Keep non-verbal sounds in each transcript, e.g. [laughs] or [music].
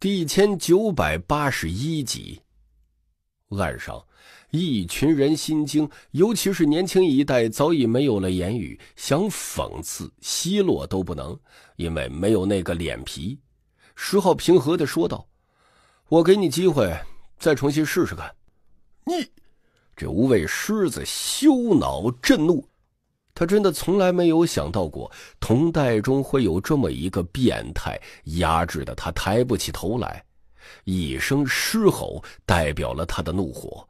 第一千九百八十一集，岸上一群人心惊，尤其是年轻一代早已没有了言语，想讽刺奚落都不能，因为没有那个脸皮。石浩平和的说道：“我给你机会，再重新试试看。”你，这五位狮子羞恼震怒。他真的从来没有想到过，同代中会有这么一个变态压制的他抬不起头来，一声狮吼代表了他的怒火，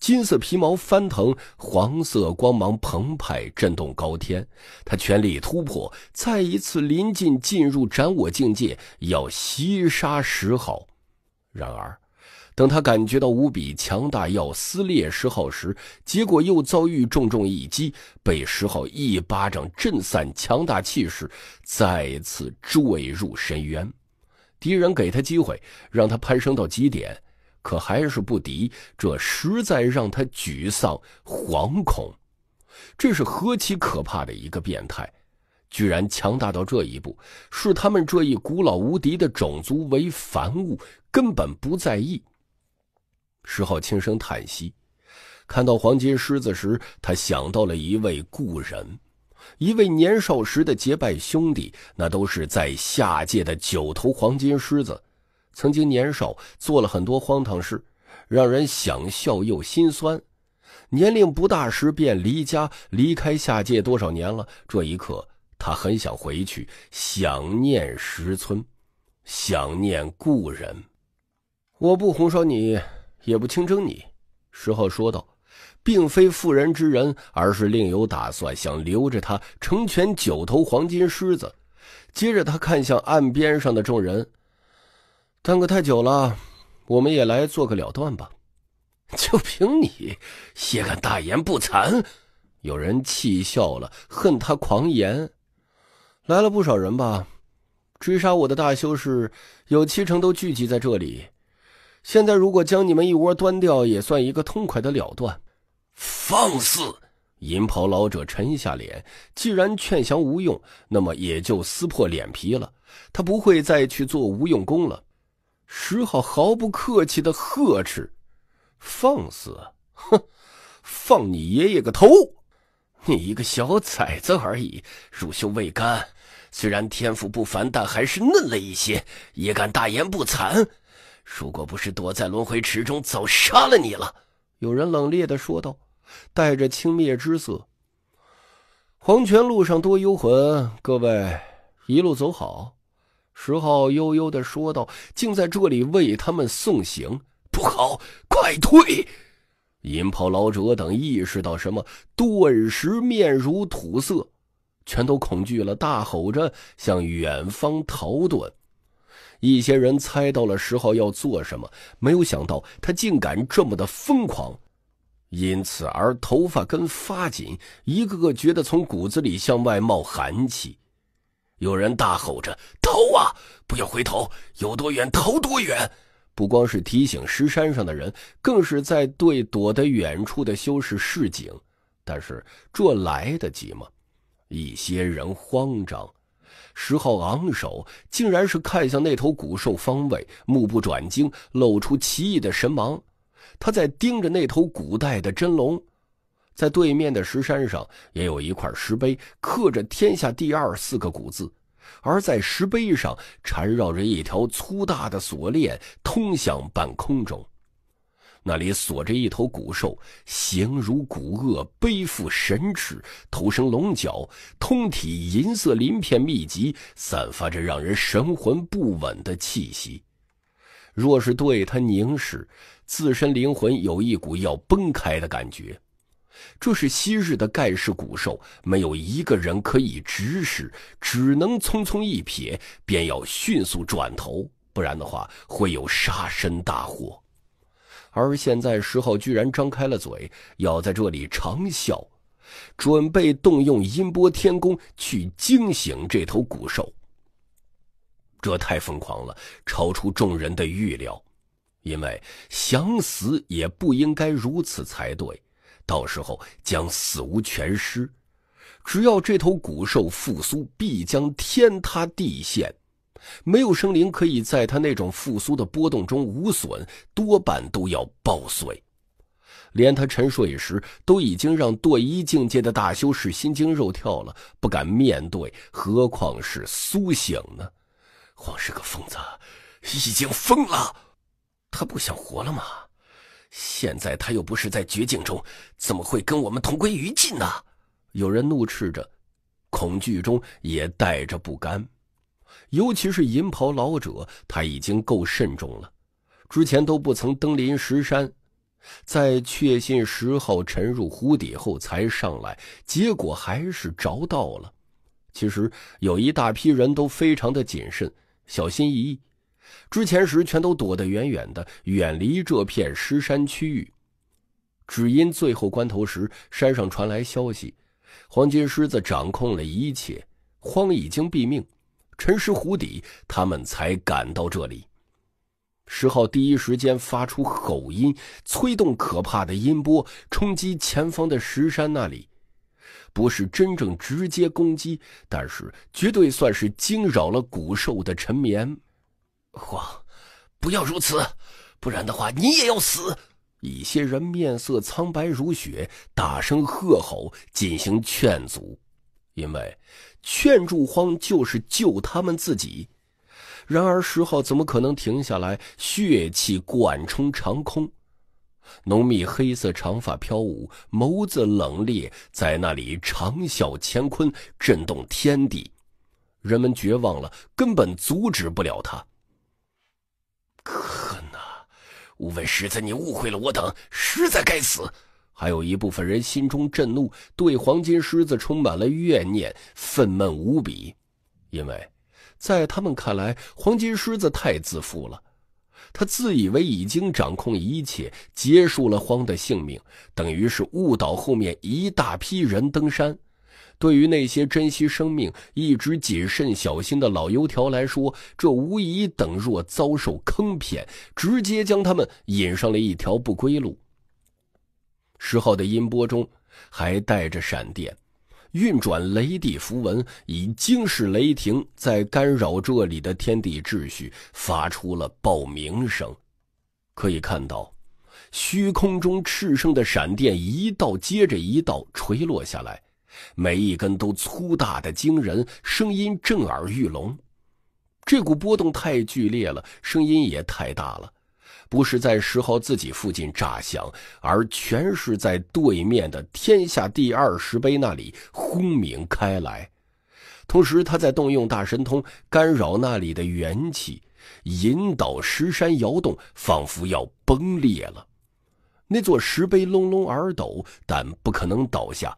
金色皮毛翻腾，黄色光芒澎湃，震动高天。他全力突破，再一次临近进入斩我境界，要袭杀石昊。然而。等他感觉到无比强大要撕裂石昊时，结果又遭遇重重一击，被石昊一巴掌震散强大气势，再次坠入深渊。敌人给他机会，让他攀升到极点，可还是不敌，这实在让他沮丧惶恐。这是何其可怕的一个变态，居然强大到这一步，视他们这一古老无敌的种族为凡物，根本不在意。石昊轻声叹息，看到黄金狮子时，他想到了一位故人，一位年少时的结拜兄弟。那都是在下界的九头黄金狮子，曾经年少做了很多荒唐事，让人想笑又心酸。年龄不大时便离家离开下界，多少年了？这一刻，他很想回去，想念石村，想念故人。我不红烧你。也不轻蒸你，石浩说道，并非妇人之仁，而是另有打算，想留着他成全九头黄金狮子。接着，他看向岸边上的众人，耽搁太久了，我们也来做个了断吧。就凭你也敢大言不惭？有人气笑了，恨他狂言。来了不少人吧？追杀我的大修士有七成都聚集在这里。现在如果将你们一窝端掉，也算一个痛快的了断。放肆！银袍老者沉下脸，既然劝降无用，那么也就撕破脸皮了。他不会再去做无用功了。石浩毫不客气的呵斥：“放肆！哼，放你爷爷个头！你一个小崽子而已，乳臭未干。虽然天赋不凡，但还是嫩了一些，也敢大言不惭。”如果不是躲在轮回池中，早杀了你了。”有人冷冽的说道，带着轻蔑之色。“黄泉路上多幽魂，各位一路走好。”石浩悠悠的说道，竟在这里为他们送行。不好，快退！银袍老者等意识到什么，顿时面如土色，全都恐惧了，大吼着向远方逃遁。一些人猜到了石浩要做什么，没有想到他竟敢这么的疯狂，因此而头发根发紧，一个个觉得从骨子里向外冒寒气。有人大吼着：“逃啊！不要回头，有多远逃多远！”不光是提醒石山上的人，更是在对躲得远处的修士示警。但是这来得及吗？一些人慌张。石昊昂首，竟然是看向那头古兽方位，目不转睛，露出奇异的神芒。他在盯着那头古代的真龙。在对面的石山上，也有一块石碑，刻着“天下第二”四个古字，而在石碑上缠绕着一条粗大的锁链，通向半空中。那里锁着一头古兽，形如古鳄，背负神翅，头生龙角，通体银色鳞片密集，散发着让人神魂不稳的气息。若是对它凝视，自身灵魂有一股要崩开的感觉。这是昔日的盖世古兽，没有一个人可以直视，只能匆匆一瞥，便要迅速转头，不然的话会有杀身大祸。而现在，石浩居然张开了嘴，要在这里长啸，准备动用音波天功去惊醒这头古兽。这太疯狂了，超出众人的预料，因为想死也不应该如此才对。到时候将死无全尸，只要这头古兽复苏，必将天塌地陷。没有生灵可以在他那种复苏的波动中无损，多半都要爆碎。连他沉睡时都已经让堕一境界的大修士心惊肉跳了，不敢面对，何况是苏醒呢？黄是个疯子，已经疯了，他不想活了吗？现在他又不是在绝境中，怎么会跟我们同归于尽呢？有人怒斥着，恐惧中也带着不甘。尤其是银袍老者，他已经够慎重了，之前都不曾登临石山，在确信石昊沉入湖底后才上来，结果还是着道了。其实有一大批人都非常的谨慎、小心翼翼，之前时全都躲得远远的，远离这片石山区域，只因最后关头时山上传来消息，黄金狮子掌控了一切，荒已经毙命。沉尸湖底，他们才赶到这里。石浩第一时间发出吼音，催动可怕的音波冲击前方的石山。那里不是真正直接攻击，但是绝对算是惊扰了古兽的沉眠。皇，不要如此，不然的话你也要死！一些人面色苍白如雪，大声喝吼进行劝阻，因为。劝住荒就是救他们自己，然而石浩怎么可能停下来？血气贯冲长空，浓密黑色长发飘舞，眸子冷冽，在那里长啸乾坤，震动天地。人们绝望了，根本阻止不了他。可恨无畏师尊，你误会了我等，实在该死。还有一部分人心中震怒，对黄金狮子充满了怨念，愤懑无比，因为，在他们看来，黄金狮子太自负了，他自以为已经掌控一切，结束了荒的性命，等于是误导后面一大批人登山。对于那些珍惜生命、一直谨慎小心的老油条来说，这无疑等若遭受坑骗，直接将他们引上了一条不归路。十号的音波中还带着闪电，运转雷地符文，以惊世雷霆在干扰这里的天地秩序，发出了爆鸣声。可以看到，虚空中炽盛的闪电一道接着一道垂落下来，每一根都粗大的惊人，声音震耳欲聋。这股波动太剧烈了，声音也太大了。不是在石猴自己附近炸响，而全是在对面的天下第二石碑那里轰鸣开来。同时，他在动用大神通干扰那里的元气，引导石山摇动，仿佛要崩裂了。那座石碑隆隆而抖，但不可能倒下。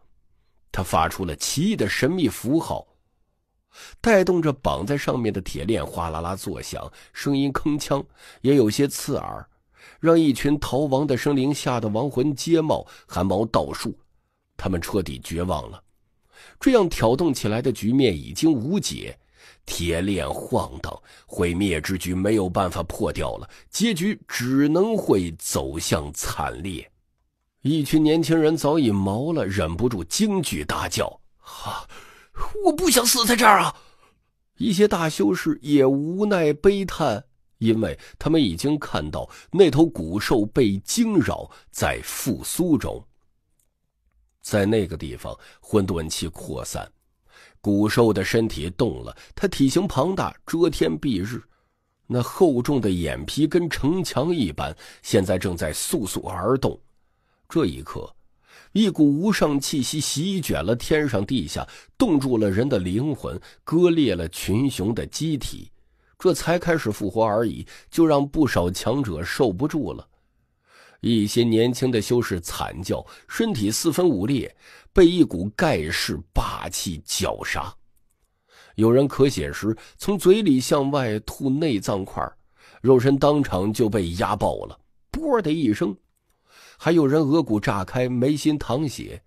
他发出了奇异的神秘符号。带动着绑在上面的铁链哗啦啦作响，声音铿锵，也有些刺耳，让一群逃亡的生灵吓得亡魂皆冒，汗毛倒竖。他们彻底绝望了。这样挑动起来的局面已经无解，铁链晃荡，毁灭之局没有办法破掉了，结局只能会走向惨烈。一群年轻人早已毛了，忍不住惊惧大叫：“啊！”我不想死在这儿啊！一些大修士也无奈悲叹，因为他们已经看到那头古兽被惊扰，在复苏中。在那个地方，混沌气扩散，古兽的身体动了。它体型庞大，遮天蔽日，那厚重的眼皮跟城墙一般，现在正在簌簌而动。这一刻。一股无上气息席卷了天上地下，冻住了人的灵魂，割裂了群雄的机体。这才开始复活而已，就让不少强者受不住了。一些年轻的修士惨叫，身体四分五裂，被一股盖世霸气绞杀。有人咳血时，从嘴里向外吐内脏块，肉身当场就被压爆了，啵的一声。还有人额骨炸开，眉心淌血。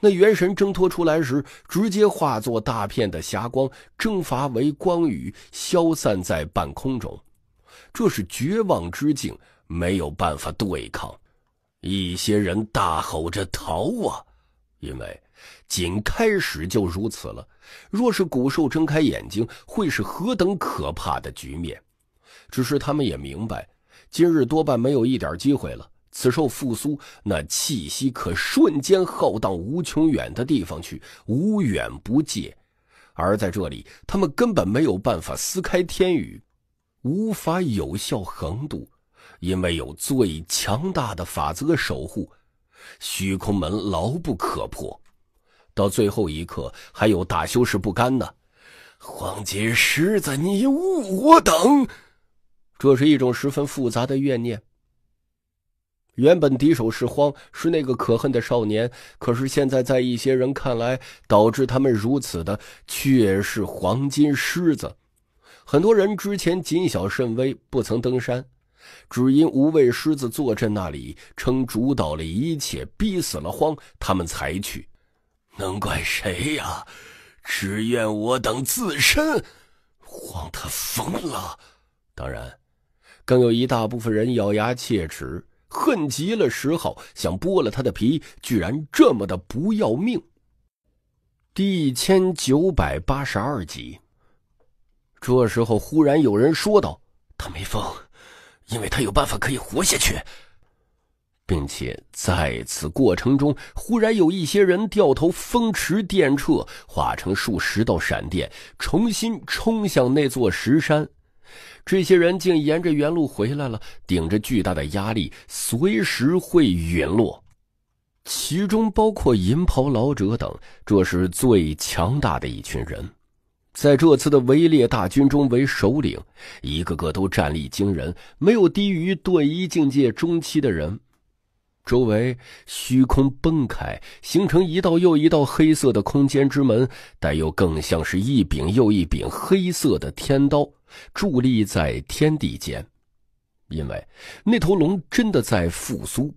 那元神挣脱出来时，直接化作大片的霞光，蒸发为光雨，消散在半空中。这是绝望之境，没有办法对抗。一些人大吼着逃啊！因为仅开始就如此了。若是古兽睁开眼睛，会是何等可怕的局面？只是他们也明白，今日多半没有一点机会了。此兽复苏，那气息可瞬间浩荡无穷远的地方去，无远不界。而在这里，他们根本没有办法撕开天宇，无法有效横渡，因为有最强大的法则守护，虚空门牢不可破。到最后一刻，还有大修士不甘呢。黄金狮子，你误我等，这是一种十分复杂的怨念。原本敌手是荒，是那个可恨的少年。可是现在，在一些人看来，导致他们如此的却是黄金狮子。很多人之前谨小慎微，不曾登山，只因无畏狮子坐镇那里，称主导了一切，逼死了荒，他们才去。能怪谁呀？只怨我等自身。荒，他疯了。当然，更有一大部分人咬牙切齿。恨极了，石昊，想剥了他的皮，居然这么的不要命。第一千九百八十二集。这时候忽然有人说道：“他没疯，因为他有办法可以活下去，并且在此过程中，忽然有一些人掉头，风驰电掣，化成数十道闪电，重新冲向那座石山。”这些人竟沿着原路回来了，顶着巨大的压力，随时会陨落。其中包括银袍老者等，这是最强大的一群人，在这次的围猎大军中为首领，一个个都战力惊人，没有低于遁一境界中期的人。周围虚空崩开，形成一道又一道黑色的空间之门，但又更像是一柄又一柄黑色的天刀，伫立在天地间。因为那头龙真的在复苏，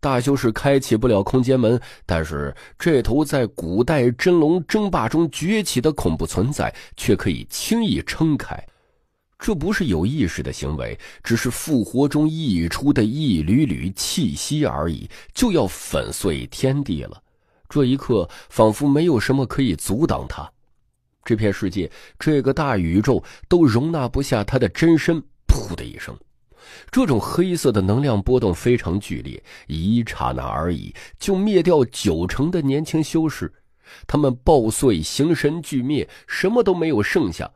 大修士开启不了空间门，但是这头在古代真龙争霸中崛起的恐怖存在，却可以轻易撑开。这不是有意识的行为，只是复活中溢出的一缕缕气息而已，就要粉碎天地了。这一刻，仿佛没有什么可以阻挡他，这片世界、这个大宇宙都容纳不下他的真身。噗的一声，这种黑色的能量波动非常剧烈，一刹那而已就灭掉九成的年轻修士，他们爆碎，形神俱灭，什么都没有剩下。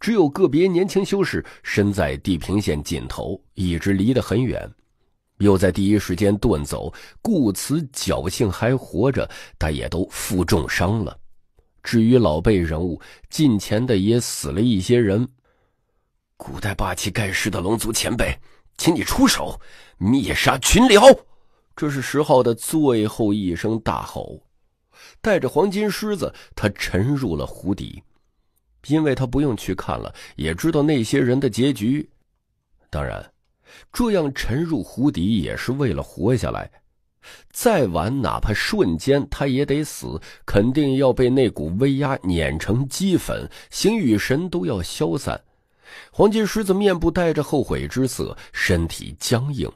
只有个别年轻修士身在地平线尽头，一直离得很远，又在第一时间遁走，故此侥幸还活着，但也都负重伤了。至于老辈人物，近前的也死了一些人。古代霸气盖世的龙族前辈，请你出手灭杀群聊！这是石昊的最后一声大吼，带着黄金狮子，他沉入了湖底。因为他不用去看了，也知道那些人的结局。当然，这样沉入湖底也是为了活下来。再晚，哪怕瞬间，他也得死，肯定要被那股威压碾成齑粉，形与神都要消散。黄金狮子面部带着后悔之色，身体僵硬，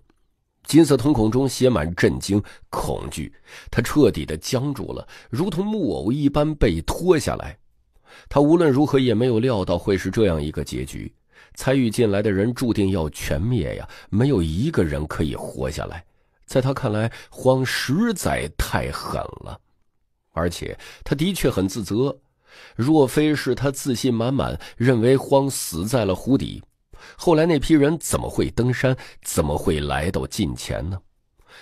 金色瞳孔中写满震惊、恐惧。他彻底的僵住了，如同木偶一般被拖下来。他无论如何也没有料到会是这样一个结局，参与进来的人注定要全灭呀，没有一个人可以活下来。在他看来，荒实在太狠了，而且他的确很自责。若非是他自信满满，认为荒死在了湖底，后来那批人怎么会登山，怎么会来到近前呢？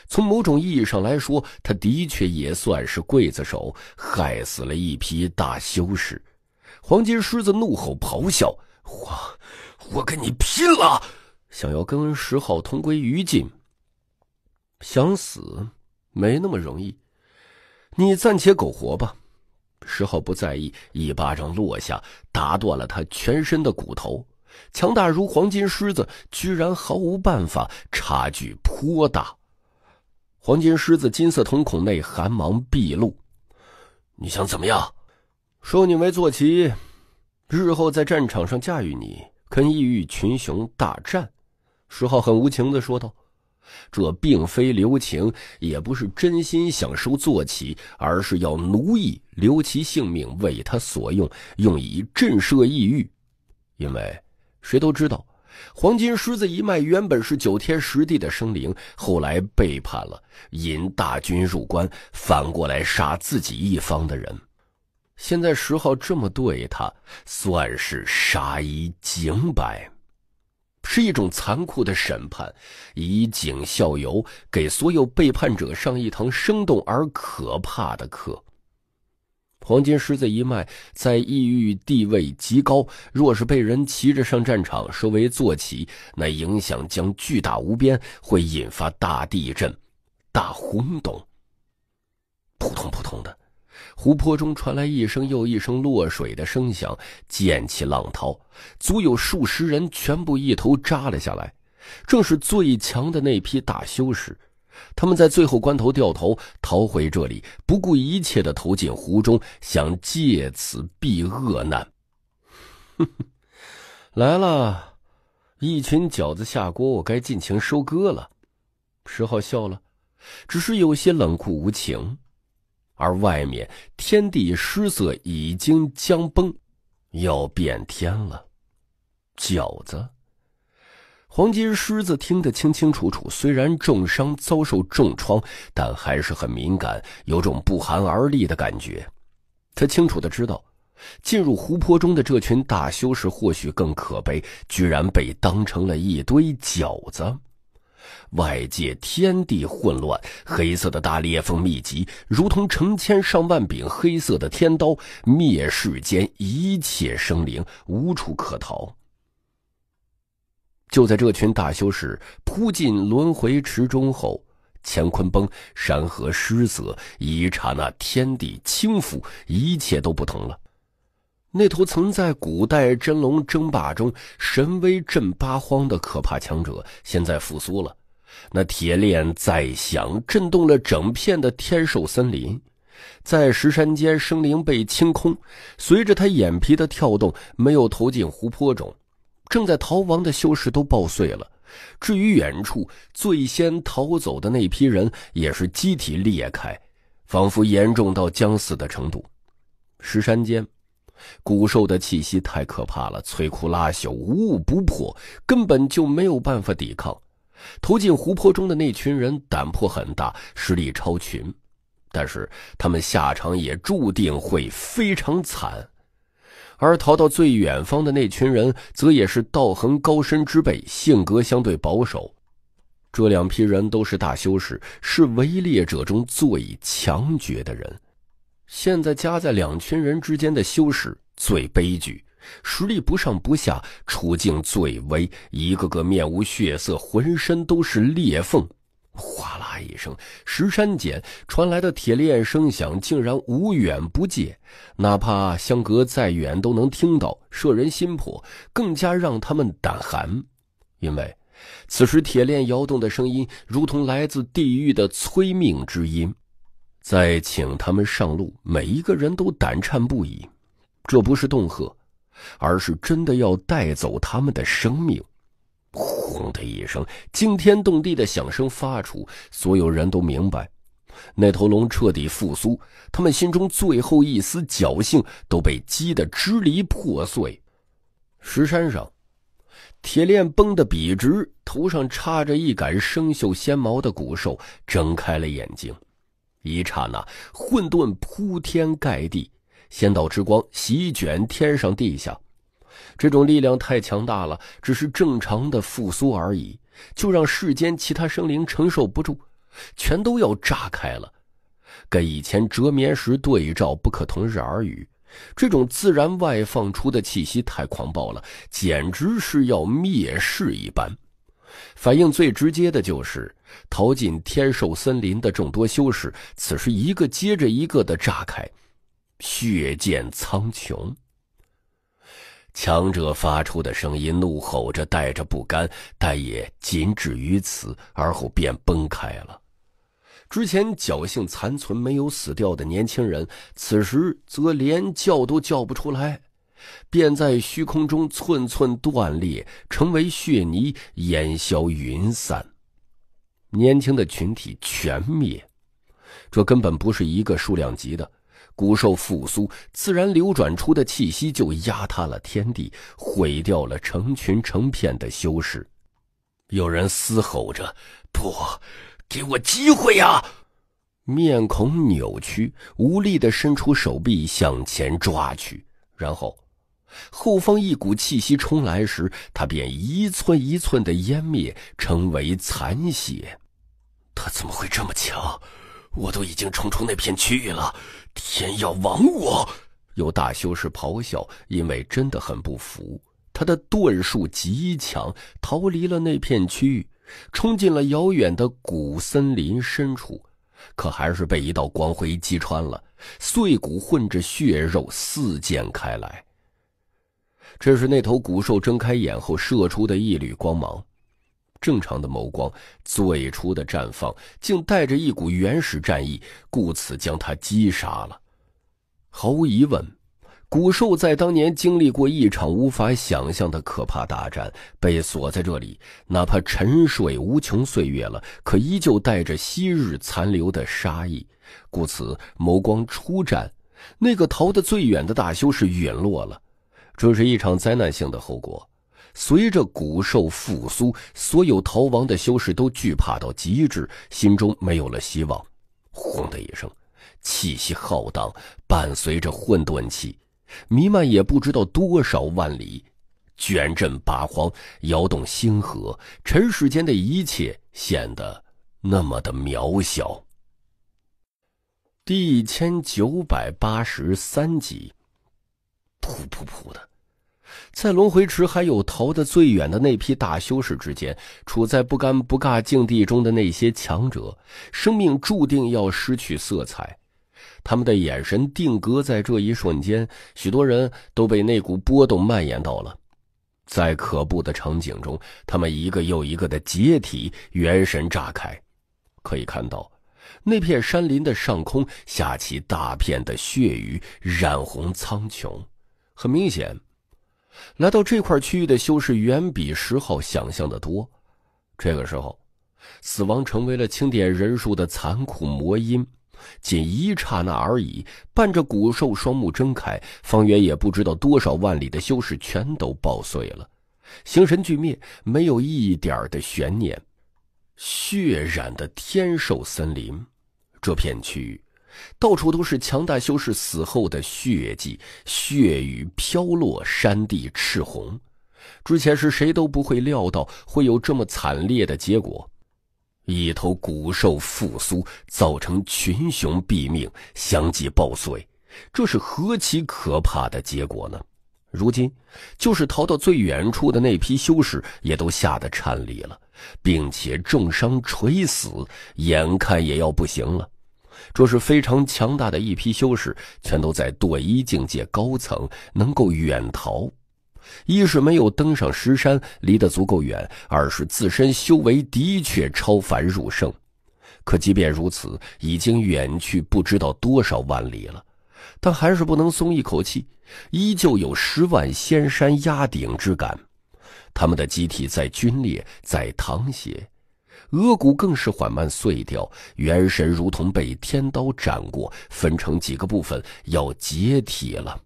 从某种意义上来说，他的确也算是刽子手，害死了一批大修士。黄金狮子怒吼咆哮：“我，我跟你拼了！想要跟石浩同归于尽？想死？没那么容易！你暂且苟活吧。”石浩不在意，一巴掌落下，打断了他全身的骨头。强大如黄金狮子，居然毫无办法，差距颇大。黄金狮子金色瞳孔内寒芒毕露：“你想怎么样？”收你为坐骑，日后在战场上驾驭你，跟异域群雄大战。”石浩很无情的说道：“这并非留情，也不是真心想收坐骑，而是要奴役，留其性命，为他所用，用以震慑异域。因为谁都知道，黄金狮子一脉原本是九天十地的生灵，后来背叛了，引大军入关，反过来杀自己一方的人。”现在石浩这么对他，算是杀一儆百，是一种残酷的审判，以儆效尤，给所有背叛者上一堂生动而可怕的课。黄金狮子一脉在异域地位极高，若是被人骑着上战场，收为坐骑，那影响将巨大无边，会引发大地震、大轰动。扑通扑通的。湖泊中传来一声又一声落水的声响，溅起浪涛，足有数十人全部一头扎了下来。正是最强的那批大修士，他们在最后关头掉头逃回这里，不顾一切的投进湖中，想借此避恶难。[laughs] 来了，一群饺子下锅，我该尽情收割了。石浩笑了，只是有些冷酷无情。而外面天地失色，已经将崩，要变天了。饺子，黄金狮子听得清清楚楚。虽然重伤，遭受重创，但还是很敏感，有种不寒而栗的感觉。他清楚的知道，进入湖泊中的这群大修士或许更可悲，居然被当成了一堆饺子。外界天地混乱，黑色的大裂缝密集，如同成千上万柄黑色的天刀，灭世间一切生灵，无处可逃。就在这群大修士扑进轮回池中后，乾坤崩，山河失色，一刹那天地倾覆，一切都不同了。那头曾在古代真龙争霸中神威震八荒的可怕强者，现在复苏了。那铁链再响，震动了整片的天兽森林。在石山间，生灵被清空。随着他眼皮的跳动，没有投进湖泊中。正在逃亡的修士都爆碎了。至于远处最先逃走的那批人，也是机体裂开，仿佛严重到将死的程度。石山间，古兽的气息太可怕了，摧枯拉朽，无物不破，根本就没有办法抵抗。投进湖泊中的那群人胆魄很大，实力超群，但是他们下场也注定会非常惨。而逃到最远方的那群人，则也是道行高深之辈，性格相对保守。这两批人都是大修士，是围猎者中最强绝的人。现在夹在两群人之间的修士最悲剧。实力不上不下，处境最危，一个个面无血色，浑身都是裂缝。哗啦一声，石山间传来的铁链声响竟然无远不届，哪怕相隔再远都能听到，摄人心魄，更加让他们胆寒。因为此时铁链摇动的声音如同来自地狱的催命之音，在请他们上路，每一个人都胆颤不已。这不是恫吓。而是真的要带走他们的生命！轰的一声，惊天动地的响声发出，所有人都明白，那头龙彻底复苏，他们心中最后一丝侥幸都被击得支离破碎。石山上，铁链绷得笔直，头上插着一杆生锈纤毛的骨兽睁开了眼睛，一刹那，混沌铺天盖地。仙道之光席卷天上地下，这种力量太强大了，只是正常的复苏而已，就让世间其他生灵承受不住，全都要炸开了。跟以前蛰眠时对照，不可同日而语。这种自然外放出的气息太狂暴了，简直是要灭世一般。反应最直接的就是逃进天兽森林的众多修士，此时一个接着一个的炸开。血溅苍穹，强者发出的声音怒吼着，带着不甘，但也仅止于此。而后便崩开了。之前侥幸残存、没有死掉的年轻人，此时则连叫都叫不出来，便在虚空中寸寸断裂，成为血泥，烟消云散。年轻的群体全灭，这根本不是一个数量级的。古兽复苏，自然流转出的气息就压塌了天地，毁掉了成群成片的修士。有人嘶吼着：“不，给我机会呀！”面孔扭曲，无力的伸出手臂向前抓去，然后，后方一股气息冲来时，他便一寸一寸的湮灭，成为残血。他怎么会这么强？我都已经冲出那片区域了，天要亡我！有大修士咆哮，因为真的很不服。他的遁术极强，逃离了那片区域，冲进了遥远的古森林深处，可还是被一道光辉击穿了，碎骨混着血肉四溅开来。这是那头古兽睁开眼后射出的一缕光芒。正常的眸光最初的绽放，竟带着一股原始战意，故此将他击杀了。毫无疑问，古兽在当年经历过一场无法想象的可怕大战，被锁在这里，哪怕沉睡无穷岁月了，可依旧带着昔日残留的杀意，故此眸光初绽。那个逃得最远的大修士陨落了，这是一场灾难性的后果。随着古兽复苏，所有逃亡的修士都惧怕到极致，心中没有了希望。轰的一声，气息浩荡，伴随着混沌气弥漫，也不知道多少万里，卷震八荒，摇动星河，尘世间的一切显得那么的渺小。第一千九百八十三集，噗噗噗的。在轮回池还有逃得最远的那批大修士之间，处在不干不尬境地中的那些强者，生命注定要失去色彩。他们的眼神定格在这一瞬间，许多人都被那股波动蔓延到了。在可怖的场景中，他们一个又一个的解体，元神炸开。可以看到，那片山林的上空下起大片的血雨，染红苍穹。很明显。来到这块区域的修士远比石浩想象的多。这个时候，死亡成为了清点人数的残酷魔音。仅一刹那而已，伴着古兽双目睁开，方圆也不知道多少万里的修士全都爆碎了，形神俱灭，没有一点的悬念。血染的天兽森林，这片区域。到处都是强大修士死后的血迹，血雨飘落，山地赤红。之前是谁都不会料到会有这么惨烈的结果。一头骨兽复苏，造成群雄毙命，相继爆碎。这是何其可怕的结果呢？如今，就是逃到最远处的那批修士，也都吓得颤栗了，并且重伤垂死，眼看也要不行了。这是非常强大的一批修士，全都在堕一境界高层，能够远逃。一是没有登上石山，离得足够远；二是自身修为的确超凡入圣。可即便如此，已经远去不知道多少万里了，但还是不能松一口气，依旧有十万仙山压顶之感。他们的机体在皲裂，在淌血。额骨更是缓慢碎掉，元神如同被天刀斩过，分成几个部分，要解体了。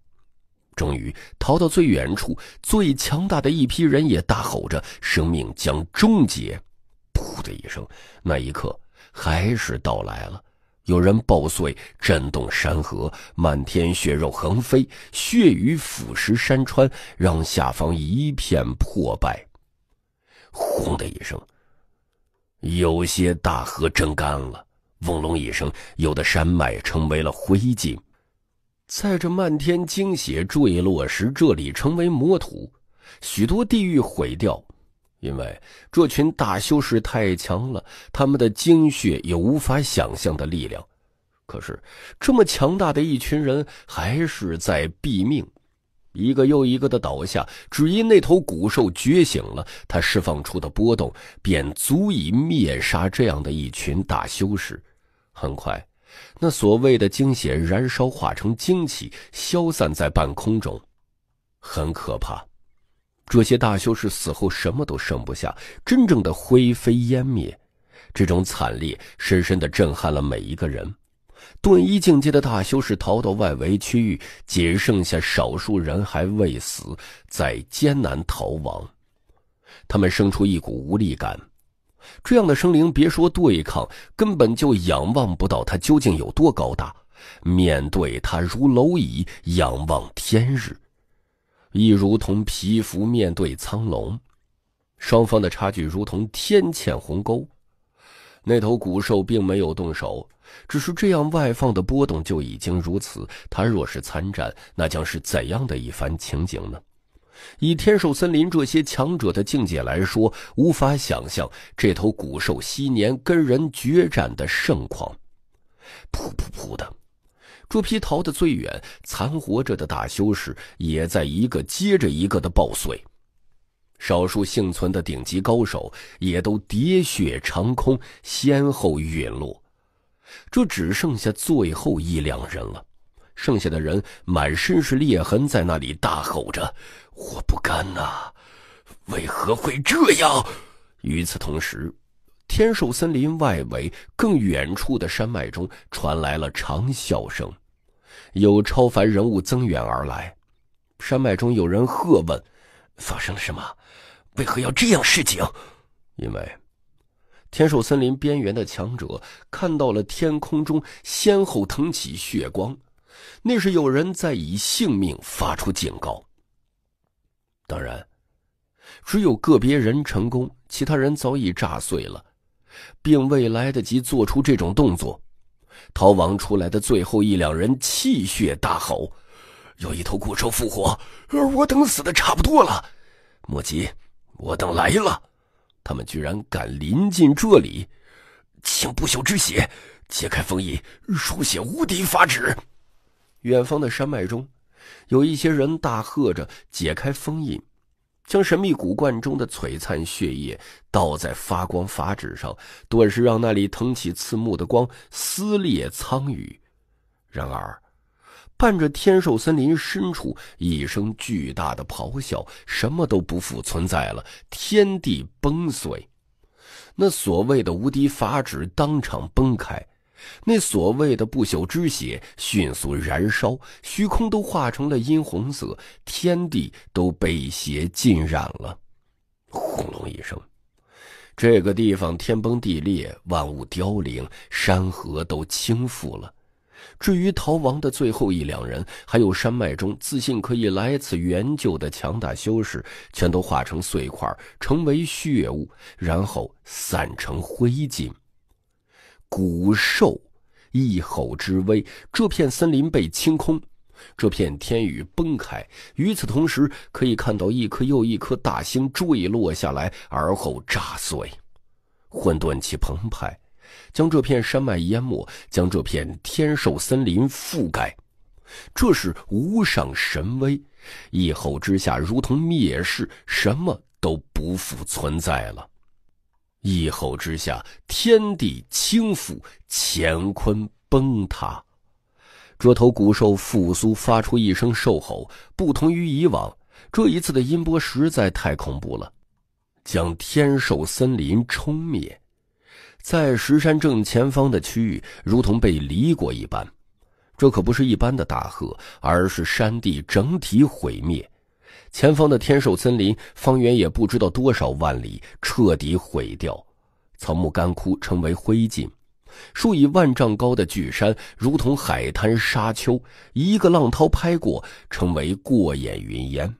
终于逃到最远处、最强大的一批人也大吼着：“生命将终结！”“噗”的一声，那一刻还是到来了。有人爆碎，震动山河，漫天血肉横飞，血雨腐蚀山川，让下方一片破败。轰的一声。有些大河真干了，嗡隆一声，有的山脉成为了灰烬，在这漫天精血坠落时，这里成为魔土，许多地域毁掉，因为这群大修士太强了，他们的精血有无法想象的力量，可是这么强大的一群人还是在毙命。一个又一个的倒下，只因那头古兽觉醒了，它释放出的波动便足以灭杀这样的一群大修士。很快，那所谓的精血燃烧化成精气，消散在半空中。很可怕，这些大修士死后什么都剩不下，真正的灰飞烟灭。这种惨烈深深的震撼了每一个人。遁一境界的大修士逃到外围区域，仅剩下少数人还未死，在艰难逃亡。他们生出一股无力感。这样的生灵，别说对抗，根本就仰望不到它究竟有多高大。面对它如蝼蚁，仰望天日，亦如同皮肤面对苍龙。双方的差距如同天堑鸿沟。那头古兽并没有动手。只是这样外放的波动就已经如此，他若是参战，那将是怎样的一番情景呢？以天兽森林这些强者的境界来说，无法想象这头古兽昔年跟人决战的盛况。噗噗噗的，猪皮逃得最远，残活着的大修士也在一个接着一个的爆碎，少数幸存的顶级高手也都喋血长空，先后陨落。这只剩下最后一两人了，剩下的人满身是裂痕，在那里大吼着：“我不甘呐！为何会这样？”与此同时，天兽森林外围更远处的山脉中传来了长啸声，有超凡人物增援而来。山脉中有人喝问：“发生了什么？为何要这样示警？”因为。天兽森林边缘的强者看到了天空中先后腾起血光，那是有人在以性命发出警告。当然，只有个别人成功，其他人早已炸碎了，并未来得及做出这种动作。逃亡出来的最后一两人气血大吼：“有一头古兽复活，而我等死的差不多了。”莫急，我等来了。他们居然敢临近这里，请不朽之血解开封印，书写无敌法旨。远方的山脉中，有一些人大喝着解开封印，将神秘古罐中的璀璨血液倒在发光法纸上，顿时让那里腾起刺目的光，撕裂苍宇。然而。伴着天兽森林深处一声巨大的咆哮，什么都不复存在了，天地崩碎。那所谓的无敌法旨当场崩开，那所谓的不朽之血迅速燃烧，虚空都化成了殷红色，天地都被血浸染了。轰隆一声，这个地方天崩地裂，万物凋零，山河都倾覆了。至于逃亡的最后一两人，还有山脉中自信可以来此援救的强大修士，全都化成碎块，成为血雾，然后散成灰烬。骨兽一吼之威，这片森林被清空，这片天宇崩开。与此同时，可以看到一颗又一颗大星坠落下来，而后炸碎。混沌气澎湃。将这片山脉淹没，将这片天兽森林覆盖，这是无上神威。一吼之下，如同灭世，什么都不复存在了。一吼之下，天地倾覆，乾坤崩塌。这头古兽复苏，发出一声兽吼，不同于以往，这一次的音波实在太恐怖了，将天兽森林冲灭。在石山正前方的区域，如同被犁过一般。这可不是一般的大河，而是山地整体毁灭。前方的天兽森林，方圆也不知道多少万里，彻底毁掉，草木干枯，成为灰烬。数以万丈高的巨山，如同海滩沙丘，一个浪涛拍过，成为过眼云烟。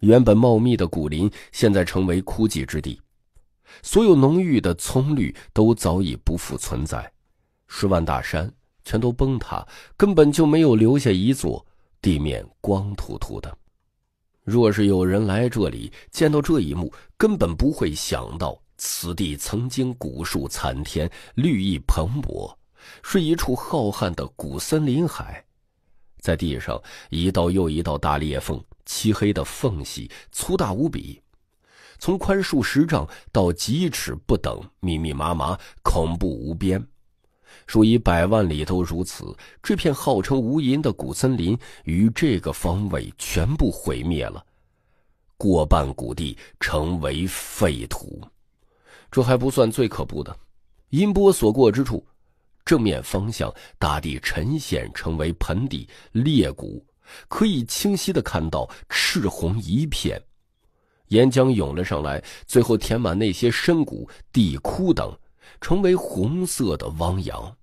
原本茂密的古林，现在成为枯寂之地。所有浓郁的葱绿都早已不复存在，十万大山全都崩塌，根本就没有留下一座，地面光秃秃的。若是有人来这里见到这一幕，根本不会想到此地曾经古树参天、绿意蓬勃，是一处浩瀚的古森林海。在地上，一道又一道大裂缝，漆黑的缝隙，粗大无比。从宽数十丈到几尺不等，密密麻麻，恐怖无边，数以百万里都如此。这片号称无垠的古森林于这个方位全部毁灭了，过半谷地成为废土。这还不算最可怖的，音波所过之处，正面方向大地沉陷，成为盆地裂谷，可以清晰的看到赤红一片。岩浆涌了上来，最后填满那些深谷、地窟等，成为红色的汪洋。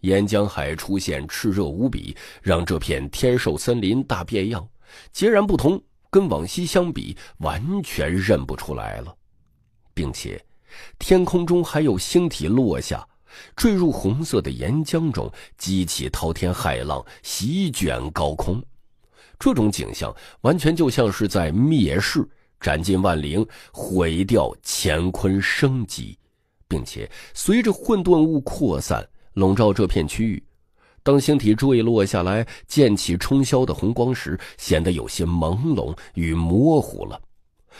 岩浆海出现炽热无比，让这片天兽森林大变样，截然不同，跟往昔相比，完全认不出来了。并且，天空中还有星体落下，坠入红色的岩浆中，激起滔天骇浪，席卷高空。这种景象完全就像是在灭世、斩尽万灵、毁掉乾坤生机，并且随着混沌雾扩散，笼罩这片区域。当星体坠落下来，溅起冲霄的红光时，显得有些朦胧与模糊了，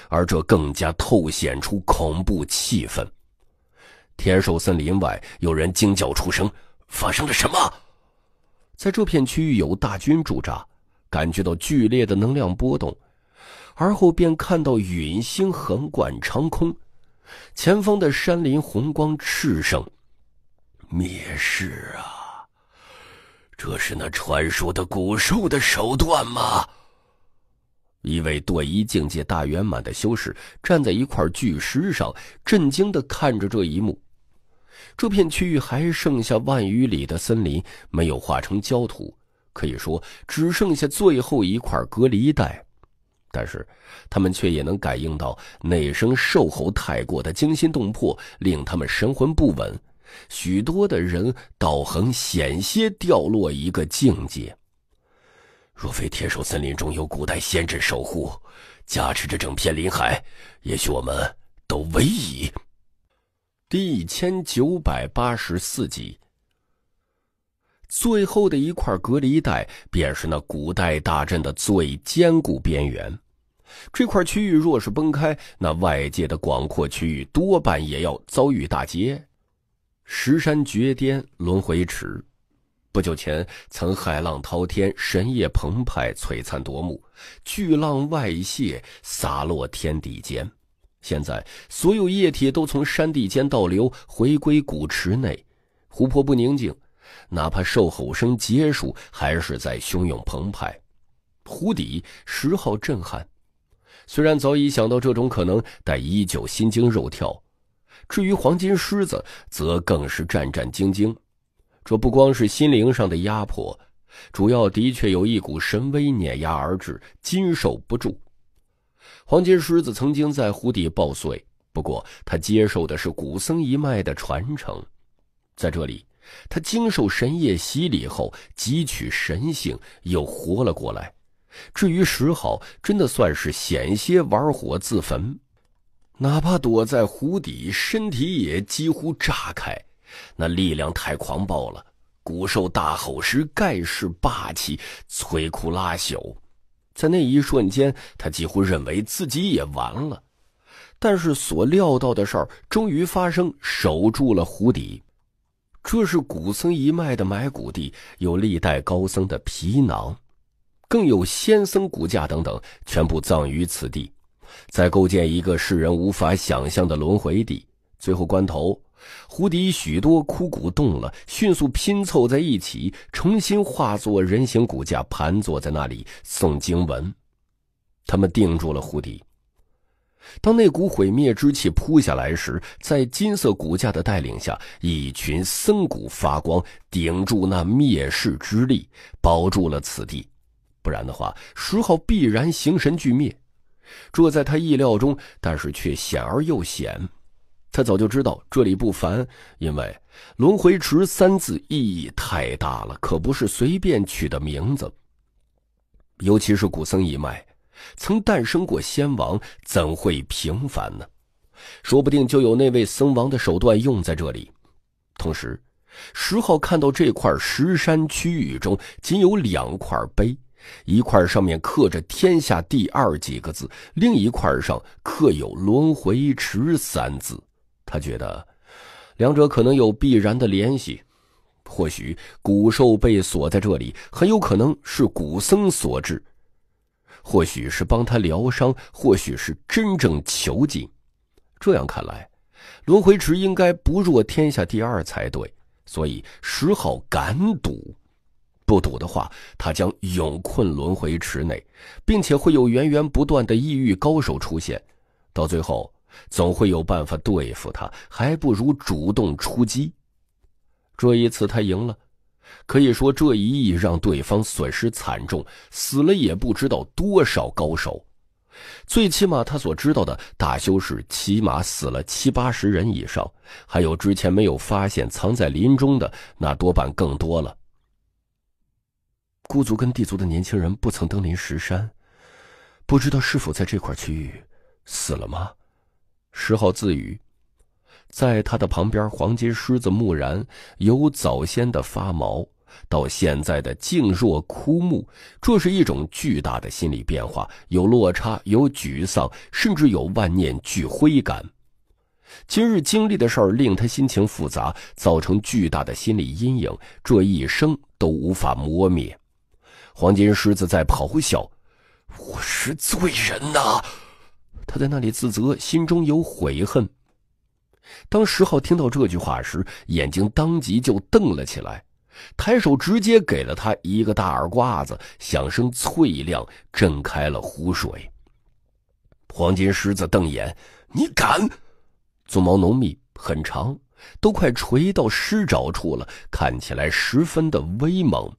而这更加透显出恐怖气氛。天兽森林外，有人惊叫出声：“发生了什么？”在这片区域有大军驻扎。感觉到剧烈的能量波动，而后便看到陨星横贯长空，前方的山林红光炽盛，灭世啊！这是那传说的古兽的手段吗？一位堕一境界大圆满的修士站在一块巨石上，震惊的看着这一幕。这片区域还剩下万余里的森林没有化成焦土。可以说只剩下最后一块隔离带，但是他们却也能感应到那声兽吼太过的惊心动魄，令他们神魂不稳，许多的人道行险些掉落一个境界。若非铁手森林中有古代仙阵守护，加持着整片林海，也许我们都危矣。第一千九百八十四集。最后的一块隔离带，便是那古代大阵的最坚固边缘。这块区域若是崩开，那外界的广阔区域多半也要遭遇大劫。石山绝巅轮回池，不久前曾海浪滔天，神液澎湃，璀璨夺目，巨浪外泄，洒落天地间。现在，所有液体都从山地间倒流，回归古池内，湖泊不宁静。哪怕兽吼声结束，还是在汹涌澎湃。湖底，十号震撼。虽然早已想到这种可能，但依旧心惊肉跳。至于黄金狮子，则更是战战兢兢。这不光是心灵上的压迫，主要的确有一股神威碾压而至，经受不住。黄金狮子曾经在湖底爆碎，不过他接受的是古僧一脉的传承，在这里。他经受神液洗礼后汲取神性，又活了过来。至于石昊，真的算是险些玩火自焚，哪怕躲在湖底，身体也几乎炸开。那力量太狂暴了，古兽大吼时盖世霸气，摧枯拉朽。在那一瞬间，他几乎认为自己也完了。但是所料到的事儿终于发生，守住了湖底。这是古僧一脉的埋骨地，有历代高僧的皮囊，更有仙僧骨架等等，全部葬于此地，再构建一个世人无法想象的轮回地。最后关头，湖底许多枯骨动了，迅速拼凑在一起，重新化作人形骨架，盘坐在那里诵经文。他们定住了湖底。当那股毁灭之气扑下来时，在金色骨架的带领下，一群僧骨发光，顶住那灭世之力，保住了此地。不然的话，石昊必然形神俱灭。这在他意料中，但是却显而又显。他早就知道这里不凡，因为“轮回池”三字意义太大了，可不是随便取的名字。尤其是古僧一脉。曾诞生过仙王，怎会平凡呢？说不定就有那位僧王的手段用在这里。同时，石浩看到这块石山区域中仅有两块碑，一块上面刻着“天下第二”几个字，另一块上刻有“轮回池”三字。他觉得两者可能有必然的联系，或许古兽被锁在这里，很有可能是古僧所致。或许是帮他疗伤，或许是真正囚禁。这样看来，轮回池应该不弱天下第二才对，所以石昊敢赌。不赌的话，他将永困轮回池内，并且会有源源不断的异域高手出现，到最后总会有办法对付他，还不如主动出击。这一次他赢了。可以说，这一役让对方损失惨重，死了也不知道多少高手。最起码他所知道的大修士，起码死了七八十人以上，还有之前没有发现藏在林中的，那多半更多了。孤族跟地族的年轻人不曾登临石山，不知道是否在这块区域死了吗？石昊自语。在他的旁边，黄金狮子木然，由早先的发毛到现在的静若枯木，这是一种巨大的心理变化，有落差，有沮丧，甚至有万念俱灰感。今日经历的事儿令他心情复杂，造成巨大的心理阴影，这一生都无法磨灭。黄金狮子在咆哮：“我是罪人呐！”他在那里自责，心中有悔恨。当石浩听到这句话时，眼睛当即就瞪了起来，抬手直接给了他一个大耳刮子，响声脆亮，震开了湖水。黄金狮子瞪眼：“你敢！”鬃毛浓密，很长，都快垂到狮爪处了，看起来十分的威猛。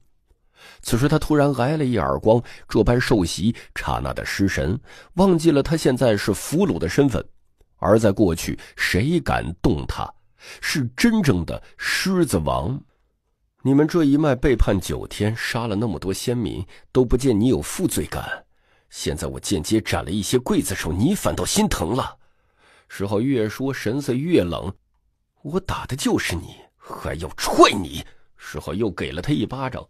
此时他突然挨了一耳光，这般受袭，刹那的失神，忘记了他现在是俘虏的身份。而在过去，谁敢动他，是真正的狮子王。你们这一脉背叛九天，杀了那么多先民，都不见你有负罪感。现在我间接斩了一些刽子手，你反倒心疼了。石昊越说，神色越冷。我打的就是你，还要踹你。石昊又给了他一巴掌，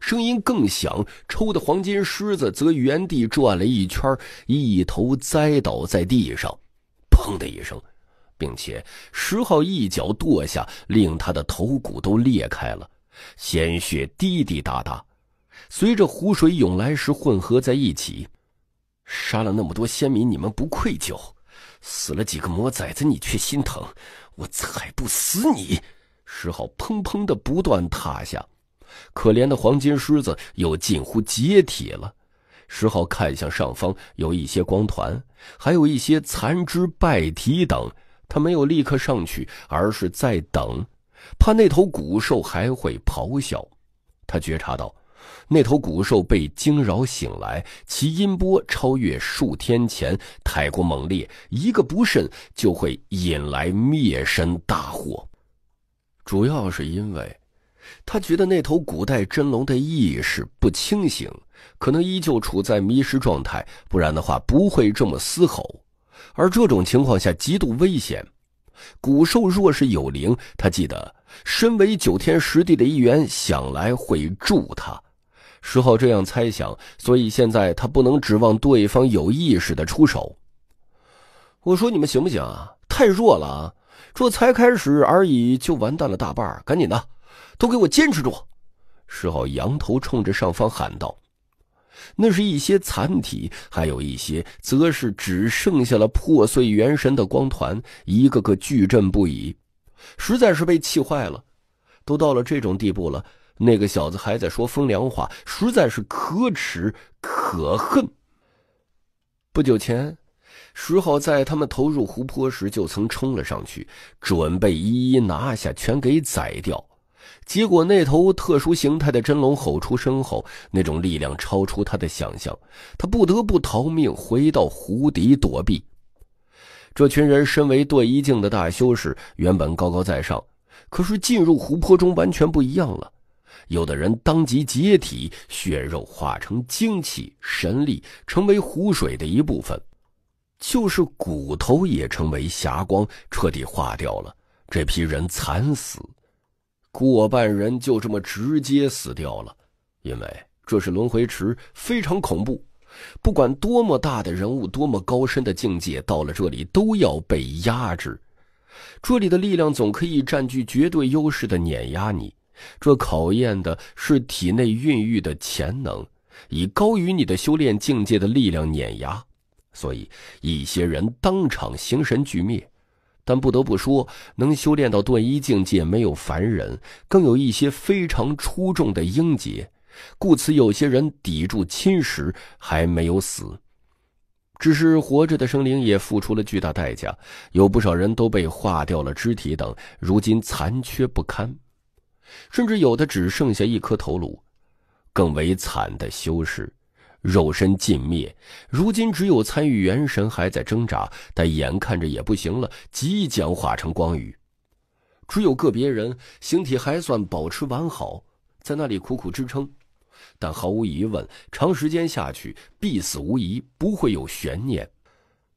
声音更响。抽的黄金狮子则原地转了一圈，一头栽倒在地上。砰的一声，并且石浩一脚跺下，令他的头骨都裂开了，鲜血滴滴答答，随着湖水涌来时混合在一起。杀了那么多先民，你们不愧疚？死了几个魔崽子，你却心疼？我踩不死你！石浩砰砰的不断踏下，可怜的黄金狮子又近乎解体了。石浩看向上方，有一些光团。还有一些残肢败体等，他没有立刻上去，而是在等，怕那头古兽还会咆哮。他觉察到，那头古兽被惊扰醒来，其音波超越数天前，太过猛烈，一个不慎就会引来灭身大祸。主要是因为，他觉得那头古代真龙的意识不清醒。可能依旧处在迷失状态，不然的话不会这么嘶吼。而这种情况下极度危险。古兽若是有灵，他记得身为九天十地的一员，想来会助他。石浩这样猜想，所以现在他不能指望对方有意识的出手。我说你们行不行啊？太弱了啊！这才开始而已，就完蛋了大半。赶紧的，都给我坚持住！石浩仰头冲着上方喊道。那是一些残体，还有一些则是只剩下了破碎元神的光团，一个个巨震不已，实在是被气坏了。都到了这种地步了，那个小子还在说风凉话，实在是可耻可恨。不久前，石昊在他们投入湖泊时，就曾冲了上去，准备一一拿下，全给宰掉。结果，那头特殊形态的真龙吼出声后，那种力量超出他的想象，他不得不逃命，回到湖底躲避。这群人身为对弈境的大修士，原本高高在上，可是进入湖泊中完全不一样了。有的人当即解体，血肉化成精气神力，成为湖水的一部分；就是骨头也成为霞光，彻底化掉了。这批人惨死。过半人就这么直接死掉了，因为这是轮回池，非常恐怖。不管多么大的人物，多么高深的境界，到了这里都要被压制。这里的力量总可以占据绝对优势的碾压你，这考验的是体内孕育的潜能，以高于你的修炼境界的力量碾压。所以一些人当场形神俱灭。但不得不说，能修炼到断一境界没有凡人，更有一些非常出众的英杰，故此有些人抵住侵蚀还没有死，只是活着的生灵也付出了巨大代价，有不少人都被化掉了肢体等，如今残缺不堪，甚至有的只剩下一颗头颅，更为惨的修士。肉身尽灭，如今只有参与元神还在挣扎，但眼看着也不行了，即将化成光雨。只有个别人形体还算保持完好，在那里苦苦支撑，但毫无疑问，长时间下去必死无疑，不会有悬念。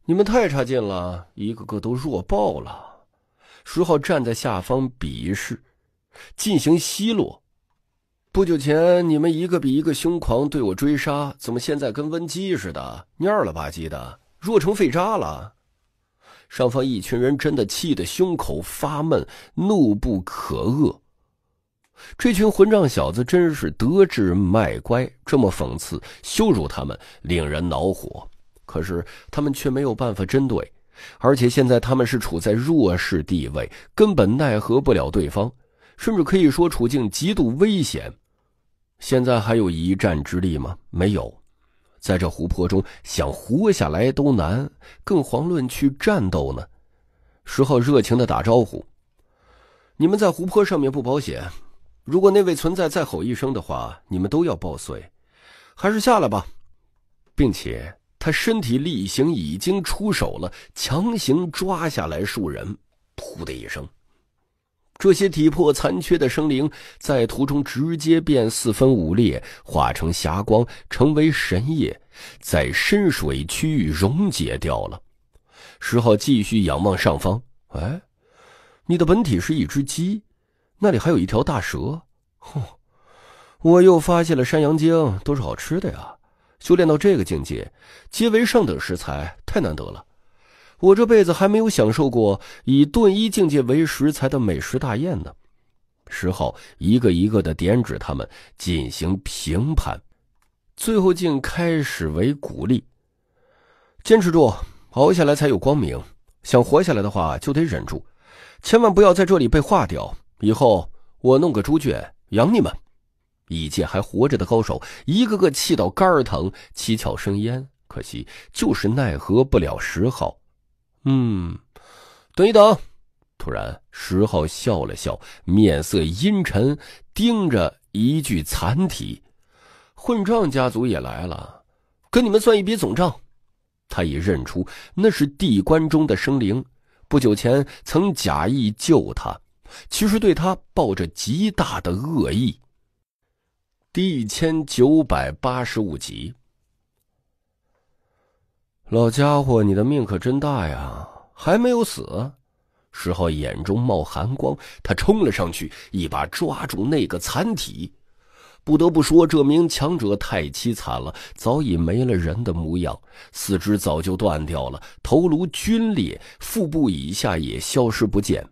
你们太差劲了，一个个都弱爆了。石浩站在下方鄙视，进行奚落。不久前你们一个比一个凶狂，对我追杀，怎么现在跟瘟鸡似的蔫了吧唧的，弱成废渣了？上方一群人真的气得胸口发闷，怒不可遏。这群混账小子真是得志卖乖，这么讽刺羞辱他们，令人恼火。可是他们却没有办法针对，而且现在他们是处在弱势地位，根本奈何不了对方，甚至可以说处境极度危险。现在还有一战之力吗？没有，在这湖泊中想活下来都难，更遑论去战斗呢。石浩热情的打招呼：“你们在湖泊上面不保险，如果那位存在再吼一声的话，你们都要爆碎，还是下来吧。”并且他身体力行，已经出手了，强行抓下来数人，噗的一声。这些体魄残缺的生灵，在途中直接变四分五裂，化成霞光，成为神液，在深水区域溶解掉了。石昊继续仰望上方：“哎，你的本体是一只鸡，那里还有一条大蛇。哼，我又发现了山羊精，都是好吃的呀！修炼到这个境界，皆为上等食材，太难得了。”我这辈子还没有享受过以顿一境界为食材的美食大宴呢。石浩一个一个的点指他们进行评判，最后竟开始为鼓励：“坚持住，熬下来才有光明。想活下来的话，就得忍住，千万不要在这里被化掉。以后我弄个猪圈养你们。”一届还活着的高手，一个个气到肝疼、七窍生烟，可惜就是奈何不了石浩。嗯，等一等！突然，石浩笑了笑，面色阴沉，盯着一具残体。混账家族也来了，跟你们算一笔总账。他已认出那是地关中的生灵，不久前曾假意救他，其实对他抱着极大的恶意。第一千九百八十五集。老家伙，你的命可真大呀，还没有死。石浩眼中冒寒光，他冲了上去，一把抓住那个残体。不得不说，这名强者太凄惨了，早已没了人的模样，四肢早就断掉了，头颅皲裂，腹部以下也消失不见。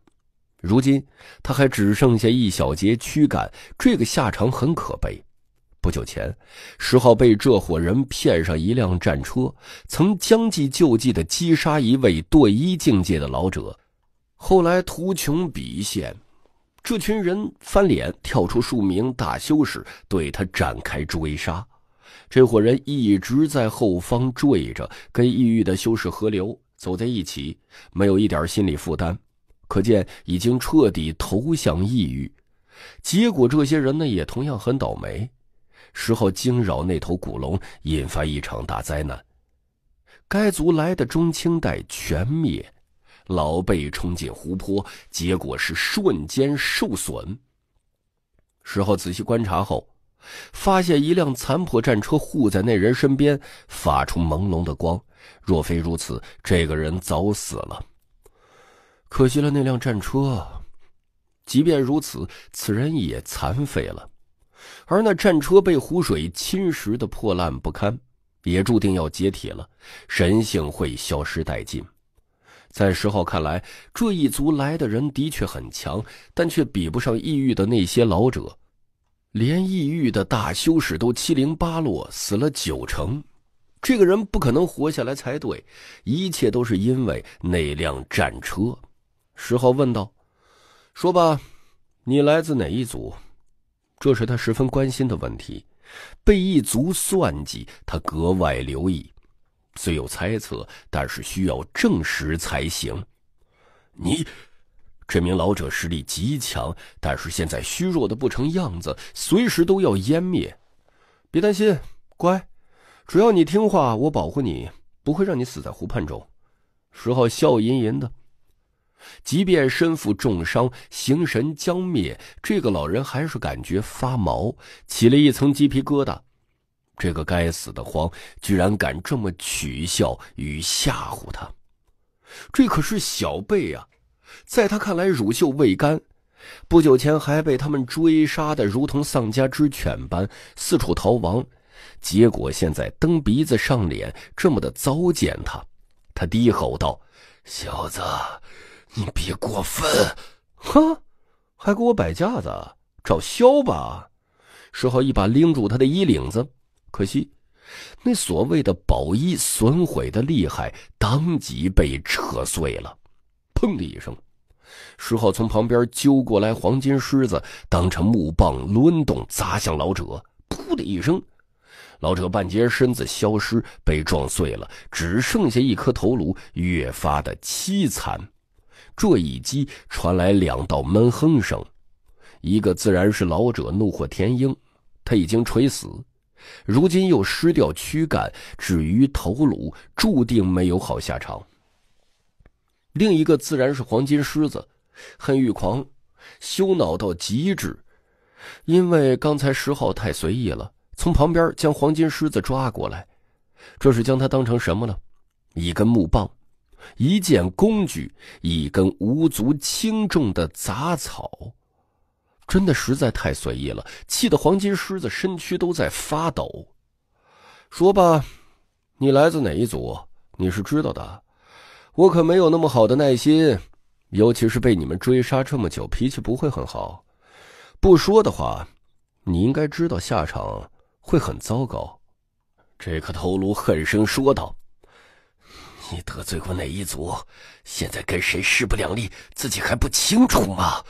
如今他还只剩下一小截躯干，这个下场很可悲。不久前，石浩被这伙人骗上一辆战车，曾将计就计的击杀一位对一境界的老者。后来图穷匕现，这群人翻脸，跳出数名大修士对他展开追杀。这伙人一直在后方缀着，跟异域的修士合流走在一起，没有一点心理负担，可见已经彻底投降异域。结果这些人呢，也同样很倒霉。时候惊扰那头古龙，引发一场大灾难，该族来的中青代全灭，老辈冲进湖泊，结果是瞬间受损。事后仔细观察后，发现一辆残破战车护在那人身边，发出朦胧的光。若非如此，这个人早死了。可惜了那辆战车，即便如此，此人也残废了。而那战车被湖水侵蚀的破烂不堪，也注定要解体了，神性会消失殆尽。在石浩看来，这一族来的人的确很强，但却比不上异域的那些老者。连异域的大修士都七零八落，死了九成，这个人不可能活下来才对。一切都是因为那辆战车。石浩问道：“说吧，你来自哪一族？”这是他十分关心的问题，被一族算计，他格外留意。虽有猜测，但是需要证实才行。你，这名老者实力极强，但是现在虚弱的不成样子，随时都要湮灭。别担心，乖，只要你听话，我保护你，不会让你死在湖畔中。石浩笑吟吟的。即便身负重伤，形神将灭，这个老人还是感觉发毛，起了一层鸡皮疙瘩。这个该死的黄居然敢这么取笑与吓唬他，这可是小贝啊，在他看来乳臭未干，不久前还被他们追杀的如同丧家之犬般四处逃亡，结果现在蹬鼻子上脸，这么的糟践他。他低吼道：“小子！”你别过分，哼，还给我摆架子，找削吧！石浩一把拎住他的衣领子，可惜那所谓的宝衣损毁的厉害，当即被扯碎了。砰的一声，石浩从旁边揪过来黄金狮子，当成木棒抡动砸向老者。噗的一声，老者半截身子消失，被撞碎了，只剩下一颗头颅，越发的凄惨。这一击传来两道闷哼声，一个自然是老者怒火填膺，他已经垂死，如今又失掉躯干，止于头颅，注定没有好下场。另一个自然是黄金狮子，恨欲狂，羞恼到极致，因为刚才石浩太随意了，从旁边将黄金狮子抓过来，这是将他当成什么了？一根木棒。一件工具，一根无足轻重的杂草，真的实在太随意了，气得黄金狮子身躯都在发抖。说吧，你来自哪一组？你是知道的，我可没有那么好的耐心，尤其是被你们追杀这么久，脾气不会很好。不说的话，你应该知道下场会很糟糕。”这个头颅恨声说道。你得罪过哪一族？现在跟谁势不两立？自己还不清楚吗？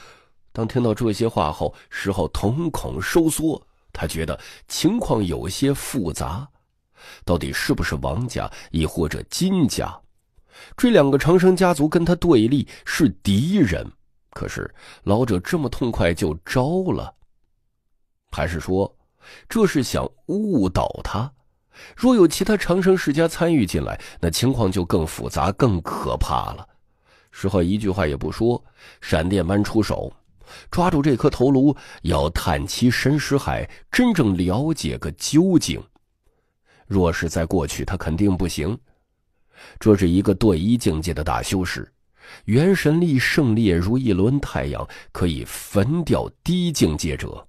当听到这些话后，石浩瞳孔收缩，他觉得情况有些复杂。到底是不是王家，亦或者金家？这两个长生家族跟他对立，是敌人。可是老者这么痛快就招了，还是说这是想误导他？若有其他长生世家参与进来，那情况就更复杂、更可怕了。石浩一句话也不说，闪电般出手，抓住这颗头颅，要探其神识海，真正了解个究竟。若是在过去，他肯定不行。这是一个对一境界的大修士，元神力胜烈如一轮太阳，可以焚掉低境界者。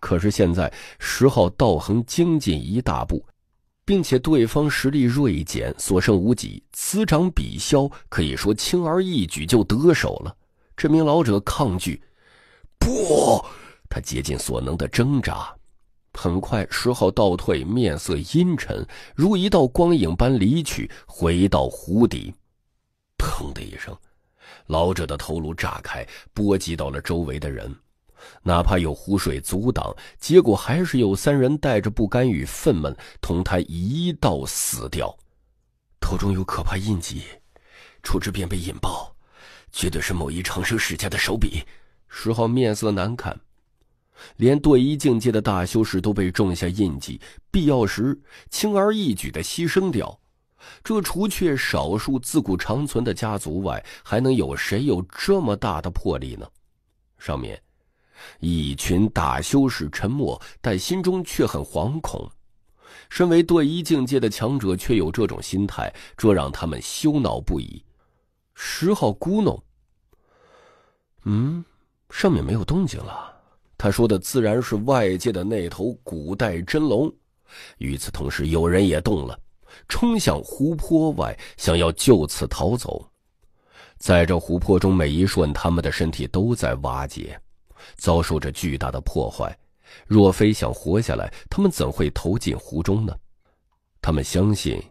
可是现在，石浩道行精进一大步。并且对方实力锐减，所剩无几，此长彼消，可以说轻而易举就得手了。这名老者抗拒，不，他竭尽所能的挣扎。很快，石浩倒退，面色阴沉，如一道光影般离去，回到湖底。砰的一声，老者的头颅炸开，波及到了周围的人。哪怕有湖水阻挡，结果还是有三人带着不甘与愤懑，同他一道死掉。头中有可怕印记，处置便被引爆，绝对是某一长生世家的手笔。石昊面色难看，连对一境界的大修士都被种下印记，必要时轻而易举的牺牲掉。这除却少数自古长存的家族外，还能有谁有这么大的魄力呢？上面。一群大修士沉默，但心中却很惶恐。身为对一境界的强者，却有这种心态，这让他们羞恼不已。十号咕哝：“嗯，上面没有动静了。”他说的自然是外界的那头古代真龙。与此同时，有人也动了，冲向湖泊外，想要就此逃走。在这湖泊中，每一瞬，他们的身体都在瓦解。遭受着巨大的破坏，若非想活下来，他们怎会投进湖中呢？他们相信，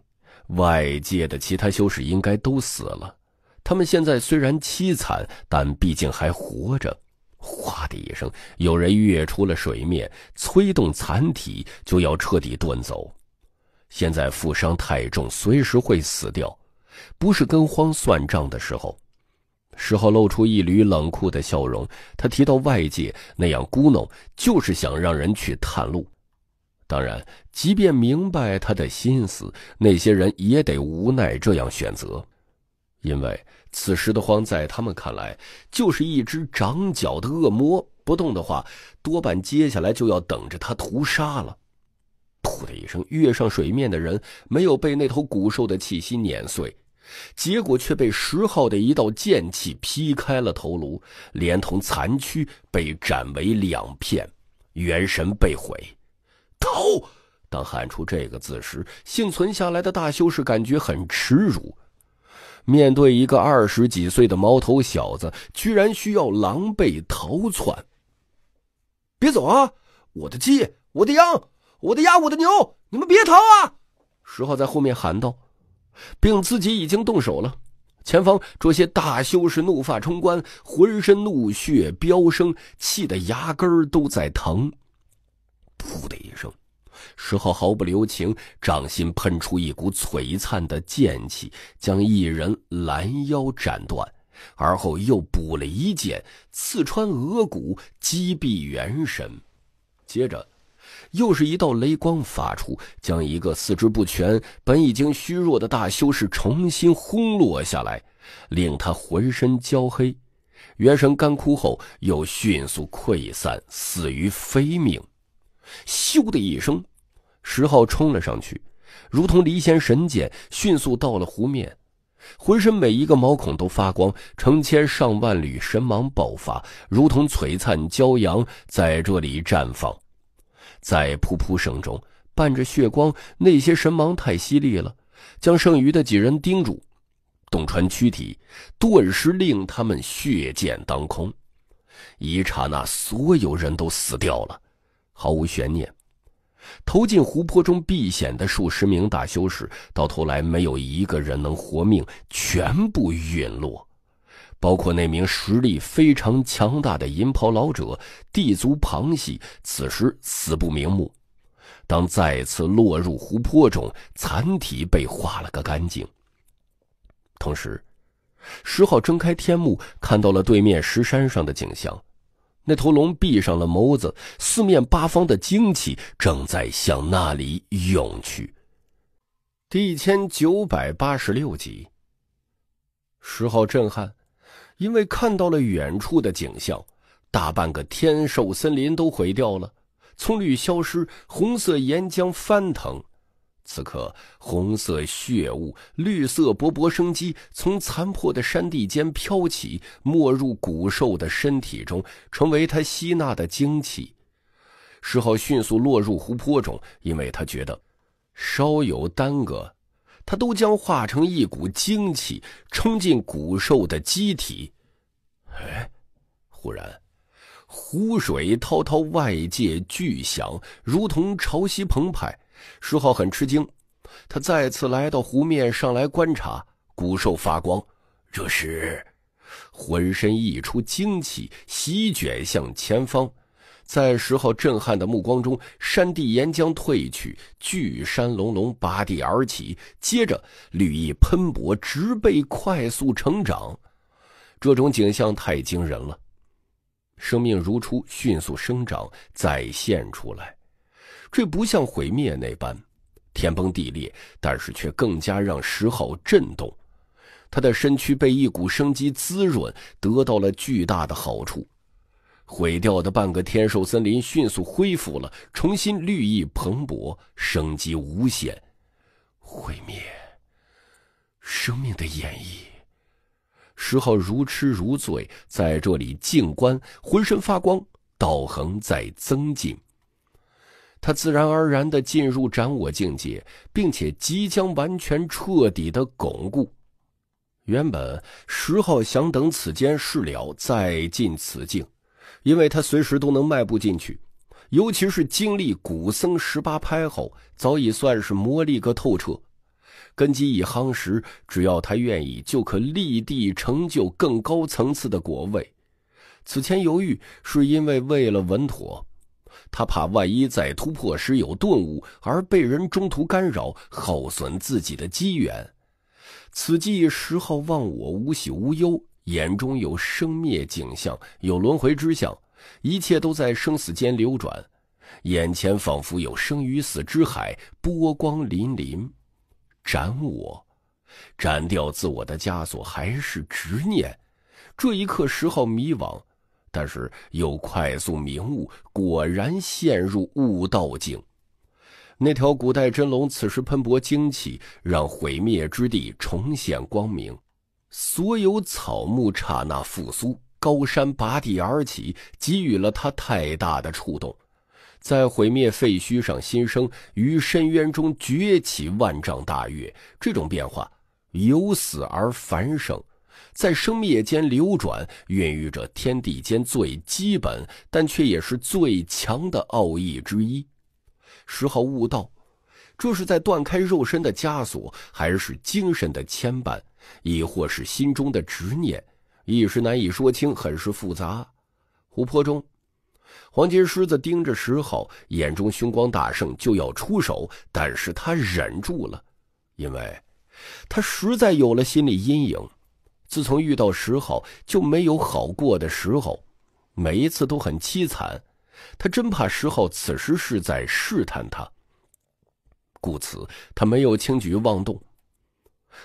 外界的其他修士应该都死了。他们现在虽然凄惨，但毕竟还活着。哗的一声，有人跃出了水面，催动残体就要彻底遁走。现在负伤太重，随时会死掉，不是跟荒算账的时候。石浩露出一缕冷酷的笑容，他提到外界那样咕哝，就是想让人去探路。当然，即便明白他的心思，那些人也得无奈这样选择，因为此时的荒在他们看来就是一只长角的恶魔，不动的话，多半接下来就要等着他屠杀了。噗的一声，跃上水面的人没有被那头骨兽的气息碾碎。结果却被石浩的一道剑气劈开了头颅，连同残躯被斩为两片，元神被毁。逃！当喊出这个字时，幸存下来的大修士感觉很耻辱。面对一个二十几岁的毛头小子，居然需要狼狈逃窜。别走啊！我的鸡，我的羊，我的鸭，我的牛，你们别逃啊！石浩在后面喊道。并自己已经动手了。前方这些大修士怒发冲冠，浑身怒血飙升，气得牙根都在疼。噗的一声，石浩毫不留情，掌心喷出一股璀璨的剑气，将一人拦腰斩断，而后又补了一剑，刺穿额骨，击毙元神。接着。又是一道雷光发出，将一个四肢不全、本已经虚弱的大修士重新轰落下来，令他浑身焦黑，元神干枯后又迅速溃散，死于非命。咻的一声，石浩冲了上去，如同离弦神箭，迅速到了湖面，浑身每一个毛孔都发光，成千上万缕神芒爆发，如同璀璨骄阳在这里绽放。在噗噗声中，伴着血光，那些神芒太犀利了，将剩余的几人盯住，洞穿躯体，顿时令他们血溅当空。一刹那，所有人都死掉了，毫无悬念。投进湖泊中避险的数十名大修士，到头来没有一个人能活命，全部陨落。包括那名实力非常强大的银袍老者，地族旁系，此时死不瞑目。当再次落入湖泊中，残体被化了个干净。同时，石浩睁开天目，看到了对面石山上的景象。那头龙闭上了眸子，四面八方的精气正在向那里涌去。第一千九百八十六集，石浩震撼。因为看到了远处的景象，大半个天兽森林都毁掉了，葱绿消失，红色岩浆翻腾。此刻，红色血雾、绿色勃勃生机从残破的山地间飘起，没入古兽的身体中，成为它吸纳的精气。石浩迅速落入湖泊中，因为他觉得稍有耽搁。它都将化成一股精气，冲进古兽的机体。哎，忽然，湖水滔滔，外界巨响，如同潮汐澎湃。石浩很吃惊，他再次来到湖面上来观察古兽发光。这时，浑身溢出精气，席卷向前方。在石浩震撼的目光中，山地岩浆退去，巨山隆隆拔地而起，接着绿意喷薄，植被快速成长。这种景象太惊人了，生命如初，迅速生长，再现出来。这不像毁灭那般，天崩地裂，但是却更加让石浩震动。他的身躯被一股生机滋润，得到了巨大的好处。毁掉的半个天兽森林迅速恢复了，重新绿意蓬勃，生机无限。毁灭，生命的演绎。石浩如痴如醉，在这里静观，浑身发光，道恒在增进。他自然而然的进入斩我境界，并且即将完全彻底的巩固。原本石浩想等此间事了，再进此境。因为他随时都能迈步进去，尤其是经历古僧十八拍后，早已算是磨砺个透彻，根基已夯实。只要他愿意，就可立地成就更高层次的果位。此前犹豫，是因为为了稳妥，他怕万一在突破时有顿悟，而被人中途干扰，耗损自己的机缘。此际，十号忘我，无喜无忧。眼中有生灭景象，有轮回之象，一切都在生死间流转。眼前仿佛有生与死之海，波光粼粼。斩我，斩掉自我的枷锁还是执念？这一刻，十号迷惘，但是又快速明悟，果然陷入悟道境。那条古代真龙此时喷薄精气，让毁灭之地重现光明。所有草木刹那复苏，高山拔地而起，给予了他太大的触动。在毁灭废墟上新生，于深渊中崛起，万丈大月，这种变化由死而繁生，在生灭间流转，孕育着天地间最基本但却也是最强的奥义之一。石号悟道，这是在断开肉身的枷锁，还是精神的牵绊？亦或是心中的执念，一时难以说清，很是复杂。湖泊中，黄金狮子盯着石昊，眼中凶光大盛，就要出手，但是他忍住了，因为，他实在有了心理阴影。自从遇到石昊，就没有好过的时候，每一次都很凄惨。他真怕石昊此时是在试探他，故此他没有轻举妄动。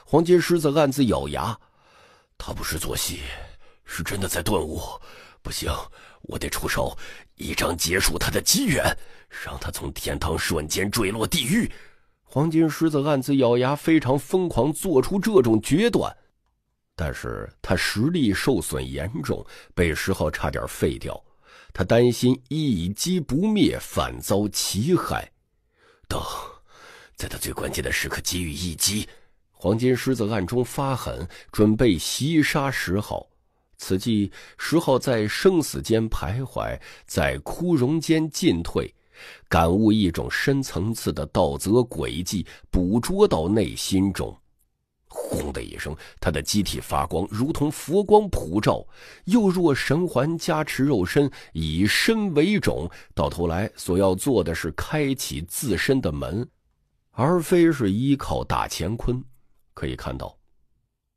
黄金狮子暗自咬牙，他不是做戏，是真的在顿悟。不行，我得出手，一掌结束他的机缘，让他从天堂瞬间坠落地狱。黄金狮子暗自咬牙，非常疯狂做出这种决断，但是他实力受损严重，被石昊差点废掉。他担心一击不灭反遭其害，等，在他最关键的时刻给予一击。黄金狮子暗中发狠，准备袭杀石浩。此计，石浩在生死间徘徊，在枯荣间进退，感悟一种深层次的道则轨迹，捕捉到内心中。轰的一声，他的机体发光，如同佛光普照，又若神环加持肉身，以身为种。到头来，所要做的是开启自身的门，而非是依靠大乾坤。可以看到，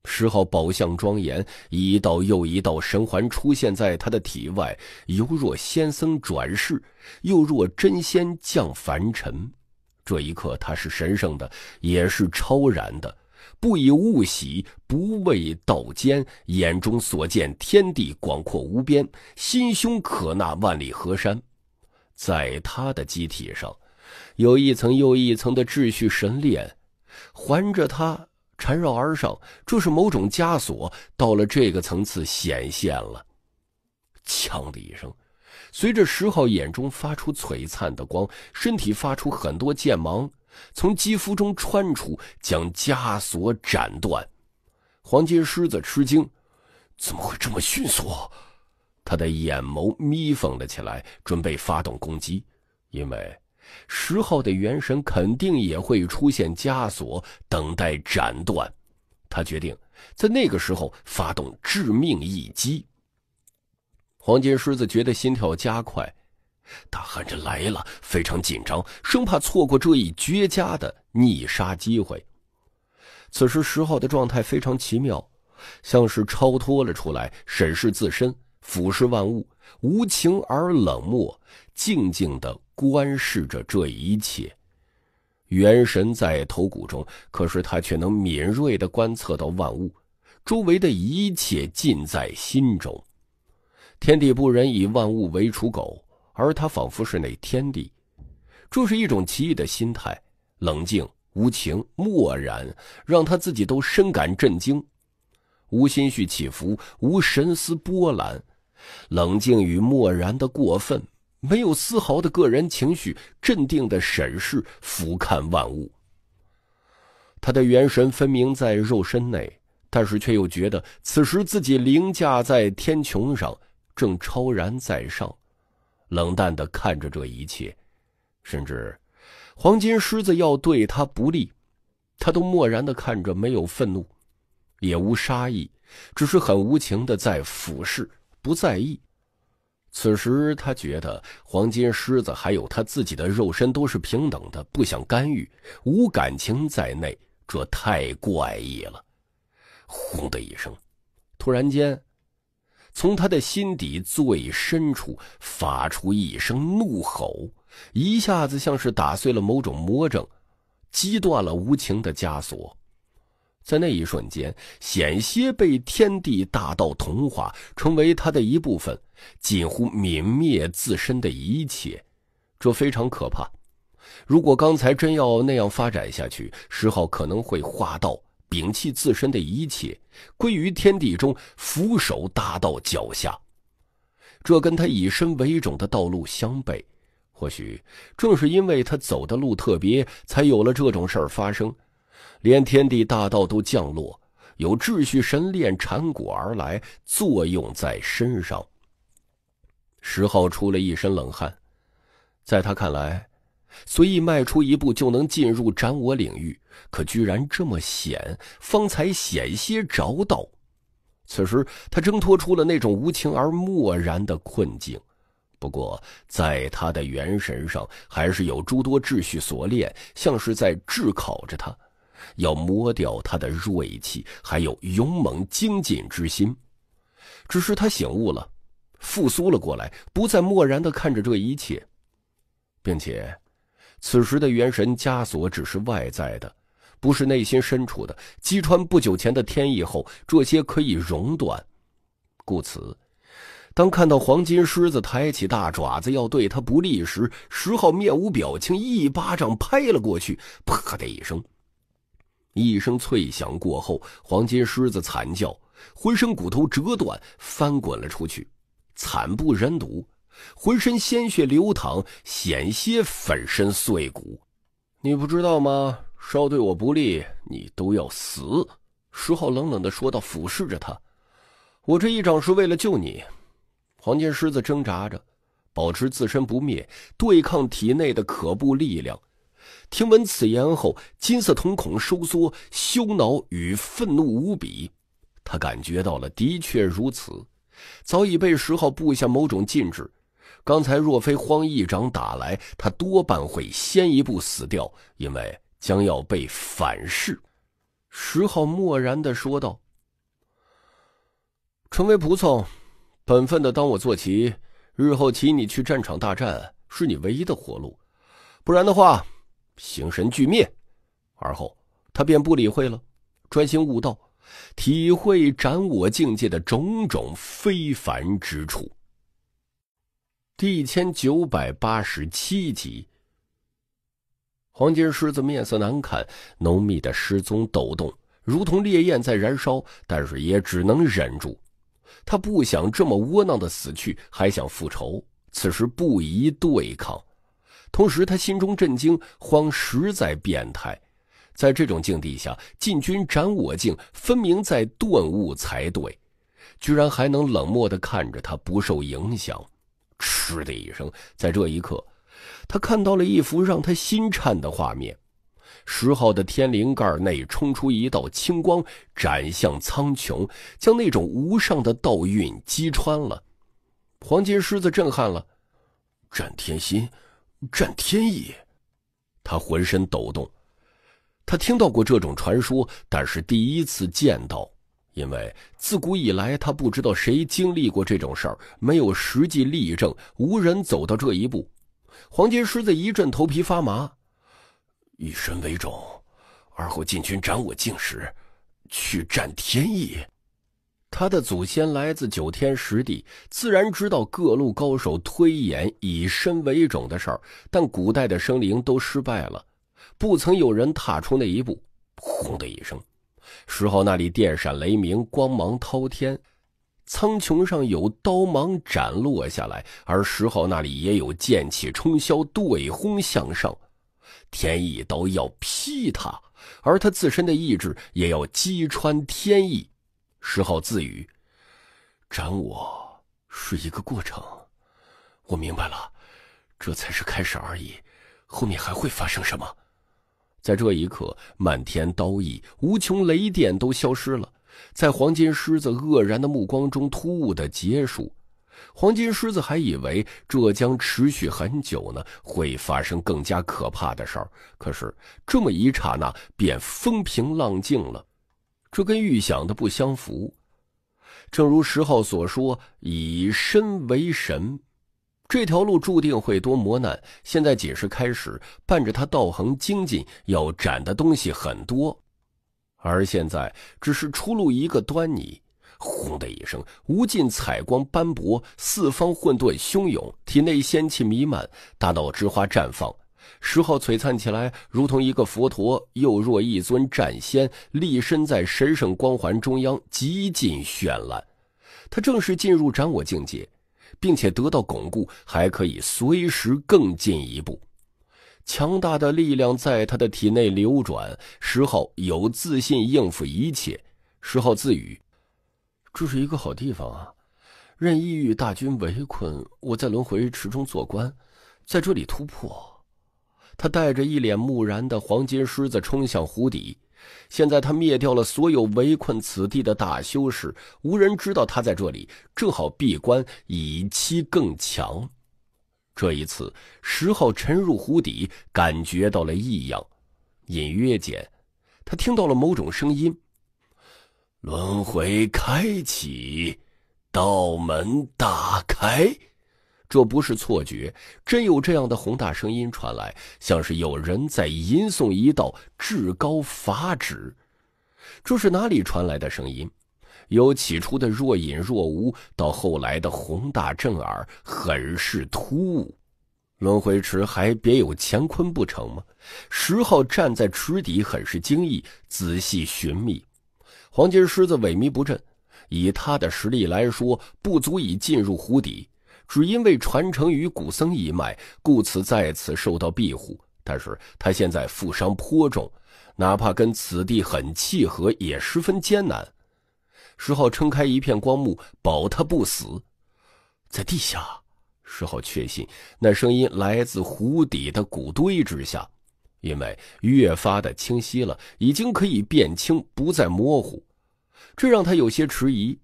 十号宝相庄严，一道又一道神环出现在他的体外，犹若仙僧转世，又若真仙降凡尘。这一刻，他是神圣的，也是超然的，不以物喜，不畏道艰。眼中所见，天地广阔无边，心胸可纳万里河山。在他的机体上，有一层又一层的秩序神链，环着他。缠绕而上，这是某种枷锁，到了这个层次显现了。枪的一声，随着石浩眼中发出璀璨的光，身体发出很多剑芒，从肌肤中穿出，将枷锁斩断。黄金狮子吃惊，怎么会这么迅速？他的眼眸眯缝了起来，准备发动攻击，因为。十号的元神肯定也会出现枷锁，等待斩断。他决定在那个时候发动致命一击。黄金狮子觉得心跳加快，大喊着来了，非常紧张，生怕错过这一绝佳的逆杀机会。此时，十号的状态非常奇妙，像是超脱了出来，审视自身，俯视万物，无情而冷漠，静静的。观视着这一切，元神在头骨中，可是他却能敏锐的观测到万物，周围的一切尽在心中。天地不仁，以万物为刍狗，而他仿佛是那天地，这是一种奇异的心态，冷静、无情、漠然，让他自己都深感震惊。无心绪起伏，无神思波澜，冷静与漠然的过分。没有丝毫的个人情绪，镇定的审视、俯瞰万物。他的元神分明在肉身内，但是却又觉得此时自己凌驾在天穹上，正超然在上，冷淡的看着这一切。甚至黄金狮子要对他不利，他都漠然的看着，没有愤怒，也无杀意，只是很无情的在俯视，不在意。此时他觉得黄金狮子还有他自己的肉身都是平等的，不想干预，无感情在内，这太怪异了。轰的一声，突然间，从他的心底最深处发出一声怒吼，一下子像是打碎了某种魔怔，击断了无情的枷锁。在那一瞬间，险些被天地大道同化，成为他的一部分，近乎泯灭自身的一切，这非常可怕。如果刚才真要那样发展下去，石浩可能会化道，摒弃自身的一切，归于天地中，俯首大道脚下。这跟他以身为种的道路相悖。或许正是因为他走的路特别，才有了这种事儿发生。连天地大道都降落，有秩序神炼产果而来，作用在身上。石昊出了一身冷汗，在他看来，随意迈出一步就能进入斩我领域，可居然这么险，方才险些着道。此时他挣脱出了那种无情而漠然的困境，不过在他的元神上还是有诸多秩序锁链，像是在炙烤着他。要磨掉他的锐气，还有勇猛精进之心。只是他醒悟了，复苏了过来，不再漠然的看着这一切，并且，此时的元神枷锁只是外在的，不是内心深处的。击穿不久前的天意后，这些可以熔断。故此，当看到黄金狮子抬起大爪子要对他不利时，石浩面无表情，一巴掌拍了过去，啪的一声。一声脆响过后，黄金狮子惨叫，浑身骨头折断，翻滚了出去，惨不忍睹，浑身鲜血流淌，险些粉身碎骨。你不知道吗？稍对我不利，你都要死。”石浩冷冷的说道，俯视着他，“我这一掌是为了救你。”黄金狮子挣扎着，保持自身不灭，对抗体内的可怖力量。听闻此言后，金色瞳孔收缩，羞恼与愤怒无比。他感觉到了，的确如此。早已被石浩布下某种禁制，刚才若非荒一掌打来，他多半会先一步死掉，因为将要被反噬。石浩漠然的说道：“成为仆从，本分的当我坐骑，日后骑你去战场大战，是你唯一的活路。不然的话……”形神俱灭，而后他便不理会了，专心悟道，体会斩我境界的种种非凡之处。第一千九百八十七集，黄金狮子面色难看，浓密的尸踪抖动，如同烈焰在燃烧，但是也只能忍住。他不想这么窝囊的死去，还想复仇，此时不宜对抗。同时，他心中震惊，慌实在变态。在这种境地下，禁军斩我境，分明在顿悟才对，居然还能冷漠的看着他不受影响。嗤的一声，在这一刻，他看到了一幅让他心颤的画面：十号的天灵盖内冲出一道青光，斩向苍穹，将那种无上的道韵击穿了。黄金狮子震撼了，斩天心。战天意，他浑身抖动。他听到过这种传说，但是第一次见到。因为自古以来，他不知道谁经历过这种事儿，没有实际例证，无人走到这一步。黄金狮子一阵头皮发麻。以身为种，而后进军，斩我境时，去战天意。他的祖先来自九天十地，自然知道各路高手推演以身为种的事儿。但古代的生灵都失败了，不曾有人踏出那一步。轰的一声，石号那里电闪雷鸣，光芒滔天，苍穹上有刀芒斩落下来，而石号那里也有剑气冲霄对轰向上，天意刀要劈他，而他自身的意志也要击穿天意。只好自语：“斩我是一个过程，我明白了，这才是开始而已。后面还会发生什么？”在这一刻，漫天刀意、无穷雷电都消失了，在黄金狮子愕然的目光中突兀的结束。黄金狮子还以为这将持续很久呢，会发生更加可怕的事儿。可是这么一刹那，便风平浪静了。这跟预想的不相符，正如石浩所说：“以身为神，这条路注定会多磨难。现在仅是开始，伴着他道行精进，要斩的东西很多。而现在，只是出路一个端倪。”轰的一声，无尽彩光斑驳，四方混沌汹涌，体内仙气弥漫，大道之花绽放。十号璀璨起来，如同一个佛陀，又若一尊战仙，立身在神圣光环中央，极尽绚烂。他正式进入斩我境界，并且得到巩固，还可以随时更进一步。强大的力量在他的体内流转。十号有自信应付一切。十号自语：“这是一个好地方啊！任意域大军围困，我在轮回池中做官，在这里突破。”他带着一脸木然的黄金狮子冲向湖底。现在他灭掉了所有围困此地的大修士，无人知道他在这里，正好闭关以期更强。这一次，石浩沉入湖底，感觉到了异样，隐约间，他听到了某种声音：轮回开启，道门打开。这不是错觉，真有这样的宏大声音传来，像是有人在吟诵一道至高法旨。这是哪里传来的声音？由起初的若隐若无，到后来的宏大震耳，很是突兀。轮回池还别有乾坤不成吗？十号站在池底，很是惊异，仔细寻觅。黄金狮子萎靡不振，以他的实力来说，不足以进入湖底。只因为传承于古僧一脉，故此在此受到庇护。但是他现在负伤颇重，哪怕跟此地很契合，也十分艰难。石昊撑开一片光幕，保他不死。在地下，石昊确信那声音来自湖底的谷堆之下，因为越发的清晰了，已经可以辨清，不再模糊。这让他有些迟疑。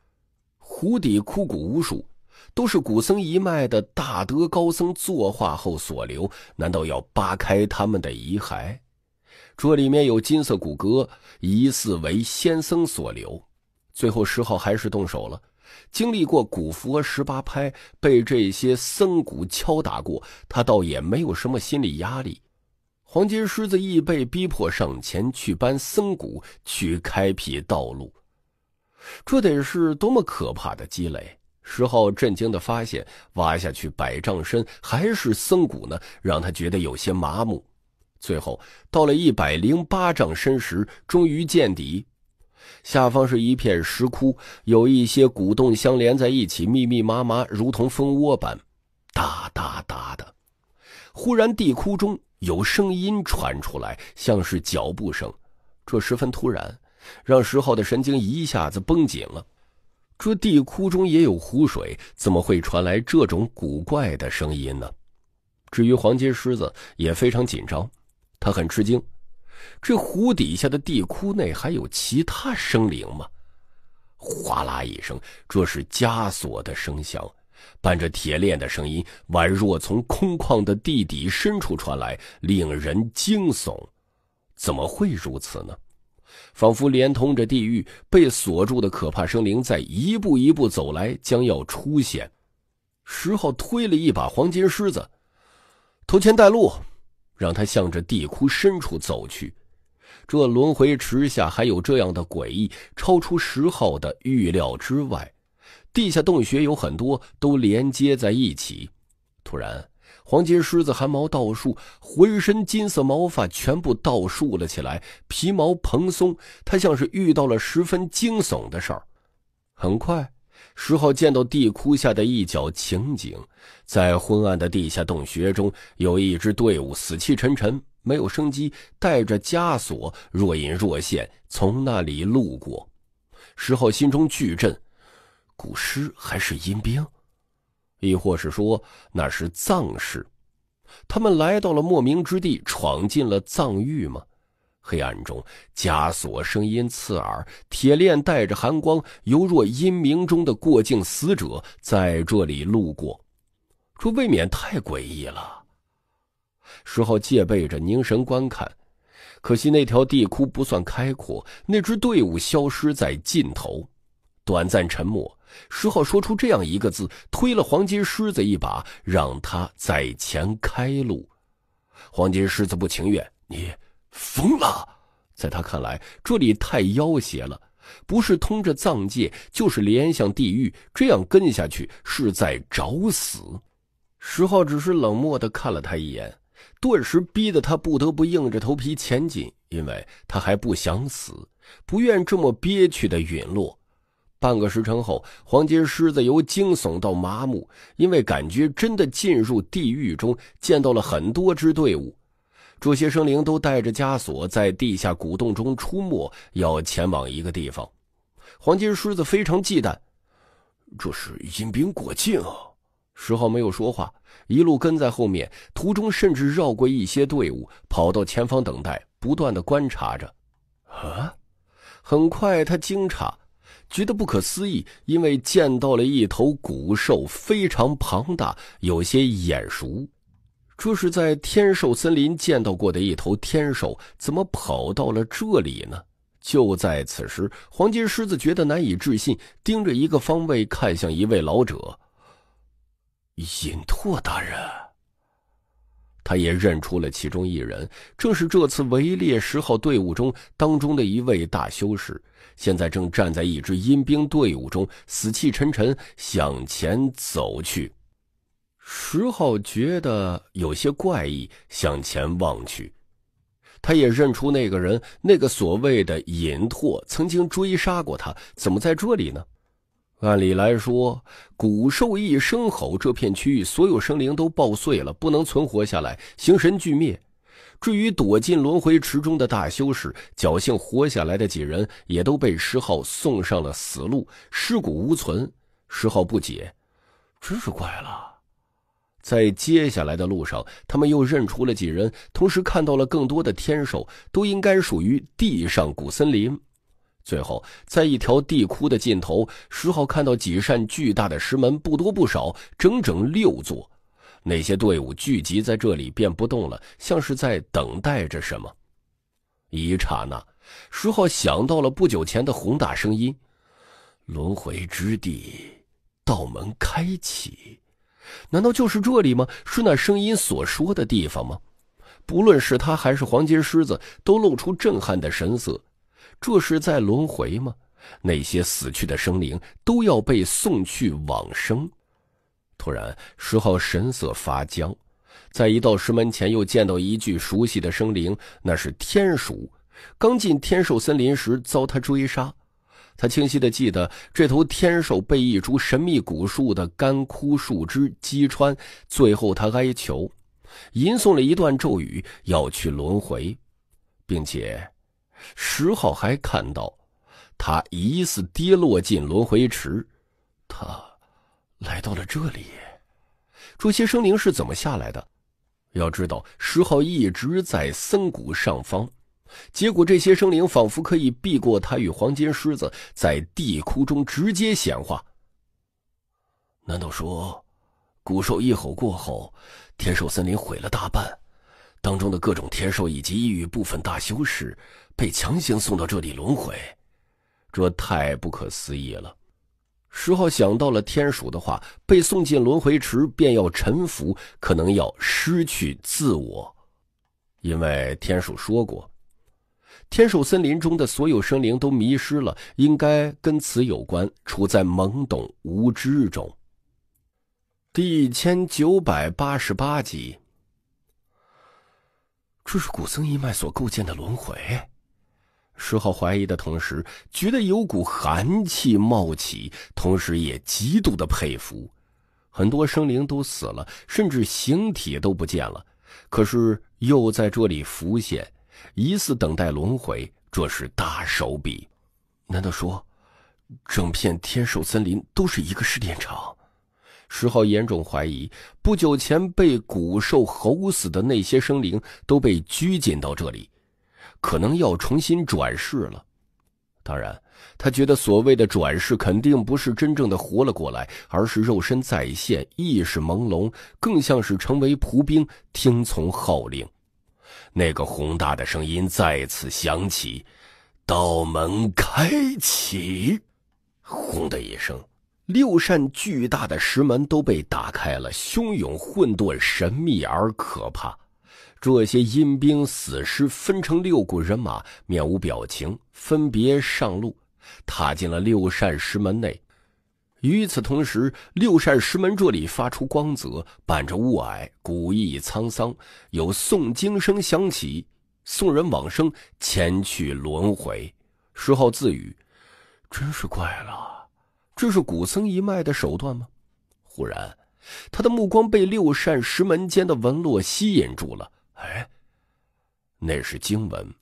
湖底枯骨无数。都是古僧一脉的大德高僧作画后所留，难道要扒开他们的遗骸？这里面有金色骨骼，疑似为先僧所留。最后，石昊还是动手了。经历过古佛十八拍，被这些僧骨敲打过，他倒也没有什么心理压力。黄金狮子亦被逼迫上前去搬僧骨，去开辟道路。这得是多么可怕的积累！石浩震惊的发现，挖下去百丈深还是僧骨呢，让他觉得有些麻木。最后到了一百零八丈深时，终于见底，下方是一片石窟，有一些古洞相连在一起，密密麻麻，如同蜂窝般。哒哒哒的，忽然地窟中有声音传出来，像是脚步声，这十分突然，让石浩的神经一下子绷紧了。这地窟中也有湖水，怎么会传来这种古怪的声音呢？至于黄金狮子也非常紧张，他很吃惊：这湖底下的地窟内还有其他生灵吗？哗啦一声，这是枷锁的声响，伴着铁链的声音，宛若从空旷的地底深处传来，令人惊悚。怎么会如此呢？仿佛连通着地狱，被锁住的可怕生灵在一步一步走来，将要出现。石号推了一把黄金狮子，头前带路，让他向着地窟深处走去。这轮回池下还有这样的诡异，超出石号的预料之外。地下洞穴有很多，都连接在一起。突然。黄金狮子汗毛倒竖，浑身金色毛发全部倒竖了起来，皮毛蓬松。他像是遇到了十分惊悚的事儿。很快，石浩见到地窟下的一角情景，在昏暗的地下洞穴中，有一支队伍死气沉沉，没有生机，带着枷锁，若隐若现从那里路过。石浩心中巨震：古尸还是阴兵？亦或是说，那是藏尸？他们来到了莫名之地，闯进了藏域吗？黑暗中，枷锁声音刺耳，铁链带着寒光，犹若阴冥中的过境死者在这里路过，这未免太诡异了。石浩戒备着，凝神观看。可惜那条地窟不算开阔，那支队伍消失在尽头。短暂沉默。石浩说出这样一个字，推了黄金狮子一把，让他在前开路。黄金狮子不情愿，你疯了！在他看来，这里太妖邪了，不是通着藏界，就是连向地狱。这样跟下去是在找死。石浩只是冷漠的看了他一眼，顿时逼得他不得不硬着头皮前进，因为他还不想死，不愿这么憋屈的陨落。半个时辰后，黄金狮子由惊悚到麻木，因为感觉真的进入地狱中，见到了很多支队伍。这些生灵都带着枷锁，在地下古洞中出没，要前往一个地方。黄金狮子非常忌惮，这是阴兵过境。石昊没有说话，一路跟在后面，途中甚至绕过一些队伍，跑到前方等待，不断的观察着。啊！很快他惊诧。觉得不可思议，因为见到了一头古兽，非常庞大，有些眼熟。这是在天兽森林见到过的一头天兽，怎么跑到了这里呢？就在此时，黄金狮子觉得难以置信，盯着一个方位，看向一位老者，隐拓大人。他也认出了其中一人，正是这次围猎十号队伍中当中的一位大修士，现在正站在一支阴兵队伍中，死气沉沉向前走去。十号觉得有些怪异，向前望去，他也认出那个人，那个所谓的隐拓曾经追杀过他，怎么在这里呢？按理来说，古兽一声吼，这片区域所有生灵都爆碎了，不能存活下来，形神俱灭。至于躲进轮回池中的大修士，侥幸活下来的几人，也都被石浩送上了死路，尸骨无存。石浩不解，真是怪了。在接下来的路上，他们又认出了几人，同时看到了更多的天兽，都应该属于地上古森林。最后，在一条地窟的尽头，石浩看到几扇巨大的石门，不多不少，整整六座。那些队伍聚集在这里，便不动了，像是在等待着什么。一刹那，石浩想到了不久前的宏大声音：“轮回之地，道门开启。”难道就是这里吗？是那声音所说的地方吗？不论是他还是黄金狮子，都露出震撼的神色。这是在轮回吗？那些死去的生灵都要被送去往生。突然，石浩神色发僵，在一到石门前，又见到一具熟悉的生灵，那是天鼠。刚进天兽森林时，遭他追杀。他清晰的记得，这头天兽被一株神秘古树的干枯树枝击穿，最后他哀求，吟诵了一段咒语，要去轮回，并且。石浩还看到，他疑似跌落进轮回池，他来到了这里。这些生灵是怎么下来的？要知道，石浩一直在森谷上方，结果这些生灵仿佛可以避过他与黄金狮子，在地窟中直接显化。难道说，古兽一吼过后，天兽森林毁了大半？当中的各种天兽以及一域部分大修士被强行送到这里轮回，这太不可思议了。石浩想到了天鼠的话，被送进轮回池便要臣服，可能要失去自我，因为天鼠说过，天鼠森林中的所有生灵都迷失了，应该跟此有关，处在懵懂无知中。第一千九百八十八集。这是古僧一脉所构建的轮回，石浩怀疑的同时，觉得有股寒气冒起，同时也极度的佩服。很多生灵都死了，甚至形体都不见了，可是又在这里浮现，疑似等待轮回。这是大手笔，难道说，整片天兽森林都是一个试炼场？石浩严重怀疑，不久前被蛊兽吼死的那些生灵都被拘禁到这里，可能要重新转世了。当然，他觉得所谓的转世肯定不是真正的活了过来，而是肉身再现，意识朦胧，更像是成为仆兵，听从号令。那个宏大的声音再次响起：“道门开启！”轰的一声。六扇巨大的石门都被打开了，汹涌、混沌、神秘而可怕。这些阴兵死尸分成六股人马，面无表情，分别上路，踏进了六扇石门内。与此同时，六扇石门这里发出光泽，伴着雾霭，古意沧桑。有诵经声响起，送人往生，前去轮回。石昊自语：“真是怪了。”这是古僧一脉的手段吗？忽然，他的目光被六扇石门间的纹络吸引住了。哎，那是经文，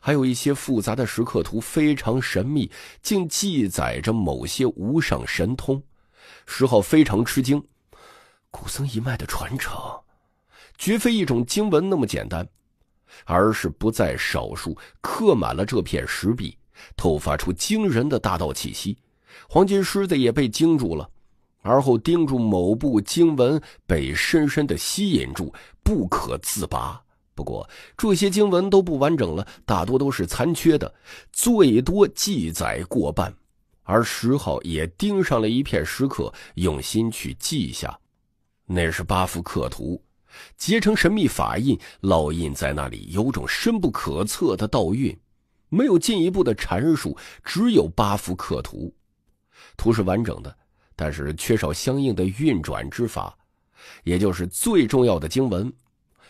还有一些复杂的石刻图，非常神秘，竟记载着某些无上神通。石浩非常吃惊，古僧一脉的传承绝非一种经文那么简单，而是不在少数，刻满了这片石壁，透发出惊人的大道气息。黄金狮子也被惊住了，而后盯住某部经文，被深深的吸引住，不可自拔。不过这些经文都不完整了，大多都是残缺的，最多记载过半。而石浩也盯上了一片石刻，用心去记下。那是八幅刻图，结成神秘法印，烙印在那里，有种深不可测的道韵。没有进一步的阐述，只有八幅刻图。图是完整的，但是缺少相应的运转之法，也就是最重要的经文。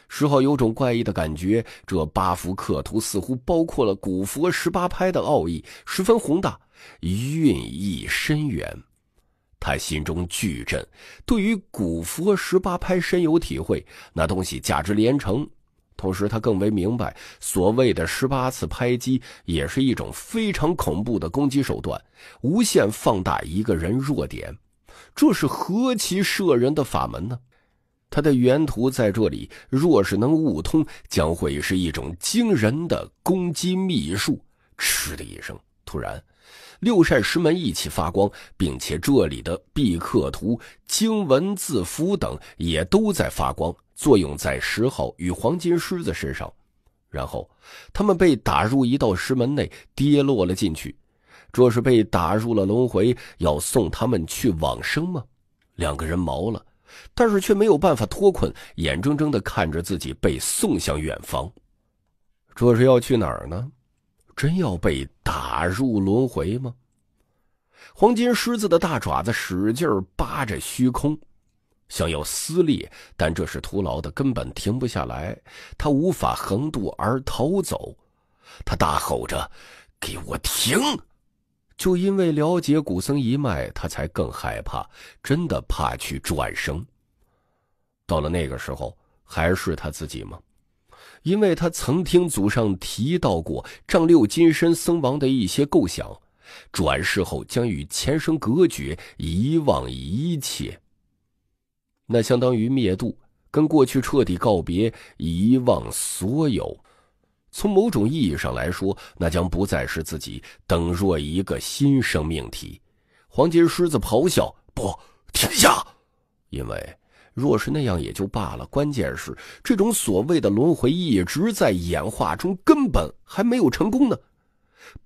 石浩有种怪异的感觉，这八幅刻图似乎包括了古佛十八拍的奥义，十分宏大，蕴意深远。他心中巨震，对于古佛十八拍深有体会，那东西价值连城。同时，他更为明白，所谓的十八次拍击也是一种非常恐怖的攻击手段，无限放大一个人弱点，这是何其摄人的法门呢？他的原图在这里，若是能悟通，将会是一种惊人的攻击秘术。嗤的一声，突然，六扇石门一起发光，并且这里的壁刻图、经文字符等也都在发光。作用在石号与黄金狮子身上，然后他们被打入一道石门内，跌落了进去。这是被打入了轮回，要送他们去往生吗？两个人毛了，但是却没有办法脱困，眼睁睁地看着自己被送向远方。这是要去哪儿呢？真要被打入轮回吗？黄金狮子的大爪子使劲扒着虚空。想要撕裂，但这是徒劳的，根本停不下来。他无法横渡而逃走，他大吼着：“给我停！”就因为了解古僧一脉，他才更害怕，真的怕去转生。到了那个时候，还是他自己吗？因为他曾听祖上提到过丈六金身僧王的一些构想，转世后将与前生隔绝，遗忘一切。那相当于灭度，跟过去彻底告别，遗忘所有。从某种意义上来说，那将不再是自己，等若一个新生命体。黄金狮子咆哮，不，停下！因为若是那样也就罢了，关键是这种所谓的轮回一直在演化中，根本还没有成功呢。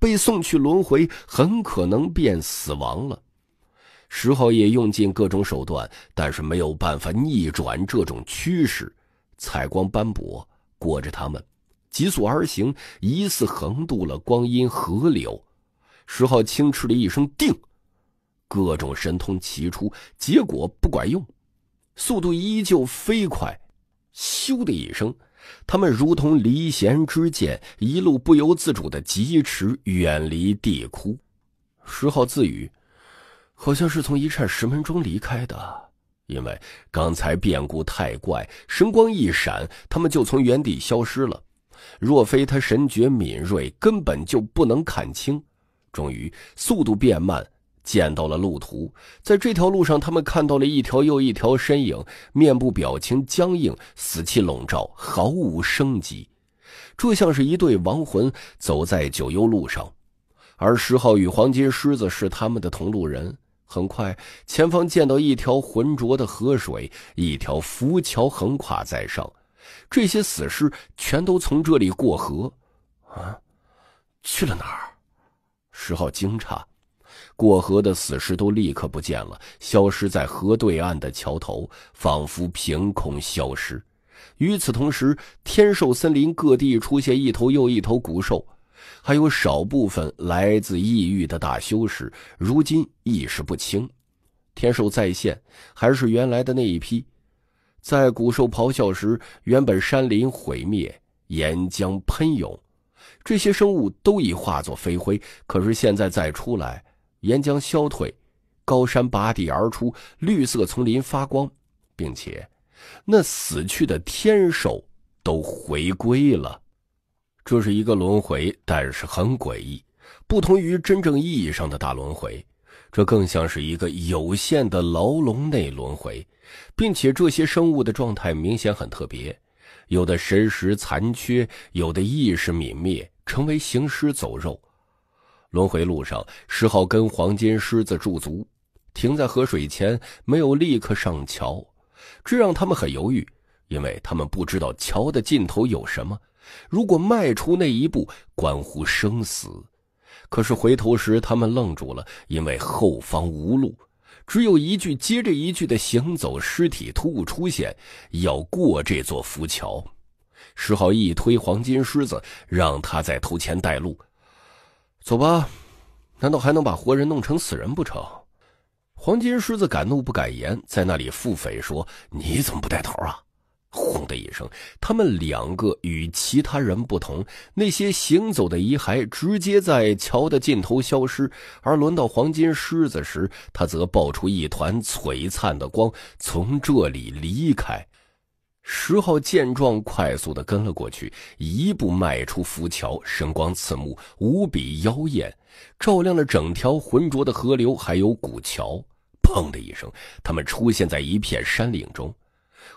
被送去轮回，很可能便死亡了。石浩也用尽各种手段，但是没有办法逆转这种趋势。采光斑驳，裹着他们急速而行，疑似横渡了光阴河流。石浩轻嗤了一声，定，各种神通齐出，结果不管用，速度依旧飞快。咻的一声，他们如同离弦之箭，一路不由自主的疾驰，远离地窟。石浩自语。好像是从一扇石门中离开的，因为刚才变故太怪，神光一闪，他们就从原地消失了。若非他神觉敏锐，根本就不能看清。终于速度变慢，见到了路途。在这条路上，他们看到了一条又一条身影，面部表情僵硬，死气笼罩，毫无生机。这像是一对亡魂走在九幽路上，而石昊与黄金狮子是他们的同路人。很快，前方见到一条浑浊的河水，一条浮桥横跨在上。这些死尸全都从这里过河，啊，去了哪儿？石浩惊诧。过河的死尸都立刻不见了，消失在河对岸的桥头，仿佛凭空消失。与此同时，天兽森林各地出现一头又一头古兽。还有少部分来自异域的大修士，如今意识不清。天兽再现，还是原来的那一批。在古兽咆哮时，原本山林毁灭，岩浆喷涌，这些生物都已化作飞灰。可是现在再出来，岩浆消退，高山拔地而出，绿色丛林发光，并且，那死去的天兽都回归了。这是一个轮回，但是很诡异，不同于真正意义上的大轮回，这更像是一个有限的牢笼内轮回，并且这些生物的状态明显很特别，有的神识残缺，有的意识泯灭，成为行尸走肉。轮回路上，石昊跟黄金狮子驻足，停在河水前，没有立刻上桥，这让他们很犹豫，因为他们不知道桥的尽头有什么。如果迈出那一步，关乎生死。可是回头时，他们愣住了，因为后方无路，只有一具接着一具的行走尸体突兀出现，要过这座浮桥。石浩一推黄金狮子，让他在头前带路，走吧。难道还能把活人弄成死人不成？黄金狮子敢怒不敢言，在那里腹诽说：“你怎么不带头啊？”轰的一声，他们两个与其他人不同，那些行走的遗骸直接在桥的尽头消失，而轮到黄金狮子时，他则爆出一团璀璨的光，从这里离开。石浩见状，快速的跟了过去，一步迈出浮桥，神光刺目，无比妖艳，照亮了整条浑浊的河流，还有古桥。砰的一声，他们出现在一片山岭中。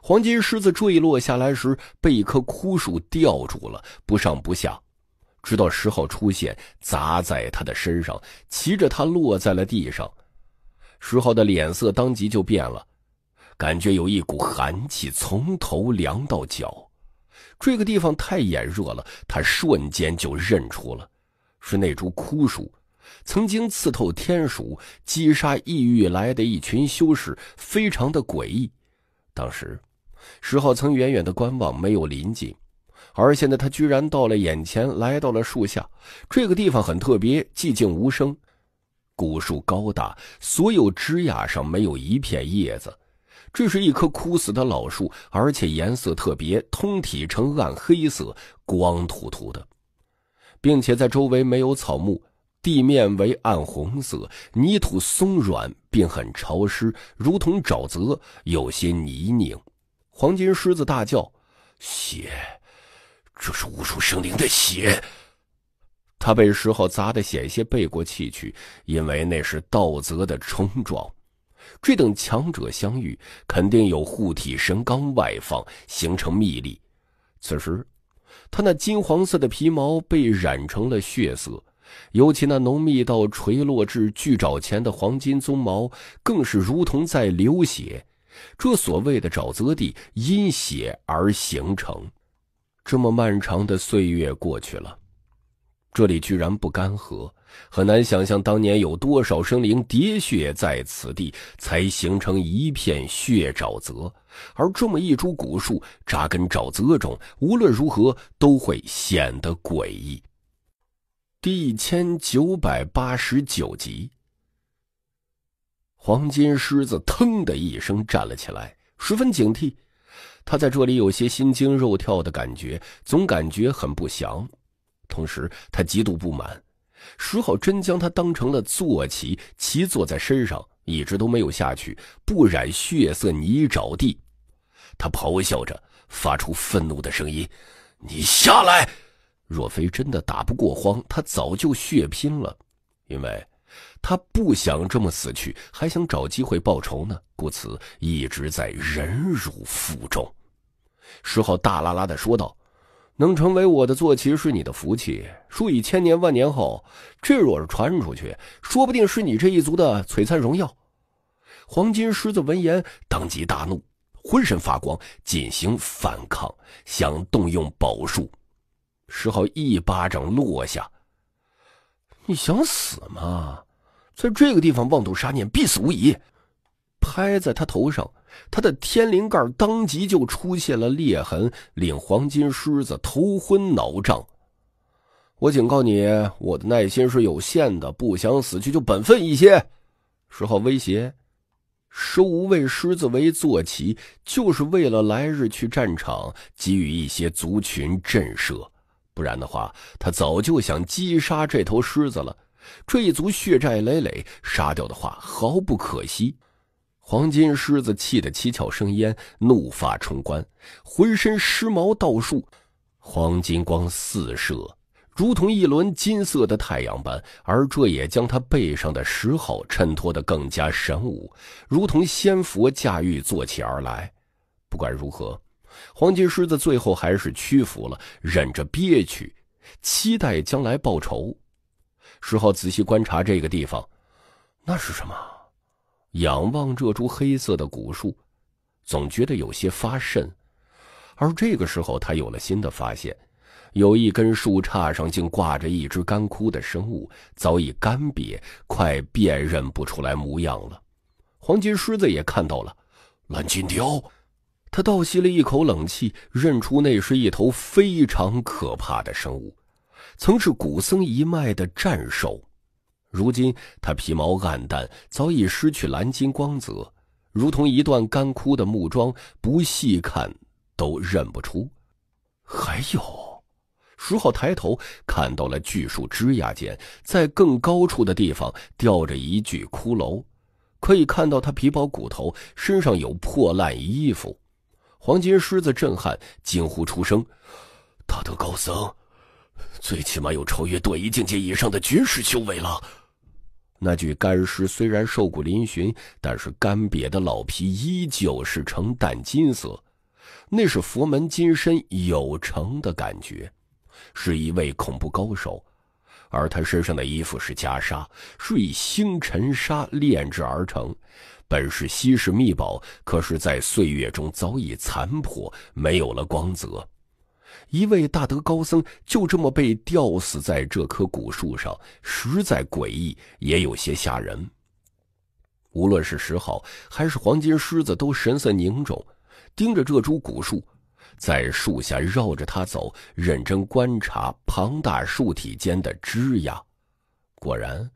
黄金狮子坠落下来时，被一棵枯树吊住了，不上不下，直到石浩出现，砸在他的身上，骑着他落在了地上。石浩的脸色当即就变了，感觉有一股寒气从头凉到脚。这个地方太炎热了，他瞬间就认出了，是那株枯树，曾经刺透天鼠，击杀异域来的一群修士，非常的诡异。当时。石浩曾远远地观望，没有临近，而现在他居然到了眼前，来到了树下。这个地方很特别，寂静无声。古树高大，所有枝桠上没有一片叶子，这是一棵枯死的老树，而且颜色特别，通体呈暗黑色，光秃秃的，并且在周围没有草木，地面为暗红色，泥土松软并很潮湿，如同沼泽，有些泥泞。黄金狮子大叫：“血！这是无数生灵的血！”他被石昊砸得险些背过气去，因为那是道泽的冲撞。这等强者相遇，肯定有护体神罡外放，形成秘力。此时，他那金黄色的皮毛被染成了血色，尤其那浓密到垂落至巨爪前的黄金鬃毛，更是如同在流血。这所谓的沼泽地，因血而形成。这么漫长的岁月过去了，这里居然不干涸，很难想象当年有多少生灵喋血在此地，才形成一片血沼泽。而这么一株古树扎根沼泽中，无论如何都会显得诡异。第一千九百八十九集。黄金狮子腾的一声站了起来，十分警惕。他在这里有些心惊肉跳的感觉，总感觉很不祥。同时，他极度不满，石浩真将他当成了坐骑，骑坐在身上，一直都没有下去。不染血色泥沼地，他咆哮着，发出愤怒的声音：“你下来！”若非真的打不过荒，他早就血拼了，因为。他不想这么死去，还想找机会报仇呢，故此一直在忍辱负重。石浩大啦啦的说道：“能成为我的坐骑是你的福气，数以千年万年后，这若是传出去，说不定是你这一族的璀璨荣耀。”黄金狮子闻言，当即大怒，浑身发光，进行反抗，想动用宝术。石浩一巴掌落下：“你想死吗？”在这个地方妄动杀念，必死无疑。拍在他头上，他的天灵盖当即就出现了裂痕，令黄金狮子头昏脑胀。我警告你，我的耐心是有限的，不想死去就本分一些。石浩威胁，收无畏狮子为坐骑，就是为了来日去战场给予一些族群震慑。不然的话，他早就想击杀这头狮子了。这一族血债累累，杀掉的话毫不可惜。黄金狮子气得七窍生烟，怒发冲冠，浑身尸毛倒竖，黄金光四射，如同一轮金色的太阳般。而这也将他背上的石猴衬托得更加神武，如同仙佛驾驭坐骑而来。不管如何，黄金狮子最后还是屈服了，忍着憋屈，期待将来报仇。石浩仔细观察这个地方，那是什么？仰望这株黑色的古树，总觉得有些发瘆。而这个时候，他有了新的发现：有一根树杈上竟挂着一只干枯的生物，早已干瘪，快辨认不出来模样了。黄金狮子也看到了，蓝金雕，他倒吸了一口冷气，认出那是一头非常可怕的生物。曾是古僧一脉的战兽，如今他皮毛暗淡，早已失去蓝金光泽，如同一段干枯的木桩，不细看都认不出。还有，石浩抬头看到了巨树枝桠间，在更高处的地方吊着一具骷髅，可以看到他皮包骨头，身上有破烂衣服。黄金狮子震撼，惊呼出声：“大德高僧！”最起码有超越斗一境界以上的绝世修为了。那具干尸虽然瘦骨嶙峋，但是干瘪的老皮依旧是呈淡金色，那是佛门金身有成的感觉，是一位恐怖高手。而他身上的衣服是袈裟，是以星辰沙炼制而成，本是稀世秘宝，可是在岁月中早已残破，没有了光泽。一位大德高僧就这么被吊死在这棵古树上，实在诡异，也有些吓人。无论是石昊还是黄金狮子，都神色凝重，盯着这株古树，在树下绕着它走，认真观察庞大树体间的枝桠。果然，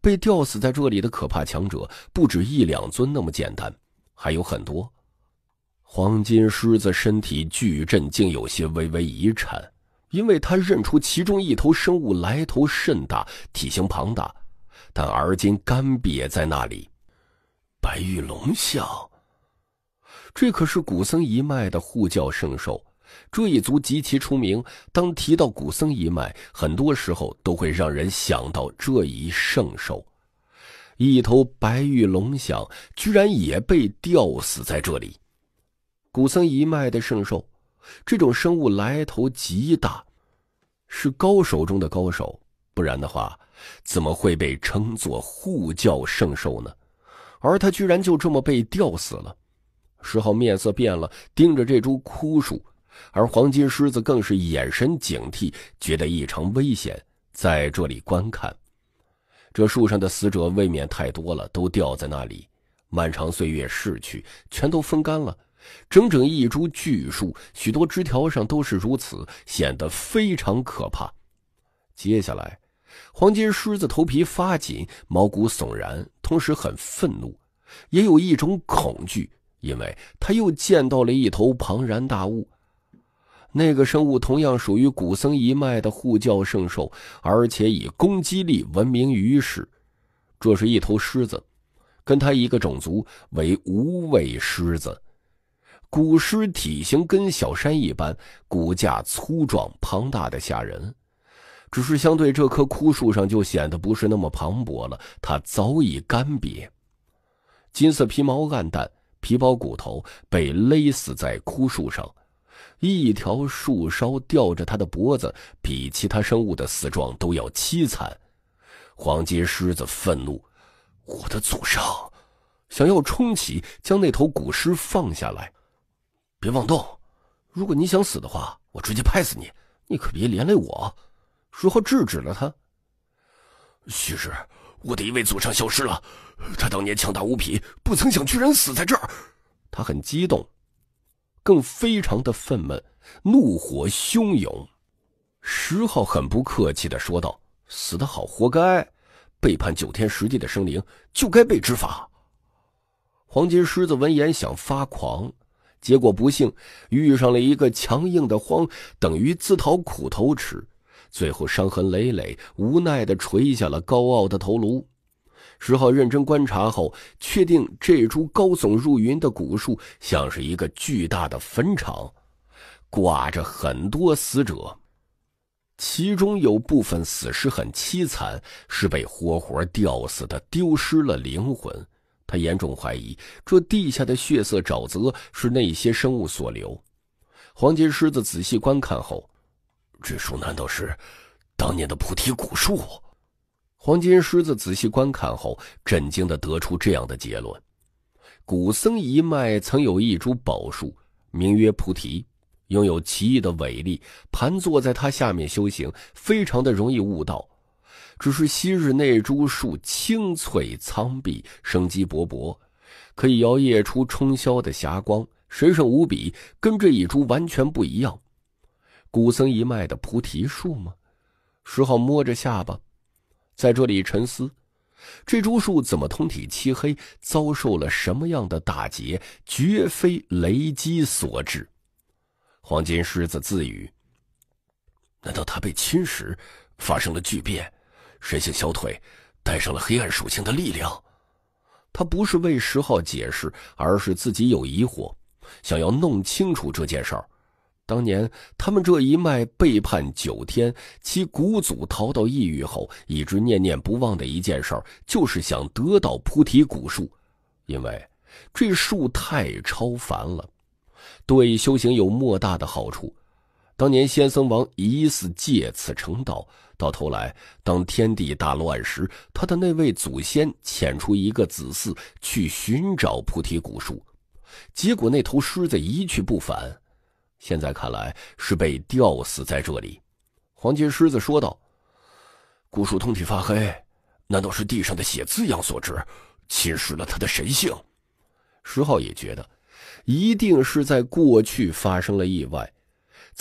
被吊死在这里的可怕强者不止一两尊那么简单，还有很多。黄金狮子身体巨震，竟有些微微一颤，因为他认出其中一头生物来头甚大，体型庞大，但而今干瘪在那里。白玉龙象，这可是古僧一脉的护教圣兽，这一族极其出名。当提到古僧一脉，很多时候都会让人想到这一圣兽。一头白玉龙象居然也被吊死在这里。古僧一脉的圣兽，这种生物来头极大，是高手中的高手。不然的话，怎么会被称作护教圣兽呢？而他居然就这么被吊死了。石浩面色变了，盯着这株枯树，而黄金狮子更是眼神警惕，觉得异常危险。在这里观看，这树上的死者未免太多了，都吊在那里，漫长岁月逝去，全都风干了。整整一株巨树，许多枝条上都是如此，显得非常可怕。接下来，黄金狮子头皮发紧，毛骨悚然，同时很愤怒，也有一种恐惧，因为他又见到了一头庞然大物。那个生物同样属于古僧一脉的护教圣兽，而且以攻击力闻名于世。这是一头狮子，跟它一个种族为无畏狮子。古尸体型跟小山一般，骨架粗壮庞大的吓人。只是相对这棵枯树上，就显得不是那么磅礴了。它早已干瘪，金色皮毛暗淡，皮包骨头，被勒死在枯树上。一条树梢吊着它的脖子，比其他生物的死状都要凄惨。黄金狮子愤怒，我的祖上，想要冲起将那头古尸放下来。别妄动！如果你想死的话，我直接拍死你！你可别连累我。如何制止了他。许是，我的一位祖上消失了，他当年强大无匹，不曾想居然死在这儿。他很激动，更非常的愤懑，怒火汹涌。石浩很不客气的说道：“死得好，活该！背叛九天十地的生灵，就该被执法。”黄金狮子闻言想发狂。结果不幸遇上了一个强硬的荒，等于自讨苦头吃，最后伤痕累累，无奈地垂下了高傲的头颅。石浩认真观察后，确定这株高耸入云的古树像是一个巨大的坟场，挂着很多死者，其中有部分死尸很凄惨，是被活活吊死的，丢失了灵魂。他严重怀疑这地下的血色沼泽是那些生物所留。黄金狮子仔细观看后，这树难道是当年的菩提古树？黄金狮子仔细观看后，震惊的得出这样的结论：古僧一脉曾有一株宝树，名曰菩提，拥有奇异的伟力。盘坐在它下面修行，非常的容易悟道。只是昔日那株树青翠苍碧，生机勃勃，可以摇曳出冲霄的霞光，神圣无比，跟这一株完全不一样。古僧一脉的菩提树吗？石昊摸着下巴，在这里沉思：这株树怎么通体漆黑？遭受了什么样的打劫？绝非雷击所致。黄金狮子自语：难道它被侵蚀，发生了巨变？神性小腿带上了黑暗属性的力量。他不是为十号解释，而是自己有疑惑，想要弄清楚这件事儿。当年他们这一脉背叛九天，其古祖逃到异域后，一直念念不忘的一件事，就是想得到菩提古树，因为这树太超凡了，对修行有莫大的好处。当年仙僧王疑似借此成道，到头来，当天地大乱时，他的那位祖先遣出一个子嗣去寻找菩提古树，结果那头狮子一去不返。现在看来是被吊死在这里。黄金狮子说道：“古树通体发黑，难道是地上的血滋养所致，侵蚀了他的神性？”石浩也觉得，一定是在过去发生了意外。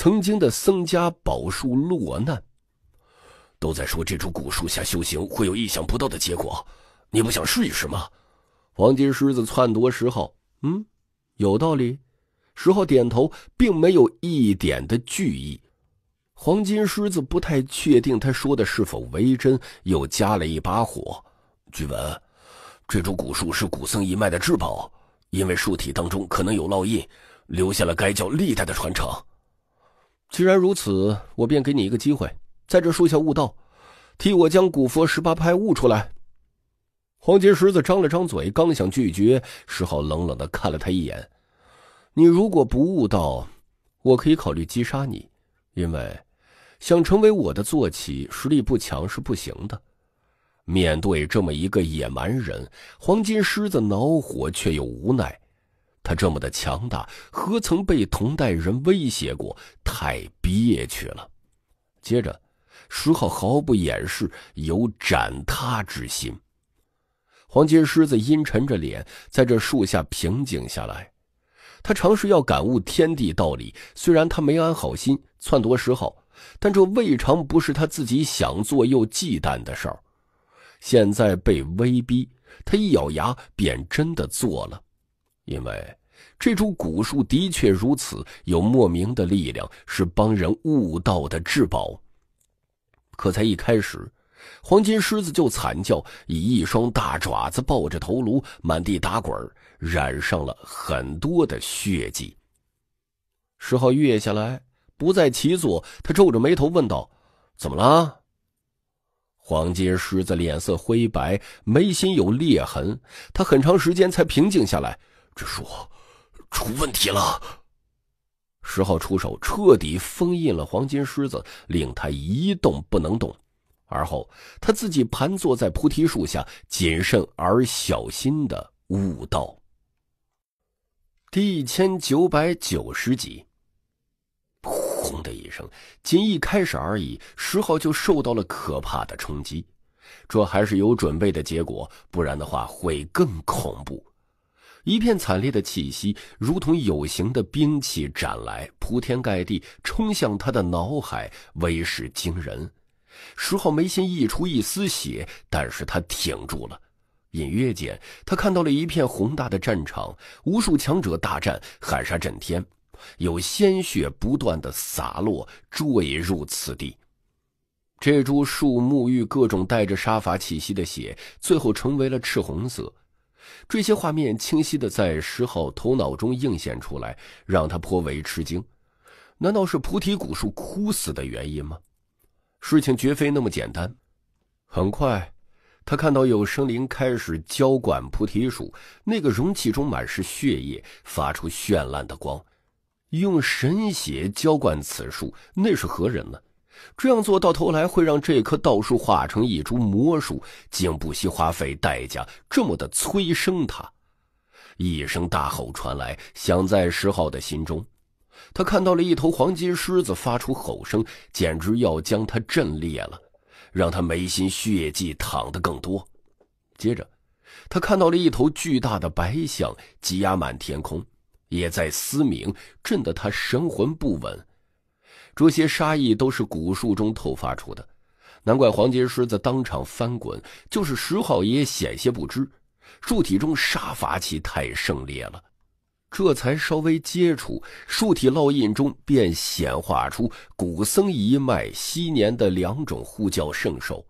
曾经的僧家宝树落难，都在说这株古树下修行会有意想不到的结果，你不想试一试吗？黄金狮子篡夺石号，嗯，有道理。石号点头，并没有一点的惧意。黄金狮子不太确定他说的是否为真，又加了一把火。据闻，这株古树是古僧一脉的至宝，因为树体当中可能有烙印，留下了该叫历代的传承。既然如此，我便给你一个机会，在这树下悟道，替我将古佛十八拍悟出来。黄金狮子张了张嘴，刚想拒绝，石昊冷冷的看了他一眼：“你如果不悟道，我可以考虑击杀你，因为想成为我的坐骑，实力不强是不行的。”面对这么一个野蛮人，黄金狮子恼火却又无奈。他这么的强大，何曾被同代人威胁过？太憋屈了。接着，石浩毫不掩饰有斩他之心。黄金狮子阴沉着脸，在这树下平静下来。他尝试要感悟天地道理，虽然他没安好心，篡夺石浩，但这未尝不是他自己想做又忌惮的事儿。现在被威逼，他一咬牙，便真的做了，因为。这株古树的确如此，有莫名的力量，是帮人悟道的至宝。可在一开始，黄金狮子就惨叫，以一双大爪子抱着头颅，满地打滚，染上了很多的血迹。石浩跃下来，不在其坐，他皱着眉头问道：“怎么了？”黄金狮子脸色灰白，眉心有裂痕，他很长时间才平静下来，只说。出问题了！十号出手，彻底封印了黄金狮子，令他一动不能动。而后，他自己盘坐在菩提树下，谨慎而小心的悟道。第一千九百九十集。轰的一声，仅一开始而已，十号就受到了可怕的冲击。这还是有准备的结果，不然的话会更恐怖。一片惨烈的气息，如同有形的兵器斩来，铺天盖地冲向他的脑海，威势惊人。石昊眉心溢出一丝血，但是他挺住了。隐约间，他看到了一片宏大的战场，无数强者大战，喊杀震天，有鲜血不断的洒落，坠入此地。这株树沐浴各种带着杀伐气息的血，最后成为了赤红色。这些画面清晰的在石浩头脑中映现出来，让他颇为吃惊。难道是菩提古树枯死的原因吗？事情绝非那么简单。很快，他看到有生灵开始浇灌菩提树，那个容器中满是血液，发出绚烂的光。用神血浇灌此树，那是何人呢？这样做到头来会让这棵道树化成一株魔树，竟不惜花费代价这么的催生它。一声大吼传来，响在石浩的心中。他看到了一头黄金狮子发出吼声，简直要将他震裂了，让他眉心血迹淌得更多。接着，他看到了一头巨大的白象挤压满天空，也在嘶鸣，震得他神魂不稳。这些杀意都是古树中透发出的，难怪黄金狮子当场翻滚，就是石昊也险些不知。树体中杀伐气太盛烈了，这才稍微接触树体烙印中，便显化出古僧一脉昔年的两种呼叫圣兽，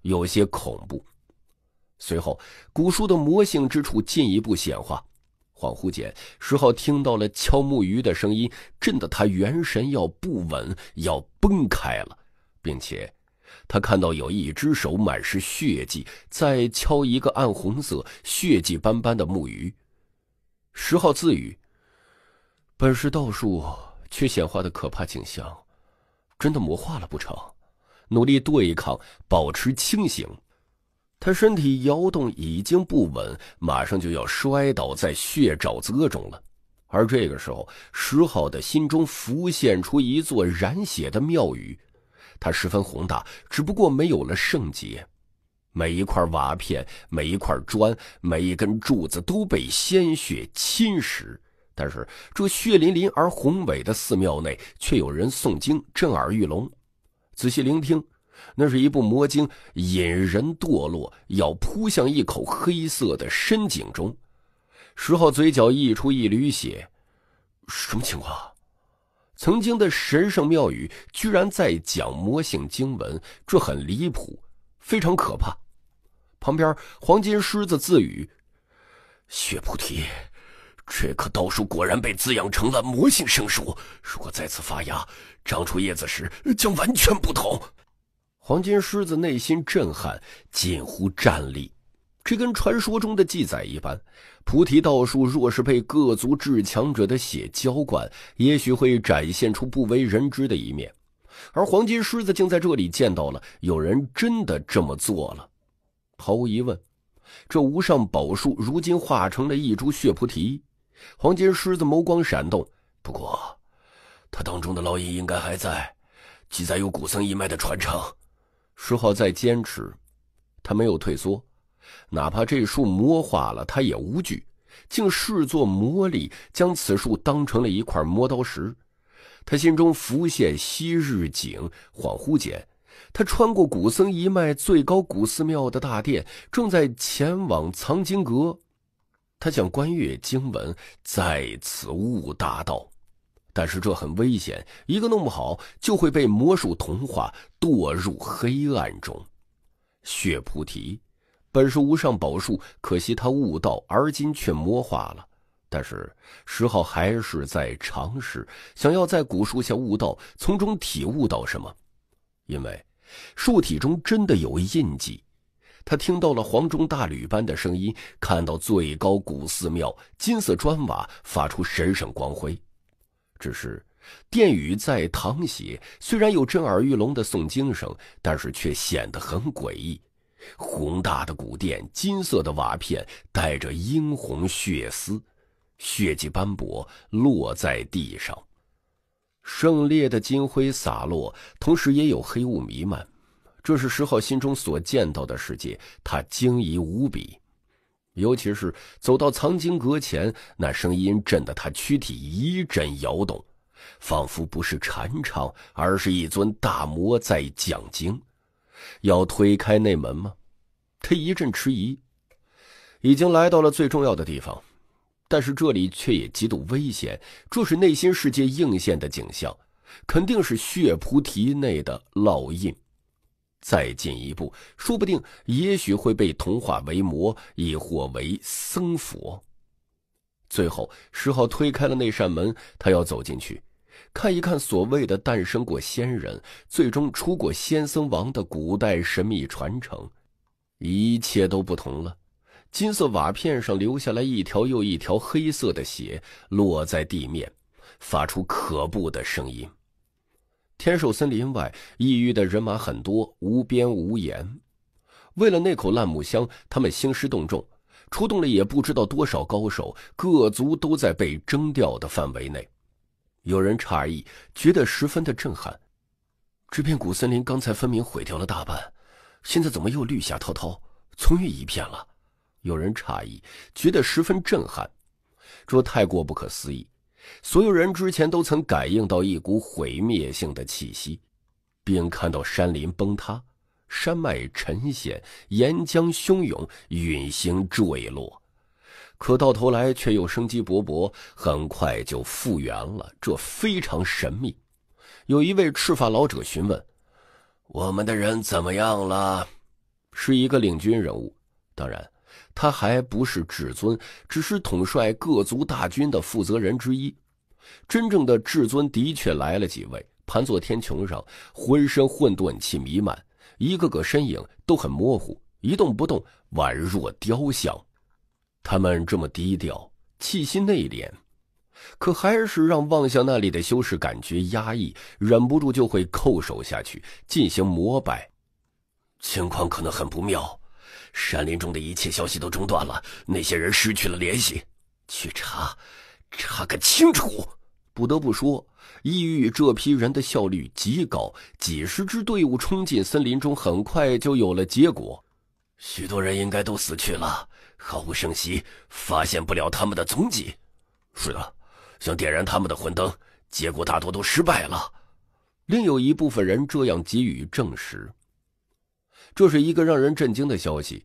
有些恐怖。随后，古树的魔性之处进一步显化。恍惚间，石浩听到了敲木鱼的声音，震得他元神要不稳，要崩开了，并且，他看到有一只手满是血迹，在敲一个暗红色、血迹斑斑的木鱼。石浩自语：“本是道术，却显化的可怕景象，真的魔化了不成？”努力对抗，保持清醒。他身体摇动已经不稳，马上就要摔倒在血沼泽中了。而这个时候，石浩的心中浮现出一座染血的庙宇，它十分宏大，只不过没有了圣洁。每一块瓦片、每一块砖、每一根柱子都被鲜血侵蚀。但是，这血淋淋而宏伟的寺庙内却有人诵经，震耳欲聋。仔细聆听。那是一部魔经，引人堕落，要扑向一口黑色的深井中。石浩嘴角溢出一缕血，什么情况？曾经的神圣庙宇居然在讲魔性经文，这很离谱，非常可怕。旁边黄金狮子自语：“血菩提，这棵道树果然被滋养成了魔性圣树，如果再次发芽，长出叶子时将完全不同。”黄金狮子内心震撼，近乎战栗。这跟传说中的记载一般，菩提道术若是被各族至强者的血浇灌，也许会展现出不为人知的一面。而黄金狮子竟在这里见到了有人真的这么做了。毫无疑问，这无上宝树如今化成了一株血菩提。黄金狮子眸光闪动，不过，它当中的烙印应该还在，记载有古僧一脉的传承。石浩在坚持，他没有退缩，哪怕这树魔化了，他也无惧，竟视作魔力，将此树当成了一块磨刀石。他心中浮现昔日景，恍惚间，他穿过古僧一脉最高古寺庙的大殿，正在前往藏经阁。他想观阅经文，在此悟大道。但是这很危险，一个弄不好就会被魔术同化，堕入黑暗中。血菩提本是无上宝树，可惜他悟道，而今却魔化了。但是石浩还是在尝试，想要在古树下悟道，从中体悟到什么。因为树体中真的有印记。他听到了黄钟大吕般的声音，看到最高古寺庙金色砖瓦发出神圣光辉。只是，殿宇在淌血。虽然有震耳欲聋的诵经声，但是却显得很诡异。宏大的古殿，金色的瓦片带着殷红血丝，血迹斑驳落在地上。圣烈的金辉洒落，同时也有黑雾弥漫。这是石浩心中所见到的世界，他惊疑无比。尤其是走到藏经阁前，那声音震得他躯体一阵摇动，仿佛不是禅唱，而是一尊大魔在讲经。要推开那门吗？他一阵迟疑。已经来到了最重要的地方，但是这里却也极度危险。这是内心世界映现的景象，肯定是血菩提内的烙印。再进一步，说不定，也许会被同化为魔，亦或为僧佛。最后，石浩推开了那扇门，他要走进去，看一看所谓的诞生过仙人，最终出过仙僧王的古代神秘传承。一切都不同了。金色瓦片上留下来一条又一条黑色的血，落在地面，发出可怖的声音。天兽森林外，异域的人马很多，无边无沿。为了那口烂木箱，他们兴师动众，出动了也不知道多少高手，各族都在被征调的范围内。有人诧异，觉得十分的震撼。这片古森林刚才分明毁掉了大半，现在怎么又绿下滔滔，葱郁一片了？有人诧异，觉得十分震撼，这太过不可思议。所有人之前都曾感应到一股毁灭性的气息，并看到山林崩塌、山脉沉陷、岩浆汹涌、陨星坠落，可到头来却又生机勃勃，很快就复原了。这非常神秘。有一位赤发老者询问：“我们的人怎么样了？”是一个领军人物，当然。他还不是至尊，只是统帅各族大军的负责人之一。真正的至尊的确来了几位，盘坐天穹上，浑身混沌气弥漫，一个个身影都很模糊，一动不动，宛若雕像。他们这么低调，气息内敛，可还是让望向那里的修士感觉压抑，忍不住就会叩首下去进行膜拜。情况可能很不妙。山林中的一切消息都中断了，那些人失去了联系。去查，查个清楚。不得不说，异域这批人的效率极高。几十支队伍冲进森林中，很快就有了结果。许多人应该都死去了，毫无声息，发现不了他们的踪迹。是的，想点燃他们的魂灯，结果大多都失败了。另有一部分人这样给予证实。这是一个让人震惊的消息，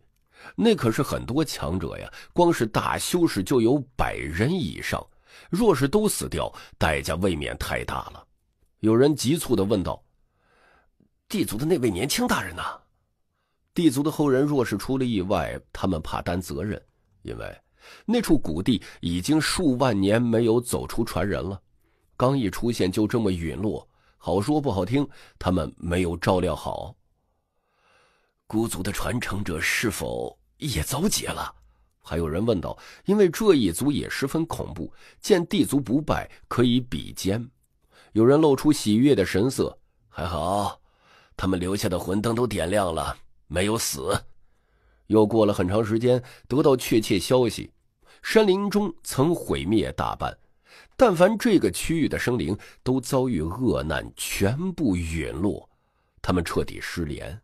那可是很多强者呀，光是大修士就有百人以上。若是都死掉，代价未免太大了。有人急促的问道：“地族的那位年轻大人呢？地族的后人若是出了意外，他们怕担责任，因为那处古地已经数万年没有走出传人了。刚一出现就这么陨落，好说不好听，他们没有照料好。”孤族的传承者是否也遭劫了？还有人问道，因为这一族也十分恐怖，见地族不败可以比肩。有人露出喜悦的神色，还好，他们留下的魂灯都点亮了，没有死。又过了很长时间，得到确切消息：山林中曾毁灭大半，但凡这个区域的生灵都遭遇恶难，全部陨落，他们彻底失联。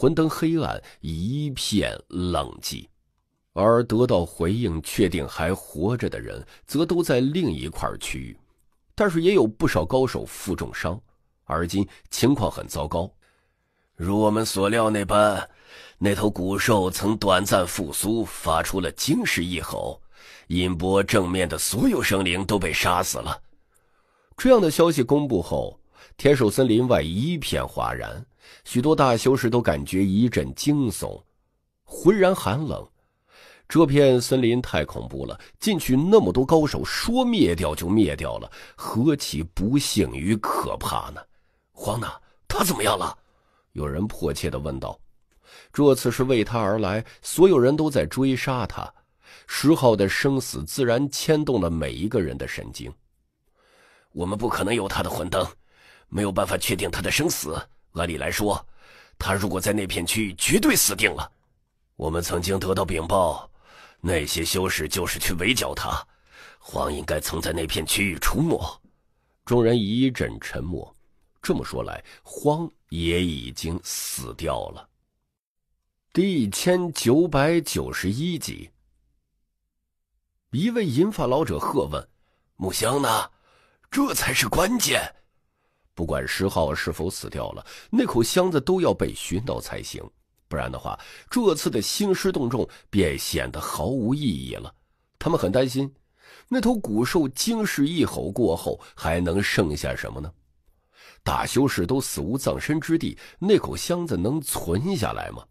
魂灯黑暗，一片冷寂，而得到回应、确定还活着的人，则都在另一块区域。但是也有不少高手负重伤，而今情况很糟糕，如我们所料那般，那头古兽曾短暂复苏，发出了惊世一吼，引波正面的所有生灵都被杀死了。这样的消息公布后，天守森林外一片哗然。许多大修士都感觉一阵惊悚，浑然寒冷。这片森林太恐怖了，进去那么多高手，说灭掉就灭掉了，何其不幸与可怕呢？黄娜，他怎么样了？有人迫切的问道。这次是为他而来，所有人都在追杀他。石浩的生死自然牵动了每一个人的神经。我们不可能有他的魂灯，没有办法确定他的生死。按理来说，他如果在那片区域，绝对死定了。我们曾经得到禀报，那些修士就是去围剿他，荒应该曾在那片区域出没。众人一阵沉默。这么说来，荒也已经死掉了。第一千九百九十一集，一位银发老者喝问：“木箱呢？这才是关键。”不管石浩是否死掉了，那口箱子都要被寻到才行，不然的话，这次的兴师动众便显得毫无意义了。他们很担心，那头古兽惊世一吼过后，还能剩下什么呢？大修士都死无葬身之地，那口箱子能存下来吗？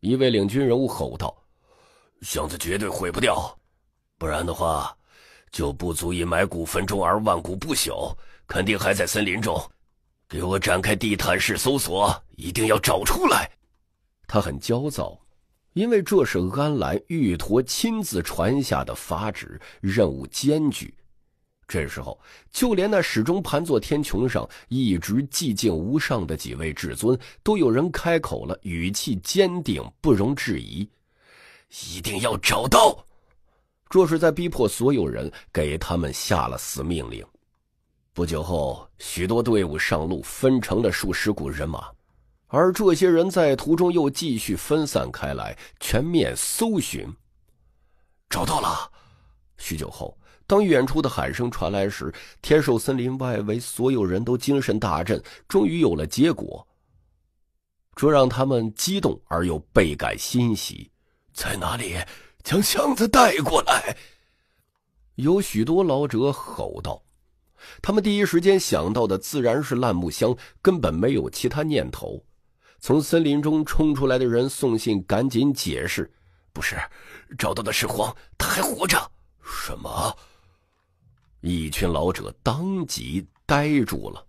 一位领军人物吼道：“箱子绝对毁不掉，不然的话，就不足以埋骨坟中而万古不朽。”肯定还在森林中，给我展开地毯式搜索，一定要找出来。他很焦躁，因为这是安澜玉陀亲自传下的法旨，任务艰巨。这时候，就连那始终盘坐天穹上、一直寂静无上的几位至尊，都有人开口了，语气坚定，不容置疑：“一定要找到。”这是在逼迫所有人，给他们下了死命令。不久后，许多队伍上路，分成了数十股人马，而这些人在途中又继续分散开来，全面搜寻。找到了，许久后，当远处的喊声传来时，天兽森林外围所有人都精神大振，终于有了结果。这让他们激动而又倍感欣喜。在哪里？将箱子带过来！有许多老者吼道。他们第一时间想到的自然是烂木箱，根本没有其他念头。从森林中冲出来的人送信，赶紧解释：“不是，找到的是荒，他还活着。”什么？一群老者当即呆住了。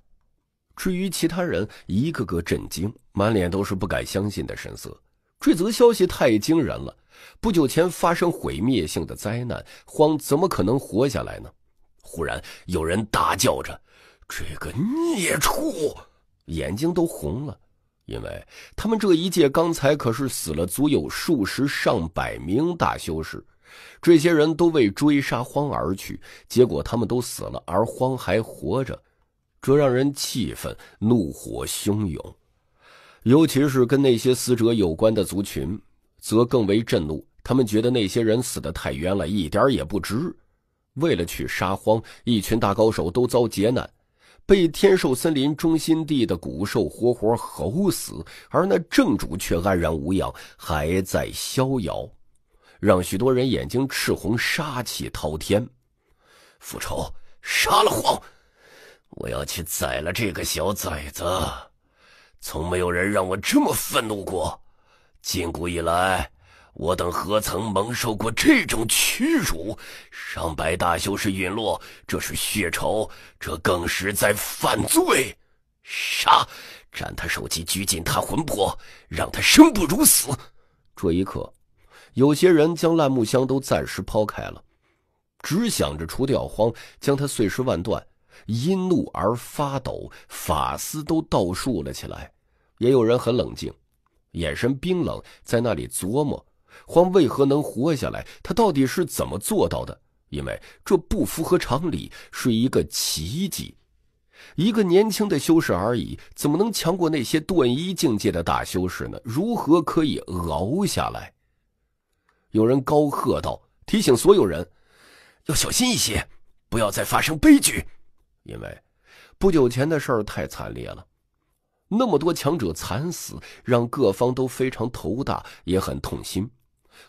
至于其他人，一个个震惊，满脸都是不敢相信的神色。这则消息太惊人了！不久前发生毁灭性的灾难，荒怎么可能活下来呢？忽然有人大叫着：“这个孽畜！”眼睛都红了，因为他们这一届刚才可是死了足有数十上百名大修士，这些人都为追杀荒而去，结果他们都死了，而荒还活着，这让人气愤，怒火汹涌。尤其是跟那些死者有关的族群，则更为震怒，他们觉得那些人死得太冤了，一点也不值。为了去杀荒，一群大高手都遭劫难，被天兽森林中心地的古兽活活吼死，而那正主却安然无恙，还在逍遥，让许多人眼睛赤红，杀气滔天。复仇，杀了荒！我要去宰了这个小崽子！从没有人让我这么愤怒过，近古以来。我等何曾蒙受过这种屈辱？上百大修士陨落，这是血仇，这更是在犯罪！杀，斩他首级，拘禁他魂魄，让他生不如死！这一刻，有些人将烂木箱都暂时抛开了，只想着除掉荒，将他碎尸万段。因怒而发抖，发丝都倒竖了起来。也有人很冷静，眼神冰冷，在那里琢磨。荒为何能活下来？他到底是怎么做到的？因为这不符合常理，是一个奇迹。一个年轻的修士而已，怎么能强过那些断一境界的大修士呢？如何可以熬下来？有人高喝道：“提醒所有人，要小心一些，不要再发生悲剧。因为不久前的事儿太惨烈了，那么多强者惨死，让各方都非常头大，也很痛心。”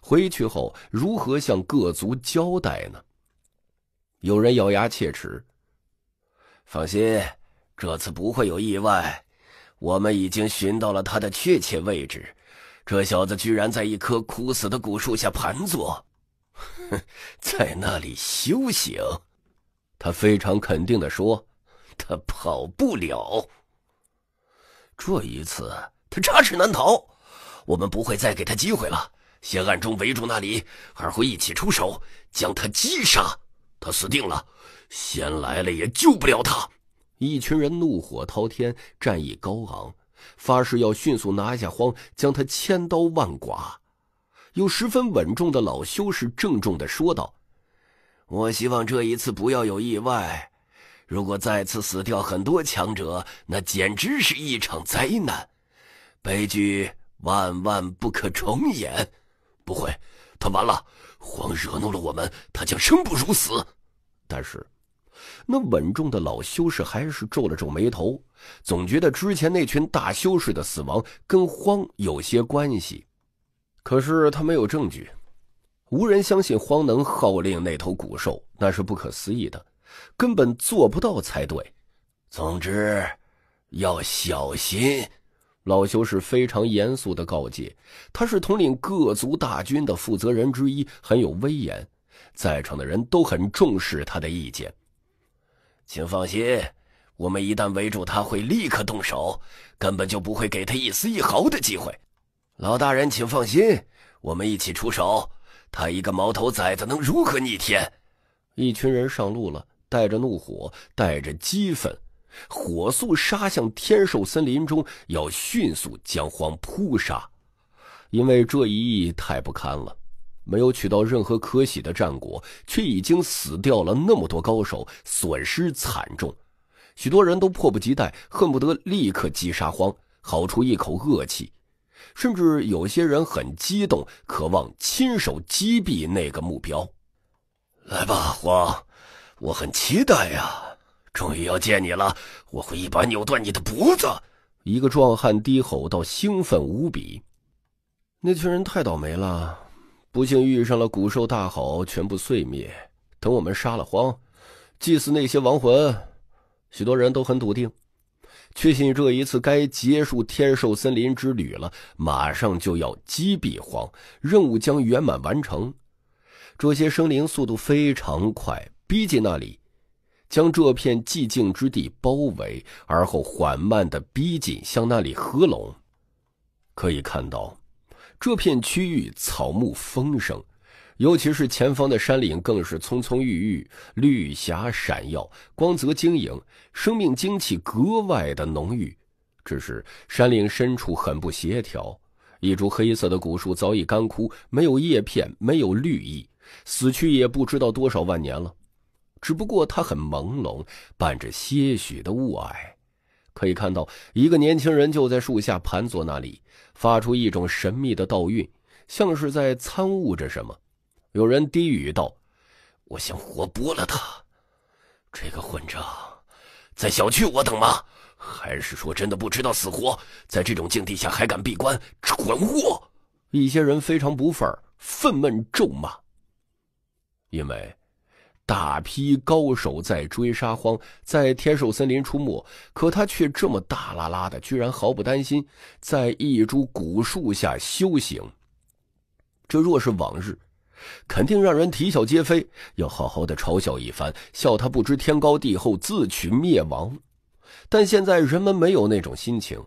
回去后如何向各族交代呢？有人咬牙切齿。放心，这次不会有意外。我们已经寻到了他的确切位置。这小子居然在一棵枯死的古树下盘坐，[laughs] 在那里修行。他非常肯定的说：“他跑不了。这一次他插翅难逃。我们不会再给他机会了。”先暗中围住那里，而后一起出手，将他击杀。他死定了。先来了也救不了他。一群人怒火滔天，战意高昂，发誓要迅速拿下荒，将他千刀万剐。有十分稳重的老修士郑重的说道：“我希望这一次不要有意外。如果再次死掉很多强者，那简直是一场灾难，悲剧万万不可重演。”不会，他完了！荒惹怒了我们，他将生不如死。但是，那稳重的老修士还是皱了皱眉头，总觉得之前那群大修士的死亡跟荒有些关系。可是他没有证据，无人相信荒能号令那头古兽，那是不可思议的，根本做不到才对。总之，要小心。老修士非常严肃的告诫，他是统领各族大军的负责人之一，很有威严，在场的人都很重视他的意见。请放心，我们一旦围住他，会立刻动手，根本就不会给他一丝一毫的机会。老大人，请放心，我们一起出手，他一个毛头崽子能如何逆天？一群人上路了，带着怒火，带着激愤。火速杀向天兽森林中，要迅速将荒扑杀，因为这一役太不堪了，没有取到任何可喜的战果，却已经死掉了那么多高手，损失惨重。许多人都迫不及待，恨不得立刻击杀荒，好出一口恶气。甚至有些人很激动，渴望亲手击毙那个目标。来吧，荒，我很期待呀。终于要见你了！我会一把扭断你的脖子！一个壮汉低吼道，兴奋无比。那群人太倒霉了，不幸遇上了古兽大吼，全部碎灭。等我们杀了荒，祭祀那些亡魂，许多人都很笃定，确信这一次该结束天兽森林之旅了。马上就要击毙荒，任务将圆满完成。这些生灵速度非常快，逼近那里。将这片寂静之地包围，而后缓慢地逼近，向那里合拢。可以看到，这片区域草木丰盛，尤其是前方的山岭，更是葱葱郁郁，绿霞闪耀，光泽晶莹，生命精气格外的浓郁。只是山岭深处很不协调，一株黑色的古树早已干枯，没有叶片，没有绿意，死去也不知道多少万年了。只不过它很朦胧，伴着些许的雾霭，可以看到一个年轻人就在树下盘坐，那里发出一种神秘的道韵，像是在参悟着什么。有人低语道：“我想活剥了他，这个混账，在小觑我等吗？还是说真的不知道死活，在这种境地下还敢闭关，蠢货！”一些人非常不忿，愤懑咒骂，因为。大批高手在追杀荒，在天兽森林出没，可他却这么大拉拉的，居然毫不担心，在一株古树下修行。这若是往日，肯定让人啼笑皆非，要好好的嘲笑一番，笑他不知天高地厚，自取灭亡。但现在人们没有那种心情，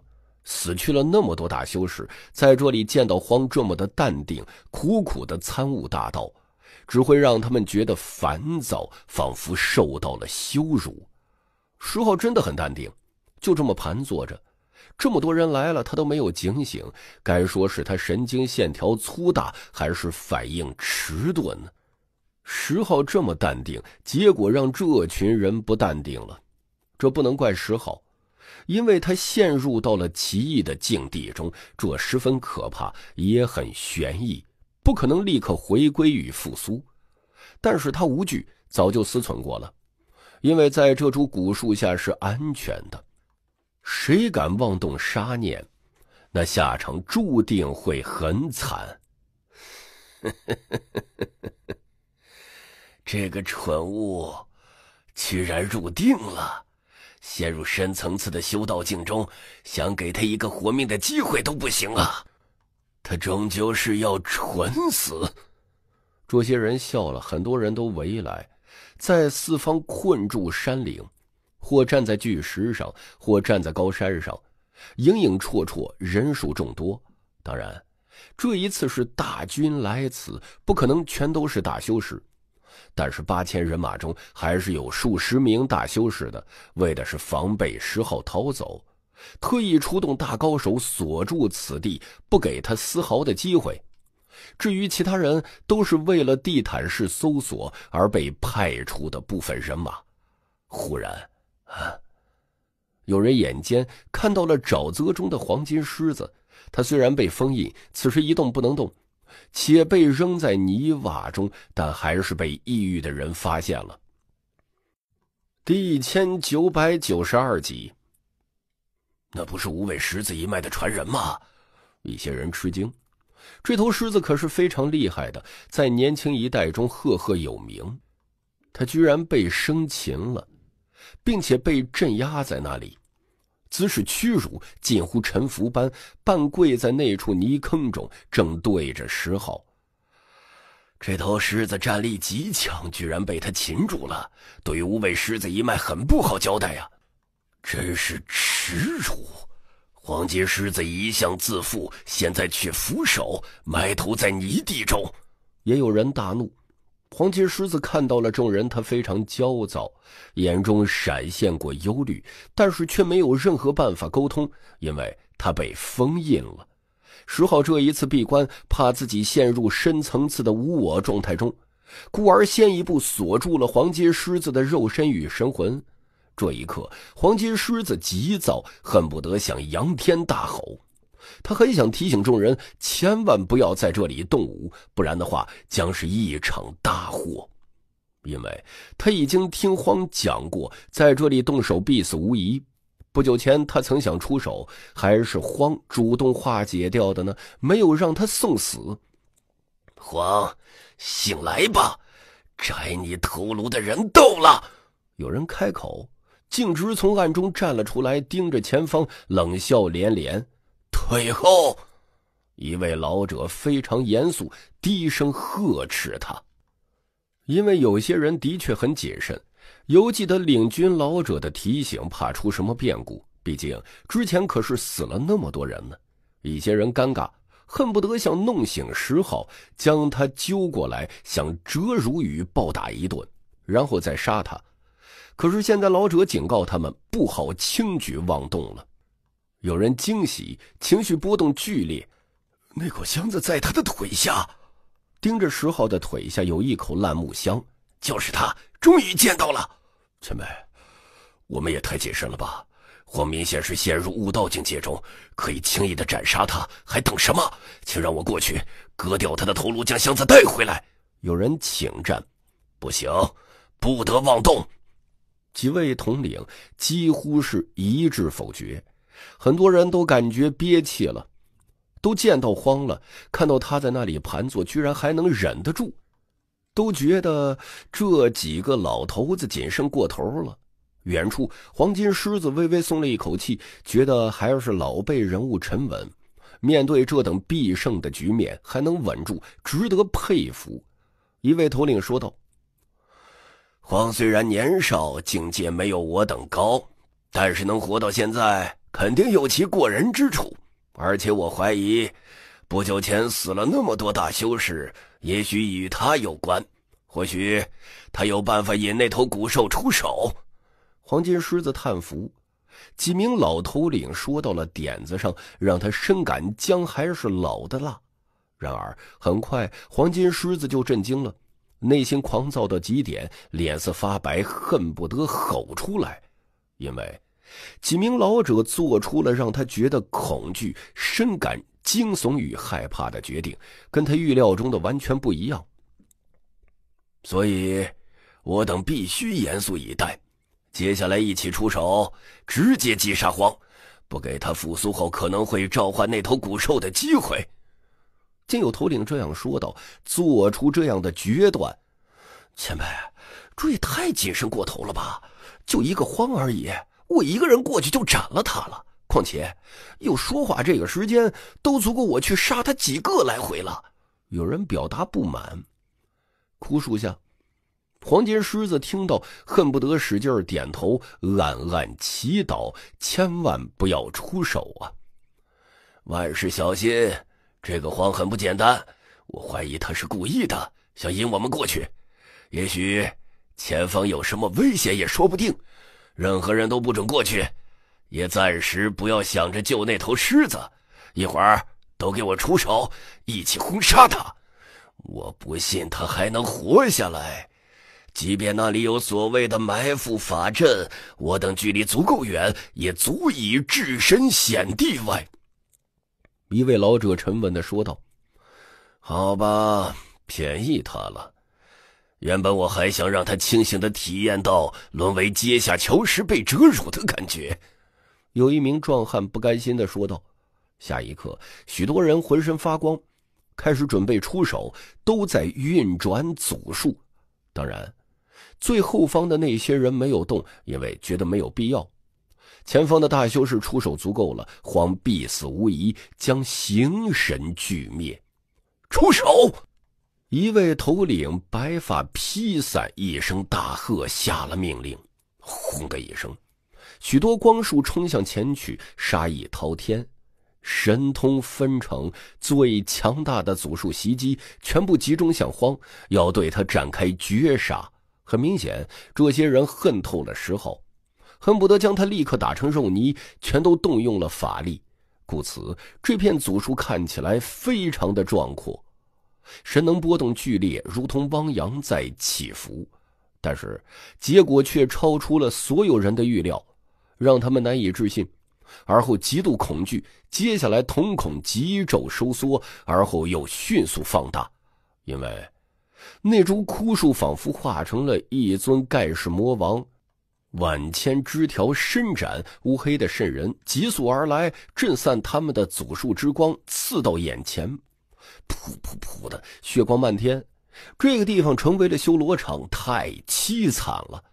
死去了那么多大修士，在这里见到荒这么的淡定，苦苦的参悟大道。只会让他们觉得烦躁，仿佛受到了羞辱。石浩真的很淡定，就这么盘坐着。这么多人来了，他都没有警醒。该说是他神经线条粗大，还是反应迟钝呢？石浩这么淡定，结果让这群人不淡定了。这不能怪石浩，因为他陷入到了奇异的境地中，这十分可怕，也很悬疑。不可能立刻回归与复苏，但是他无惧，早就思忖过了，因为在这株古树下是安全的。谁敢妄动杀念，那下场注定会很惨。[laughs] 这个蠢物，居然入定了，陷入深层次的修道境中，想给他一个活命的机会都不行啊！他终究是要蠢死。[laughs] 这些人笑了，很多人都围来，在四方困住山岭，或站在巨石上，或站在高山上，影影绰绰，人数众多。当然，这一次是大军来此，不可能全都是大修士。但是八千人马中，还是有数十名大修士的，为的是防备石昊逃走。特意出动大高手锁住此地，不给他丝毫的机会。至于其他人，都是为了地毯式搜索而被派出的部分人马。忽然，有人眼尖看到了沼泽中的黄金狮子。它虽然被封印，此时一动不能动，且被扔在泥瓦中，但还是被抑郁的人发现了。第一千九百九十二集。那不是五尾狮子一脉的传人吗？一些人吃惊。这头狮子可是非常厉害的，在年轻一代中赫赫有名。他居然被生擒了，并且被镇压在那里，姿势屈辱，近乎沉浮般半跪在那处泥坑中，正对着石昊。这头狮子战力极强，居然被他擒住了，对于五尾狮子一脉很不好交代呀！真是痴。耻辱！黄金狮子一向自负，现在却俯首埋头在泥地中。也有人大怒。黄金狮子看到了众人，他非常焦躁，眼中闪现过忧虑，但是却没有任何办法沟通，因为他被封印了。石浩这一次闭关，怕自己陷入深层次的无我状态中，故而先一步锁住了黄金狮子的肉身与神魂。这一刻，黄金狮子急躁，恨不得想扬天大吼。他很想提醒众人，千万不要在这里动武，不然的话将是一场大祸。因为他已经听荒讲过，在这里动手必死无疑。不久前，他曾想出手，还是荒主动化解掉的呢，没有让他送死。荒，醒来吧，摘你头颅的人到了。有人开口。径直从暗中站了出来，盯着前方冷笑连连。退后！一位老者非常严肃，低声呵斥他。因为有些人的确很谨慎，犹记得领军老者的提醒，怕出什么变故。毕竟之前可是死了那么多人呢。一些人尴尬，恨不得想弄醒石昊，将他揪过来，想折如雨暴打一顿，然后再杀他。可是现在，老者警告他们，不好轻举妄动了。有人惊喜，情绪波动剧烈。那口箱子在他的腿下，盯着石浩的腿下有一口烂木箱，就是他，终于见到了。前辈，我们也太谨慎了吧？我明显是陷入悟道境界中，可以轻易的斩杀他，还等什么？请让我过去，割掉他的头颅，将箱子带回来。有人请战，不行，不得妄动。几位统领几乎是一致否决，很多人都感觉憋气了，都见到慌了。看到他在那里盘坐，居然还能忍得住，都觉得这几个老头子谨慎过头了。远处，黄金狮子微微松了一口气，觉得还是老辈人物沉稳，面对这等必胜的局面还能稳住，值得佩服。一位头领说道。黄虽然年少，境界没有我等高，但是能活到现在，肯定有其过人之处。而且我怀疑，不久前死了那么多大修士，也许与他有关。或许他有办法引那头古兽出手。黄金狮子叹服，几名老头领说到了点子上，让他深感姜还是老的辣。然而，很快黄金狮子就震惊了。内心狂躁到极点，脸色发白，恨不得吼出来。因为几名老者做出了让他觉得恐惧、深感惊悚与害怕的决定，跟他预料中的完全不一样。所以，我等必须严肃以待。接下来一起出手，直接击杀荒，不给他复苏后可能会召唤那头古兽的机会。见有头领这样说道：“做出这样的决断，前辈，这也太谨慎过头了吧？就一个荒而已，我一个人过去就斩了他了。况且，有说话这个时间，都足够我去杀他几个来回了。”有人表达不满。枯树下，黄金狮子听到，恨不得使劲点头，暗暗祈祷：千万不要出手啊！万事小心。这个荒很不简单，我怀疑他是故意的，想引我们过去。也许前方有什么危险也说不定。任何人都不准过去，也暂时不要想着救那头狮子。一会儿都给我出手，一起轰杀他！我不信他还能活下来。即便那里有所谓的埋伏法阵，我等距离足够远，也足以置身险地外。一位老者沉稳的说道：“好吧，便宜他了。原本我还想让他清醒的体验到沦为阶下囚时被折辱的感觉。”有一名壮汉不甘心的说道。下一刻，许多人浑身发光，开始准备出手，都在运转祖术。当然，最后方的那些人没有动，因为觉得没有必要。前方的大修士出手足够了，荒必死无疑，将形神俱灭。出手！一位头领白发披散，一声大喝，下了命令。轰的一声，许多光束冲向前去，杀意滔天，神通分成最强大的祖术袭击，全部集中向荒，要对他展开绝杀。很明显，这些人恨透了石昊。恨不得将他立刻打成肉泥，全都动用了法力，故此这片祖树看起来非常的壮阔，神能波动剧烈，如同汪洋在起伏。但是结果却超出了所有人的预料，让他们难以置信，而后极度恐惧。接下来瞳孔急骤收缩，而后又迅速放大，因为那株枯树仿佛化成了一尊盖世魔王。万千枝条伸展，乌黑的渗人，急速而来，震散他们的祖树之光，刺到眼前，噗噗噗的血光漫天，这个地方成为了修罗场，太凄惨了！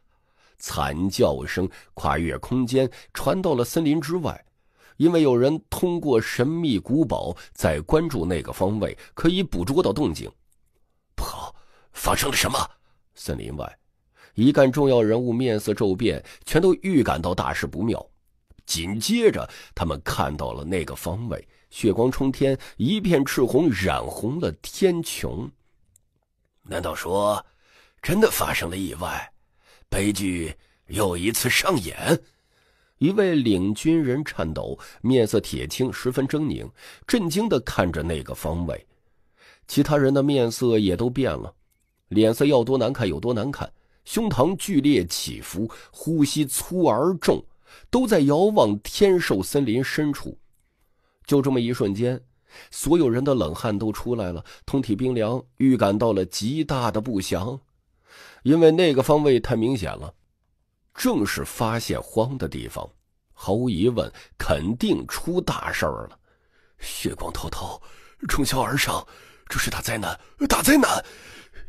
惨叫声跨越空间传到了森林之外，因为有人通过神秘古堡在关注那个方位，可以捕捉到动静。不好，发生了什么？森林外。一干重要人物面色骤变，全都预感到大事不妙。紧接着，他们看到了那个方位，血光冲天，一片赤红，染红了天穹。难道说，真的发生了意外，悲剧又一次上演？一位领军人颤抖，面色铁青，十分狰狞，震惊的看着那个方位。其他人的面色也都变了，脸色要多难看有多难看。胸膛剧烈起伏，呼吸粗而重，都在遥望天兽森林深处。就这么一瞬间，所有人的冷汗都出来了，通体冰凉，预感到了极大的不祥。因为那个方位太明显了，正是发现荒的地方，毫无疑问，肯定出大事儿了，血光滔滔，冲霄而上，这是大灾难，大灾难。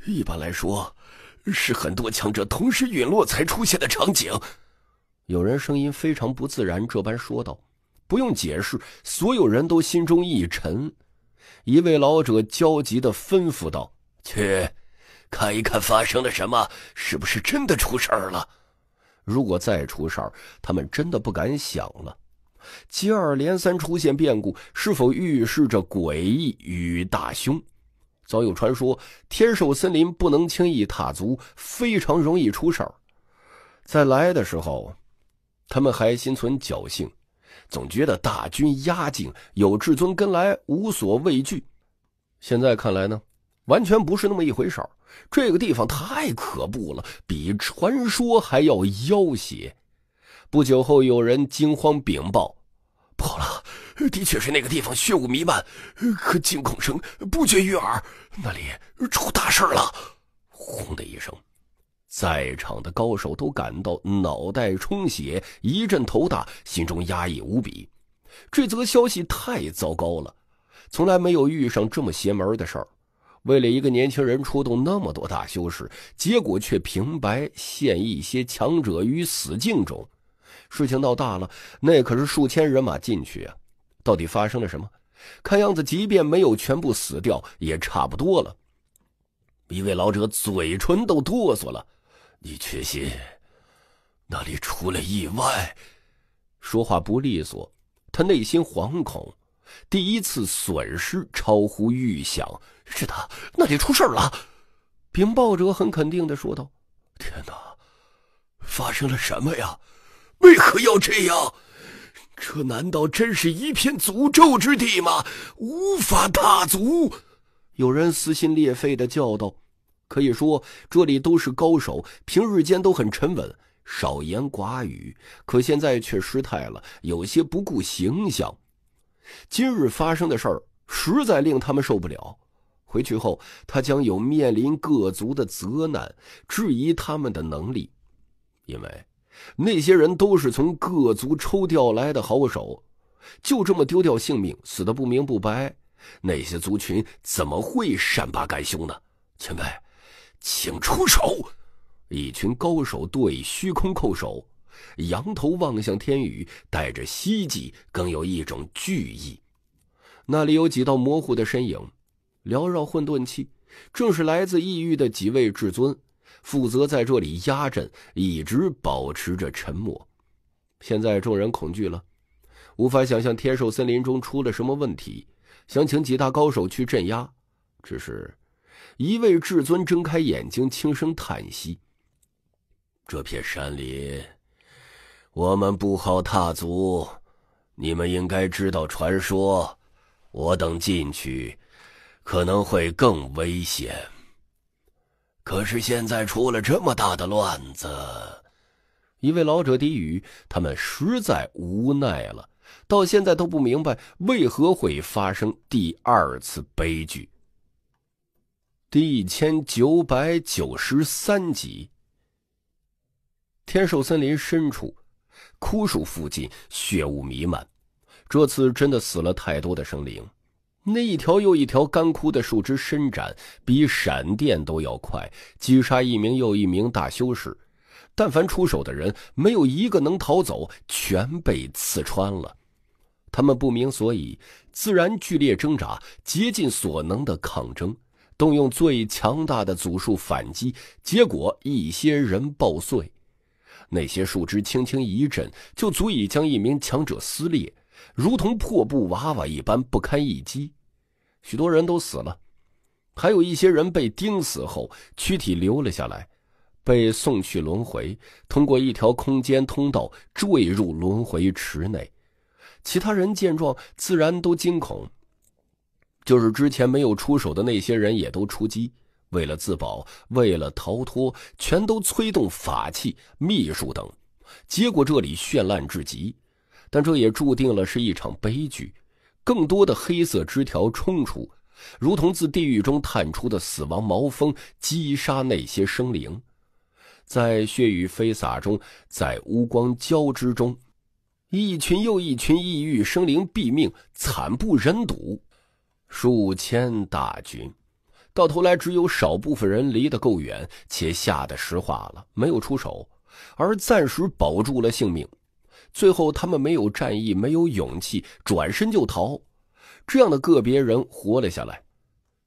一般来说。是很多强者同时陨落才出现的场景，有人声音非常不自然，这般说道：“不用解释。”所有人都心中一沉。一位老者焦急的吩咐道：“去，看一看发生了什么，是不是真的出事儿了？如果再出事儿，他们真的不敢想了。接二连三出现变故，是否预示着诡异与大凶？”早有传说，天兽森林不能轻易踏足，非常容易出事儿。在来的时候，他们还心存侥幸，总觉得大军压境，有至尊跟来，无所畏惧。现在看来呢，完全不是那么一回事儿。这个地方太可怖了，比传说还要妖邪。不久后，有人惊慌禀报：“破了。”的确是那个地方血雾弥漫，可惊恐声不绝于耳。那里出大事了！轰的一声，在场的高手都感到脑袋充血，一阵头大，心中压抑无比。这则消息太糟糕了，从来没有遇上这么邪门的事儿。为了一个年轻人出动那么多大修士，结果却平白陷一些强者于死境中。事情闹大了，那可是数千人马进去啊！到底发生了什么？看样子，即便没有全部死掉，也差不多了。一位老者嘴唇都哆嗦了。你确信那里出了意外？说话不利索，他内心惶恐。第一次损失超乎预想。是的，那里出事了。禀报者很肯定的说道：“天哪，发生了什么呀？为何要这样？”这难道真是一片诅咒之地吗？无法踏足。有人撕心裂肺的叫道：“可以说，这里都是高手，平日间都很沉稳，少言寡语。可现在却失态了，有些不顾形象。今日发生的事儿，实在令他们受不了。回去后，他将有面临各族的责难，质疑他们的能力，因为……”那些人都是从各族抽调来的好手，就这么丢掉性命，死的不明不白。那些族群怎么会善罢甘休呢？前辈，请出手！一群高手对虚空叩首，仰头望向天宇，带着希冀，更有一种惧意。那里有几道模糊的身影，缭绕混沌气，正是来自异域的几位至尊。负责在这里压阵，一直保持着沉默。现在众人恐惧了，无法想象天兽森林中出了什么问题，想请几大高手去镇压。只是，一位至尊睁开眼睛，轻声叹息：“这片山林，我们不好踏足。你们应该知道传说，我等进去，可能会更危险。”可是现在出了这么大的乱子，一位老者低语：“他们实在无奈了，到现在都不明白为何会发生第二次悲剧。”第一千九百九十三集。天兽森林深处，枯树附近，血雾弥漫。这次真的死了太多的生灵。那一条又一条干枯的树枝伸展，比闪电都要快，击杀一名又一名大修士。但凡出手的人，没有一个能逃走，全被刺穿了。他们不明所以，自然剧烈挣扎，竭尽所能的抗争，动用最强大的祖术反击。结果，一些人爆碎。那些树枝轻轻一震，就足以将一名强者撕裂，如同破布娃娃一般不堪一击。许多人都死了，还有一些人被钉死后，躯体留了下来，被送去轮回，通过一条空间通道坠入轮回池内。其他人见状，自然都惊恐。就是之前没有出手的那些人，也都出击，为了自保，为了逃脱，全都催动法器、秘术等。结果这里绚烂至极，但这也注定了是一场悲剧。更多的黑色枝条冲出，如同自地狱中探出的死亡毛峰，击杀那些生灵。在血雨飞洒中，在乌光交织中，一群又一群异域生灵毙命，惨不忍睹。数千大军，到头来只有少部分人离得够远，且吓得石化了，没有出手，而暂时保住了性命。最后，他们没有战意，没有勇气，转身就逃。这样的个别人活了下来。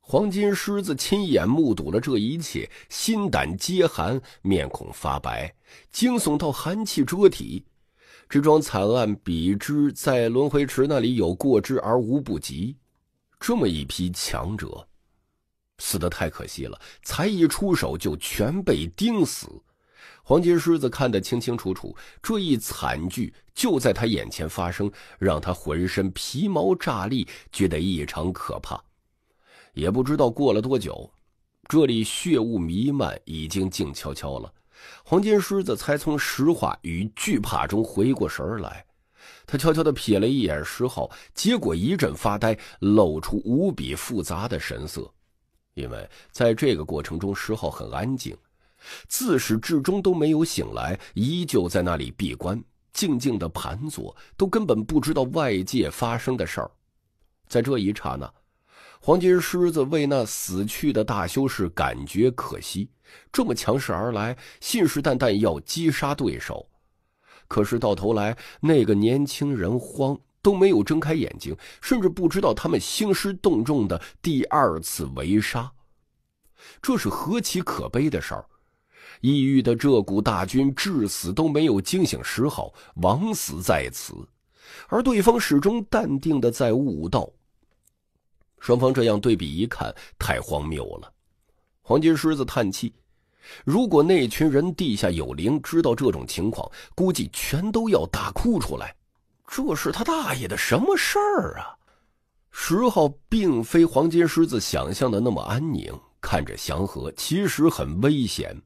黄金狮子亲眼目睹了这一切，心胆皆寒，面孔发白，惊悚到寒气遮体。这桩惨案比之在轮回池那里有过之而无不及。这么一批强者，死得太可惜了，才一出手就全被钉死。黄金狮子看得清清楚楚，这一惨剧就在他眼前发生，让他浑身皮毛炸裂，觉得异常可怕。也不知道过了多久，这里血雾弥漫，已经静悄悄了。黄金狮子才从石化与惧怕中回过神来，他悄悄的瞥了一眼石浩，结果一阵发呆，露出无比复杂的神色，因为在这个过程中，石浩很安静。自始至终都没有醒来，依旧在那里闭关，静静的盘坐，都根本不知道外界发生的事儿。在这一刹那，黄金狮子为那死去的大修士感觉可惜，这么强势而来，信誓旦旦要击杀对手，可是到头来那个年轻人慌，都没有睁开眼睛，甚至不知道他们兴师动众的第二次围杀，这是何其可悲的事儿！异域的这股大军至死都没有惊醒石昊，枉死在此，而对方始终淡定的在悟道。双方这样对比一看，太荒谬了。黄金狮子叹气：“如果那群人地下有灵，知道这种情况，估计全都要大哭出来。这是他大爷的什么事儿啊？”石昊并非黄金狮子想象的那么安宁，看着祥和，其实很危险。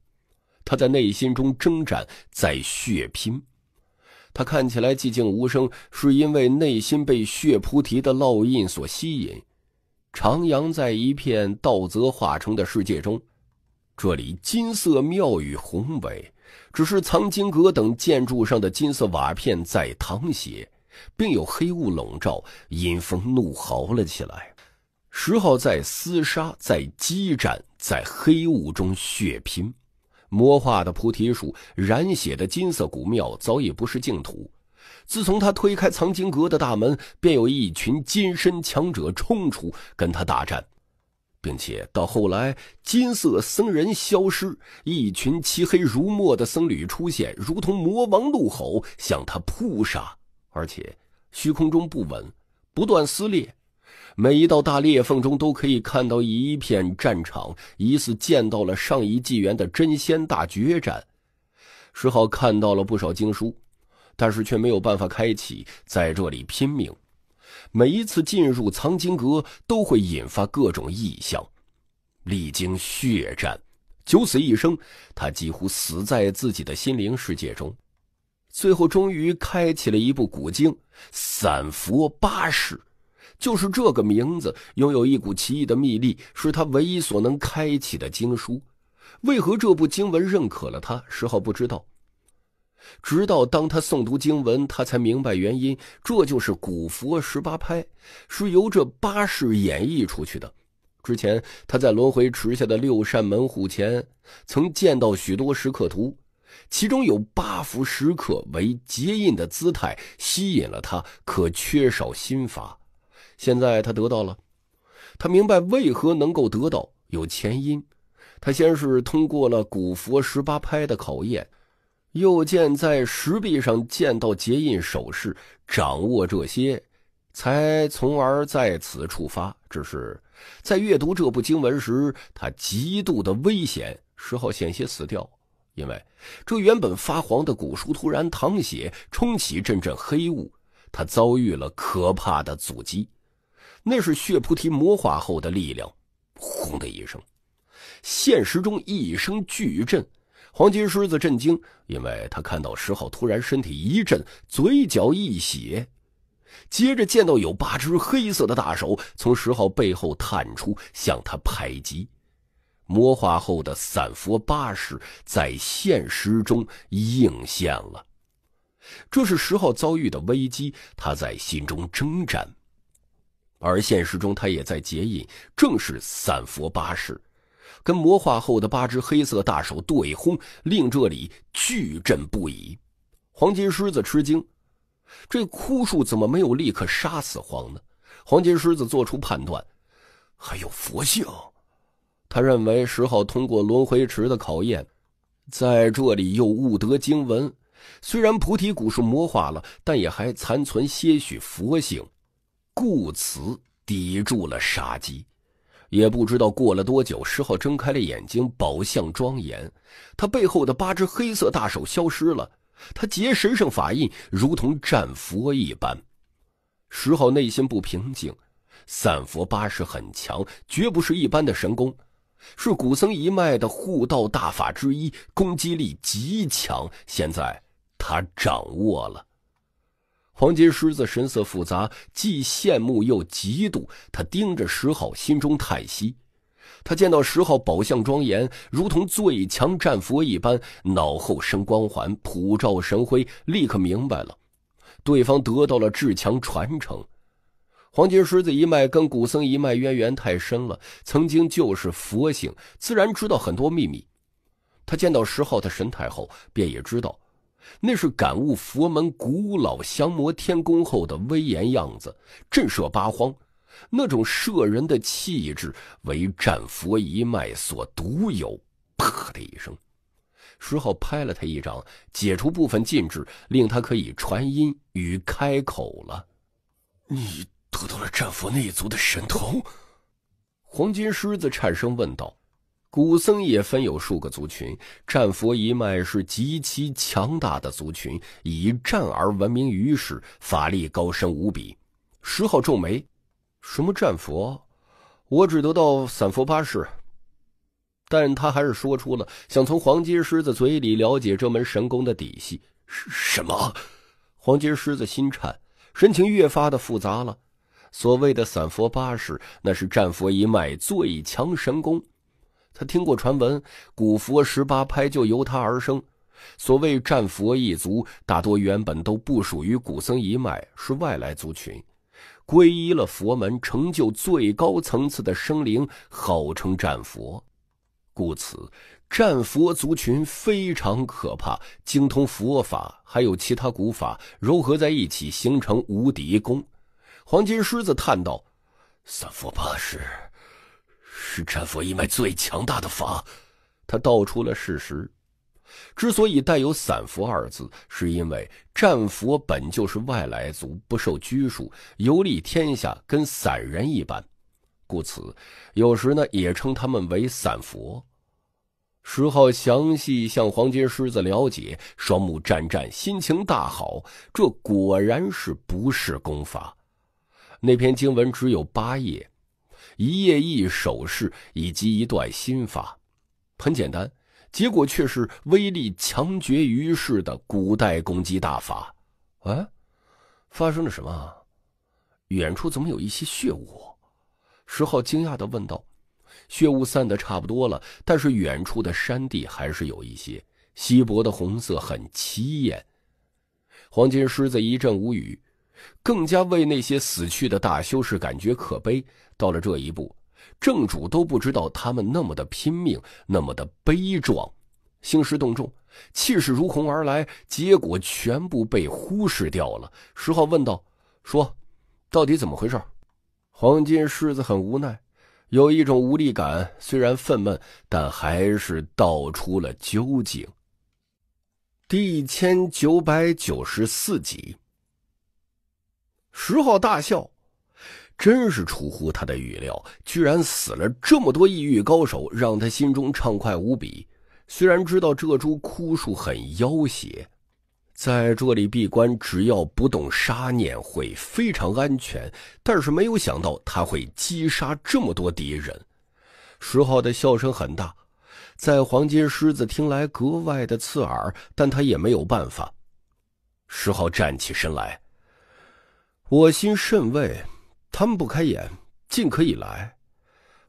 他在内心中挣扎，在血拼。他看起来寂静无声，是因为内心被血菩提的烙印所吸引，徜徉在一片道泽化成的世界中。这里金色庙宇宏伟，只是藏经阁等建筑上的金色瓦片在淌血，并有黑雾笼罩。阴风怒嚎了起来，石浩在厮杀，在激战，在黑雾中血拼。魔化的菩提树，染血的金色古庙早已不是净土。自从他推开藏经阁的大门，便有一群金身强者冲出，跟他大战，并且到后来，金色僧人消失，一群漆黑如墨的僧侣出现，如同魔王怒吼，向他扑杀，而且虚空中不稳，不断撕裂。每一道大裂缝中都可以看到一片战场，疑似见到了上一纪元的真仙大决战。石浩看到了不少经书，但是却没有办法开启。在这里拼命，每一次进入藏经阁都会引发各种异象，历经血战，九死一生，他几乎死在自己的心灵世界中。最后终于开启了一部古经《散佛八式》。就是这个名字拥有一股奇异的秘力，是他唯一所能开启的经书。为何这部经文认可了他，石浩不知道。直到当他诵读经文，他才明白原因。这就是古佛十八拍，是由这八式演绎出去的。之前他在轮回池下的六扇门户前，曾见到许多石刻图，其中有八幅石刻为结印的姿态，吸引了他，可缺少心法。现在他得到了，他明白为何能够得到，有前因。他先是通过了古佛十八拍的考验，又见在石壁上见到结印手势，掌握这些，才从而在此触发。只是在阅读这部经文时，他极度的危险，十号险些死掉，因为这原本发黄的古书突然淌血，冲起阵阵黑雾，他遭遇了可怕的阻击。那是血菩提魔化后的力量，轰的一声，现实中一声巨震。黄金狮子震惊，因为他看到石昊突然身体一震，嘴角一血，接着见到有八只黑色的大手从石昊背后探出，向他拍击。魔化后的散佛八式在现实中应现了，这是石昊遭遇的危机。他在心中征战，而现实中，他也在结印，正是散佛八式，跟魔化后的八只黑色大手对轰，令这里巨震不已。黄金狮子吃惊：这枯树怎么没有立刻杀死黄呢？黄金狮子做出判断：还有佛性。他认为十号通过轮回池的考验，在这里又悟得经文。虽然菩提古树魔化了，但也还残存些许佛性。故此抵住了杀机，也不知道过了多久，石浩睁开了眼睛，宝相庄严。他背后的八只黑色大手消失了，他结神圣法印，如同战佛一般。石浩内心不平静，散佛八式很强，绝不是一般的神功，是古僧一脉的护道大法之一，攻击力极强。现在他掌握了。黄金狮子神色复杂，既羡慕又嫉妒。他盯着石浩，心中叹息。他见到石浩宝相庄严，如同最强战佛一般，脑后生光环，普照神辉，立刻明白了，对方得到了至强传承。黄金狮子一脉跟古僧一脉渊源太深了，曾经就是佛性，自然知道很多秘密。他见到石浩的神态后，便也知道。那是感悟佛门古老降魔天宫后的威严样子，震慑八荒，那种摄人的气质为战佛一脉所独有。啪的一声，石浩拍了他一掌，解除部分禁制，令他可以传音与开口了。你得到了战佛那一族的神通？黄金狮子颤声问道。古僧也分有数个族群，战佛一脉是极其强大的族群，以战而闻名于世，法力高深无比。石昊皱眉：“什么战佛？我只得到散佛八式。”但他还是说出了想从黄金狮子嘴里了解这门神功的底细。什么？黄金狮子心颤，神情越发的复杂了。所谓的散佛八式，那是战佛一脉最强神功。他听过传闻，古佛十八拍就由他而生。所谓战佛一族，大多原本都不属于古僧一脉，是外来族群，皈依了佛门，成就最高层次的生灵，号称战佛。故此，战佛族群非常可怕，精通佛法，还有其他古法糅合在一起，形成无敌功。黄金狮子叹道：“三佛八十。”是战佛一脉最强大的法，他道出了事实。之所以带有“散佛”二字，是因为战佛本就是外来族，不受拘束，游历天下，跟散人一般，故此，有时呢也称他们为散佛。石浩详细向黄金狮子了解，双目湛湛，心情大好。这果然是不世功法。那篇经文只有八页。一页一首诗，以及一段心法，很简单，结果却是威力强绝于世的古代攻击大法。哎，发生了什么？远处怎么有一些血雾？石浩惊讶的问道。血雾散得差不多了，但是远处的山地还是有一些稀薄的红色，很起眼。黄金狮子一阵无语，更加为那些死去的大修士感觉可悲。到了这一步，正主都不知道他们那么的拼命，那么的悲壮，兴师动众，气势如虹而来，结果全部被忽视掉了。石浩问道：“说，到底怎么回事？”黄金狮子很无奈，有一种无力感，虽然愤懑，但还是道出了究竟。第一千九百九十四集，石浩大笑。真是出乎他的预料，居然死了这么多异域高手，让他心中畅快无比。虽然知道这株枯树很妖邪，在这里闭关，只要不动杀念，会非常安全。但是没有想到他会击杀这么多敌人。石浩的笑声很大，在黄金狮子听来格外的刺耳，但他也没有办法。石浩站起身来，我心甚慰。他们不开眼，尽可以来，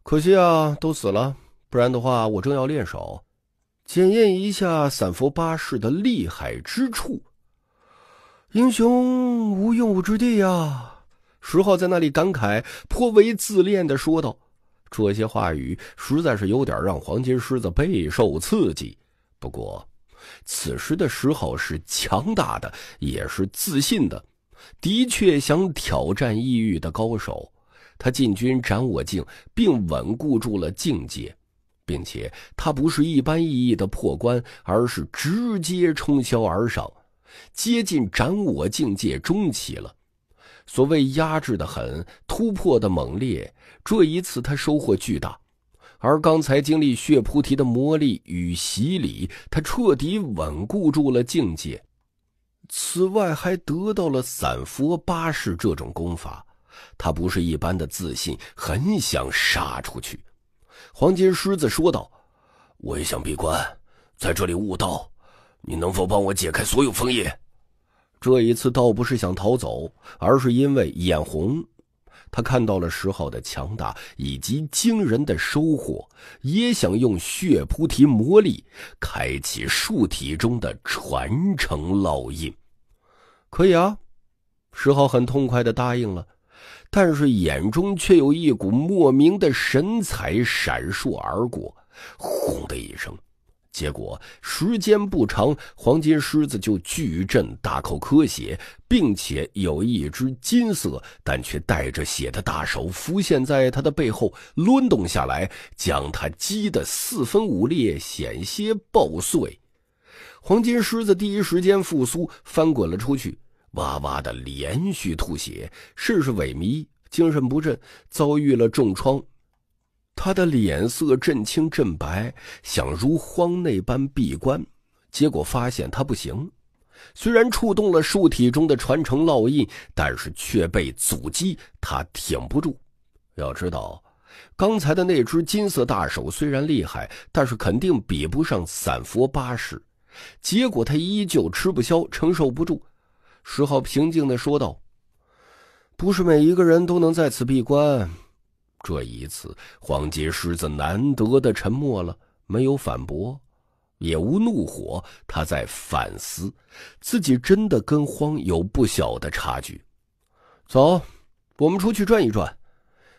可惜啊，都死了，不然的话，我正要练手，检验一下散佛八式的厉害之处。英雄无用武之地啊！石浩在那里感慨，颇为自恋的说道。这些话语实在是有点让黄金狮子备受刺激。不过，此时的石浩是强大的，也是自信的。的确想挑战异域的高手，他进军斩我境，并稳固住了境界，并且他不是一般意义的破关，而是直接冲霄而上，接近斩我境界中期了。所谓压制的狠，突破的猛烈，这一次他收获巨大，而刚才经历血菩提的磨砺与洗礼，他彻底稳固住了境界。此外，还得到了散佛八式这种功法。他不是一般的自信，很想杀出去。黄金狮子说道：“我也想闭关，在这里悟道。你能否帮我解开所有封印？”这一次，倒不是想逃走，而是因为眼红。他看到了石昊的强大以及惊人的收获，也想用血菩提魔力开启树体中的传承烙印。可以啊，石浩很痛快的答应了，但是眼中却有一股莫名的神采闪烁而过。轰的一声，结果时间不长，黄金狮子就巨震，大口咳血，并且有一只金色但却带着血的大手浮现在他的背后，抡动下来，将他击得四分五裂，险些爆碎。黄金狮子第一时间复苏，翻滚了出去。哇哇的连续吐血，甚是萎靡，精神不振，遭遇了重创。他的脸色震青震白，想如荒那般闭关，结果发现他不行。虽然触动了树体中的传承烙印，但是却被阻击，他挺不住。要知道，刚才的那只金色大手虽然厉害，但是肯定比不上散佛八式。结果他依旧吃不消，承受不住。石浩平静的说道：“不是每一个人都能在此闭关。”这一次，黄金狮子难得的沉默了，没有反驳，也无怒火。他在反思，自己真的跟荒有不小的差距。走，我们出去转一转。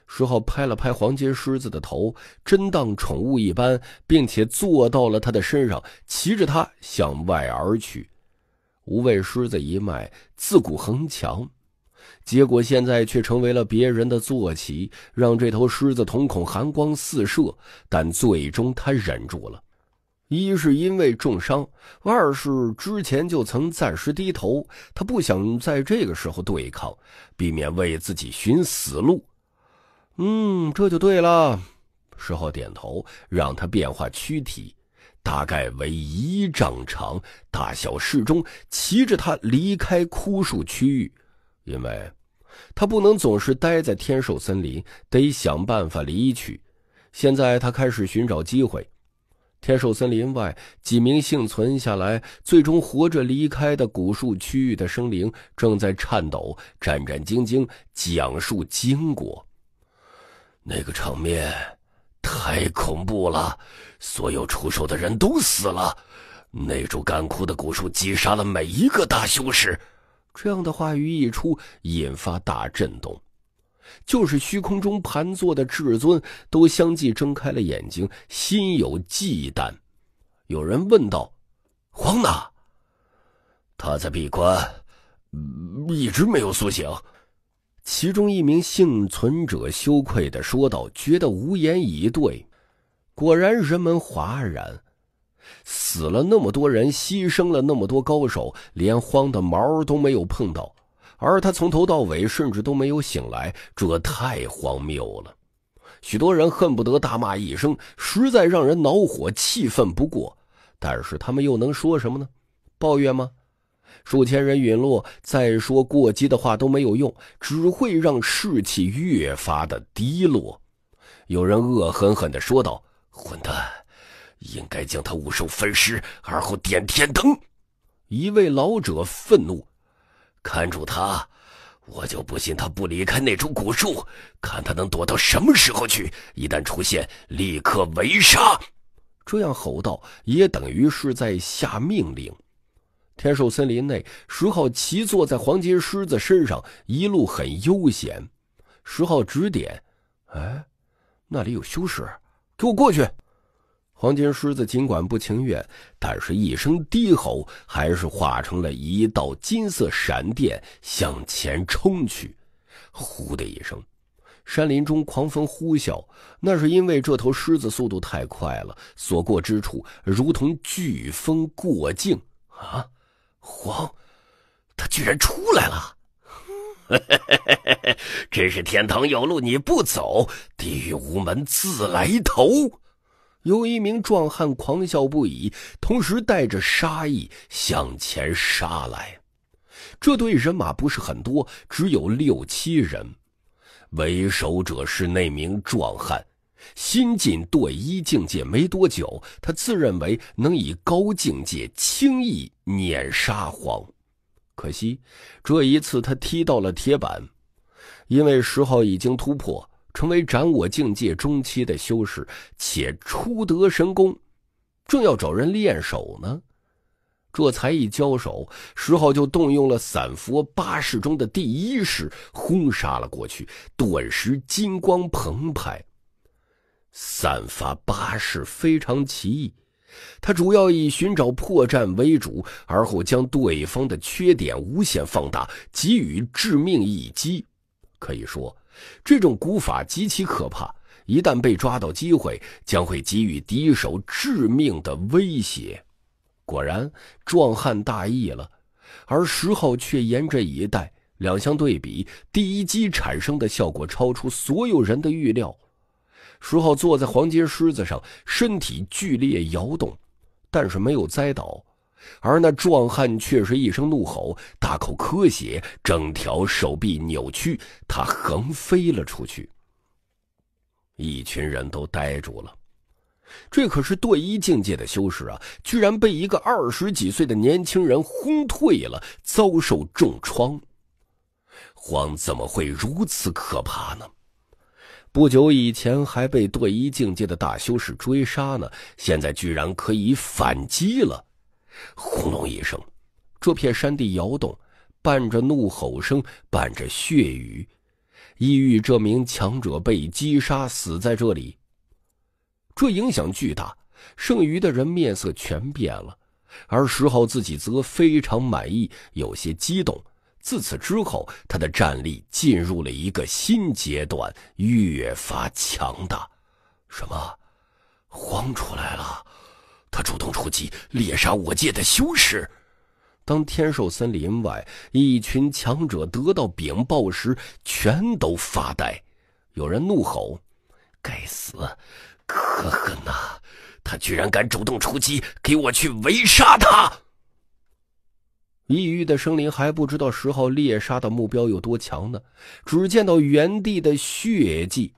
石浩拍了拍黄金狮子的头，真当宠物一般，并且坐到了他的身上，骑着它向外而去。无畏狮子一脉自古横强，结果现在却成为了别人的坐骑，让这头狮子瞳孔寒光四射。但最终他忍住了，一是因为重伤，二是之前就曾暂时低头，他不想在这个时候对抗，避免为自己寻死路。嗯，这就对了。石浩点头，让他变化躯体。大概为一丈长，大小适中。骑着它离开枯树区域，因为它不能总是待在天兽森林，得想办法离去。现在他开始寻找机会。天兽森林外，几名幸存下来、最终活着离开的古树区域的生灵正在颤抖、战战兢兢讲述经过。那个场面。太恐怖了！所有出手的人都死了，那株干枯的古树击杀了每一个大修士。这样的话语一出，引发大震动，就是虚空中盘坐的至尊都相继睁开了眼睛，心有忌惮。有人问道：“黄哪？”他在闭关，一直没有苏醒。”其中一名幸存者羞愧的说道，觉得无言以对。果然，人们哗然。死了那么多人，牺牲了那么多高手，连荒的毛都没有碰到，而他从头到尾甚至都没有醒来，这太荒谬了。许多人恨不得大骂一声，实在让人恼火、气愤不过。但是他们又能说什么呢？抱怨吗？数千人陨落，再说过激的话都没有用，只会让士气越发的低落。有人恶狠狠地说道：“混蛋，应该将他五兽分尸，而后点天灯。”一位老者愤怒：“看住他，我就不信他不离开那株古树，看他能躲到什么时候去！一旦出现，立刻围杀！”这样吼道，也等于是在下命令。天兽森林内，石昊骑坐在黄金狮子身上，一路很悠闲。石昊指点：“哎，那里有修士，给我过去。”黄金狮子尽管不情愿，但是一声低吼，还是化成了一道金色闪电向前冲去。呼的一声，山林中狂风呼啸，那是因为这头狮子速度太快了，所过之处如同飓风过境啊！慌！他居然出来了！[laughs] 真是天堂有路你不走，地狱无门自来投。有一名壮汉狂笑不已，同时带着杀意向前杀来。这队人马不是很多，只有六七人，为首者是那名壮汉。新晋堕一境界没多久，他自认为能以高境界轻易碾杀黄。可惜，这一次他踢到了铁板，因为十号已经突破，成为斩我境界中期的修士，且初得神功，正要找人练手呢。这才一交手，十号就动用了散佛八式中的第一式，轰杀了过去，顿时金光澎湃。散发八式非常奇异，他主要以寻找破绽为主，而后将对方的缺点无限放大，给予致命一击。可以说，这种古法极其可怕，一旦被抓到机会，将会给予敌手致命的威胁。果然，壮汉大意了，而石昊却严阵以待。两相对比，第一击产生的效果超出所有人的预料。石浩坐在黄金狮子上，身体剧烈摇动，但是没有栽倒，而那壮汉却是一声怒吼，大口咳血，整条手臂扭曲，他横飞了出去。一群人都呆住了，这可是对一境界的修士啊，居然被一个二十几岁的年轻人轰退了，遭受重创，荒怎么会如此可怕呢？不久以前还被对一境界的大修士追杀呢，现在居然可以反击了！轰隆一声，这片山地摇动，伴着怒吼声，伴着血雨，意欲这名强者被击杀，死在这里。这影响巨大，剩余的人面色全变了，而石浩自己则非常满意，有些激动。自此之后，他的战力进入了一个新阶段，越发强大。什么？慌出来了！他主动出击，猎杀我界的修士。当天兽森林外，一群强者得到禀报时，全都发呆。有人怒吼：“该死！可恨啊！他居然敢主动出击，给我去围杀他！”异域的生灵还不知道十号猎杀的目标有多强呢，只见到原地的血迹，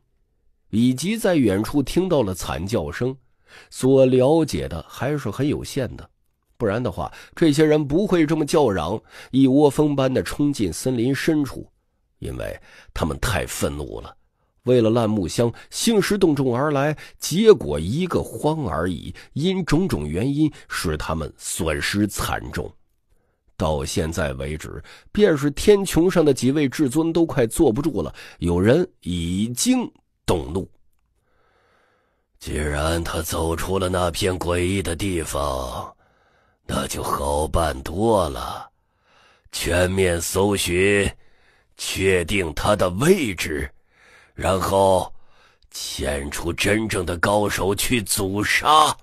以及在远处听到了惨叫声，所了解的还是很有限的。不然的话，这些人不会这么叫嚷，一窝蜂般的冲进森林深处，因为他们太愤怒了。为了烂木箱兴师动众而来，结果一个荒而已。因种种原因，使他们损失惨重。到现在为止，便是天穹上的几位至尊都快坐不住了。有人已经动怒。既然他走出了那片诡异的地方，那就好办多了。全面搜寻，确定他的位置，然后牵出真正的高手去阻杀。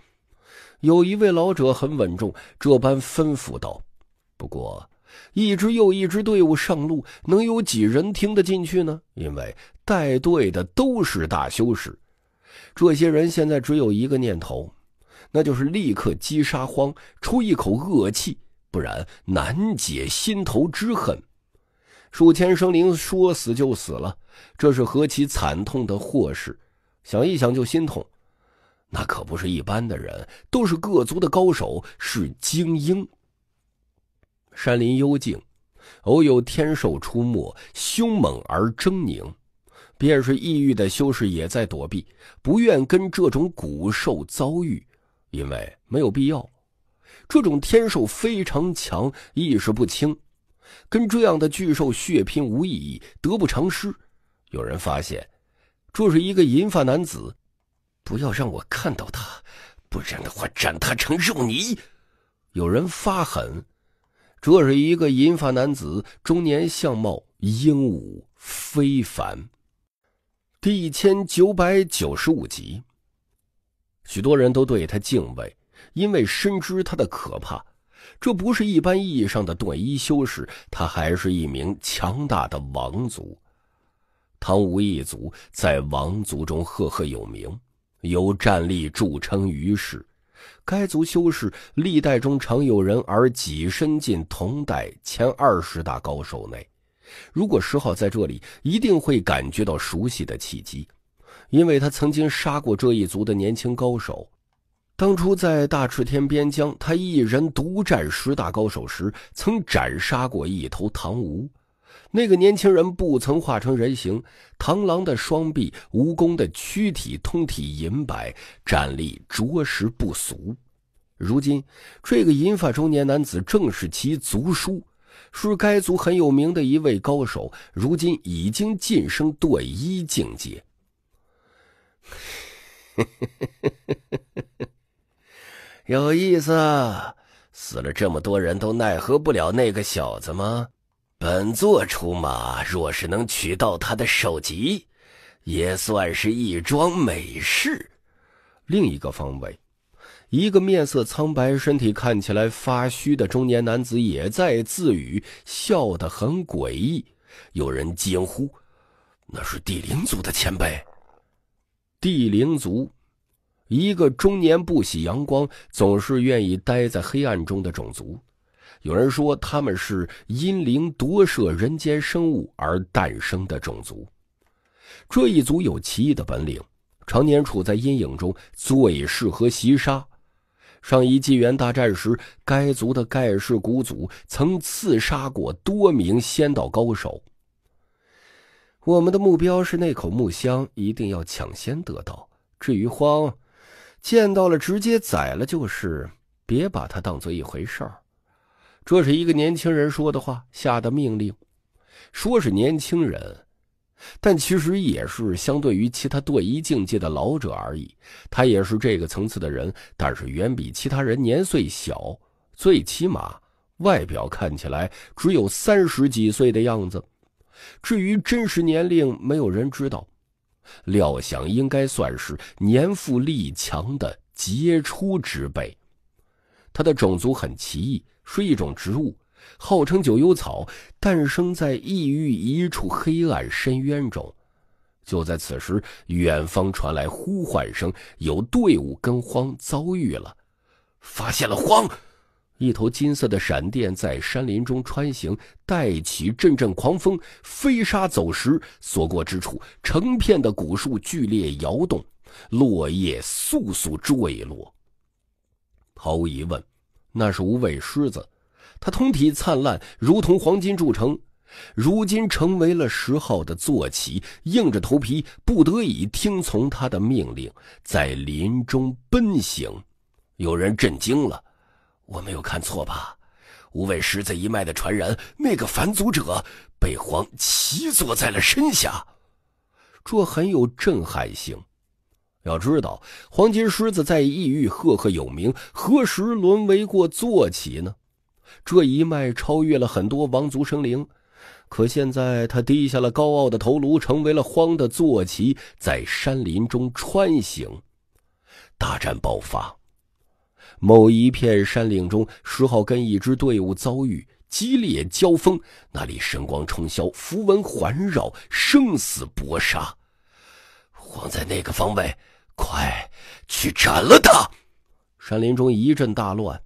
有一位老者很稳重，这般吩咐道。不过，一支又一支队伍上路，能有几人听得进去呢？因为带队的都是大修士。这些人现在只有一个念头，那就是立刻击杀荒，出一口恶气，不然难解心头之恨。数千生灵说死就死了，这是何其惨痛的祸事！想一想就心痛。那可不是一般的人，都是各族的高手，是精英。山林幽静，偶有天兽出没，凶猛而狰狞。便是异域的修士也在躲避，不愿跟这种古兽遭遇，因为没有必要。这种天兽非常强，意识不清，跟这样的巨兽血拼无意义，得不偿失。有人发现，这是一个银发男子。不要让我看到他，不然的话，斩他成肉泥。有人发狠。这是一个银发男子，中年相貌英武非凡。第一千九百九十五集，许多人都对他敬畏，因为深知他的可怕。这不是一般意义上的断衣修士，他还是一名强大的王族——唐无一族，在王族中赫赫有名，有战力著称于世。该族修士历代中常有人而跻身进同代前二十大高手内。如果石浩在这里，一定会感觉到熟悉的契机，因为他曾经杀过这一族的年轻高手。当初在大赤天边疆，他一人独战十大高手时，曾斩杀过一头唐吴。那个年轻人不曾化成人形，螳螂的双臂，蜈蚣的躯体，通体银白，战力着实不俗。如今，这个银发中年男子正是其族叔，是该族很有名的一位高手，如今已经晋升段一境界。[laughs] 有意思，死了这么多人都奈何不了那个小子吗？本座出马，若是能取到他的首级，也算是一桩美事。另一个方位，一个面色苍白、身体看起来发虚的中年男子也在自语，笑得很诡异。有人惊呼：“那是地灵族的前辈。”地灵族，一个终年不喜阳光、总是愿意待在黑暗中的种族。有人说他们是阴灵夺舍人间生物而诞生的种族，这一族有奇异的本领，常年处在阴影中，最适合袭杀。上一纪元大战时，该族的盖世古祖曾刺杀过多名仙道高手。我们的目标是那口木箱，一定要抢先得到。至于荒，见到了直接宰了就是，别把它当做一回事儿。这是一个年轻人说的话，下的命令。说是年轻人，但其实也是相对于其他对一境界的老者而已。他也是这个层次的人，但是远比其他人年岁小，最起码外表看起来只有三十几岁的样子。至于真实年龄，没有人知道。料想应该算是年富力强的杰出之辈。他的种族很奇异。是一种植物，号称九幽草，诞生在异域一处黑暗深渊中。就在此时，远方传来呼唤声，有队伍跟荒遭遇了，发现了荒。一头金色的闪电在山林中穿行，带起阵阵狂风，飞沙走石，所过之处，成片的古树剧烈摇动，落叶簌簌坠落。毫无疑问。那是无尾狮子，它通体灿烂，如同黄金铸成。如今成为了石昊的坐骑，硬着头皮，不得已听从他的命令，在林中奔行。有人震惊了，我没有看错吧？无尾狮子一脉的传人，那个返祖者，被黄骑坐在了身下，这很有震撼性。要知道，黄金狮子在异域赫赫有名，何时沦为过坐骑呢？这一脉超越了很多王族生灵，可现在他低下了高傲的头颅，成为了荒的坐骑，在山林中穿行。大战爆发，某一片山岭中，石昊跟一支队伍遭遇激烈交锋，那里神光冲霄，符文环绕，生死搏杀。荒在那个方位？快去斩了他！山林中一阵大乱，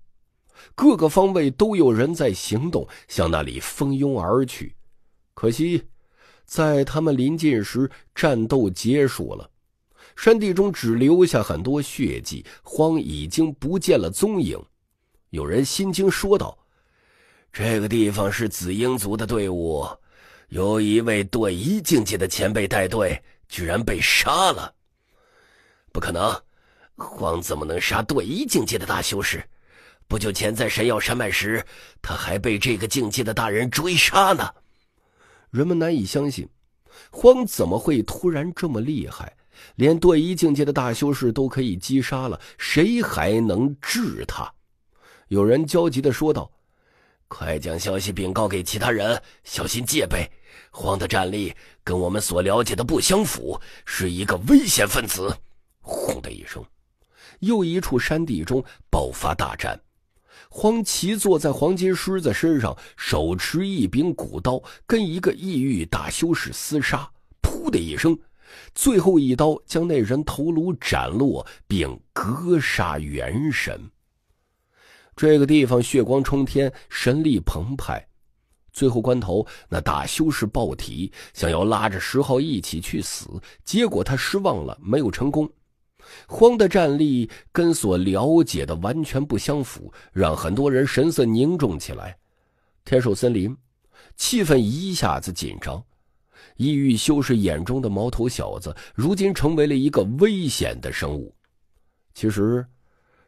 各个方位都有人在行动，向那里蜂拥而去。可惜，在他们临近时，战斗结束了，山地中只留下很多血迹，荒已经不见了踪影。有人心惊说道：“这个地方是紫英族的队伍，由一位对一境界的前辈带队，居然被杀了。”不可能，荒怎么能杀堕一境界的大修士？不久前在神药山脉时，他还被这个境界的大人追杀呢。人们难以相信，荒怎么会突然这么厉害，连堕一境界的大修士都可以击杀了？谁还能治他？有人焦急的说道：“快将消息禀告给其他人，小心戒备！荒的战力跟我们所了解的不相符，是一个危险分子。”轰的一声，又一处山地中爆发大战。黄旗坐在黄金狮子身上，手持一柄古刀，跟一个异域大修士厮杀。噗的一声，最后一刀将那人头颅斩落，并割杀元神。这个地方血光冲天，神力澎湃。最后关头，那大修士暴体，想要拉着石浩一起去死，结果他失望了，没有成功。荒的战力跟所了解的完全不相符，让很多人神色凝重起来。天兽森林，气氛一下子紧张。异域修士眼中的毛头小子，如今成为了一个危险的生物。其实，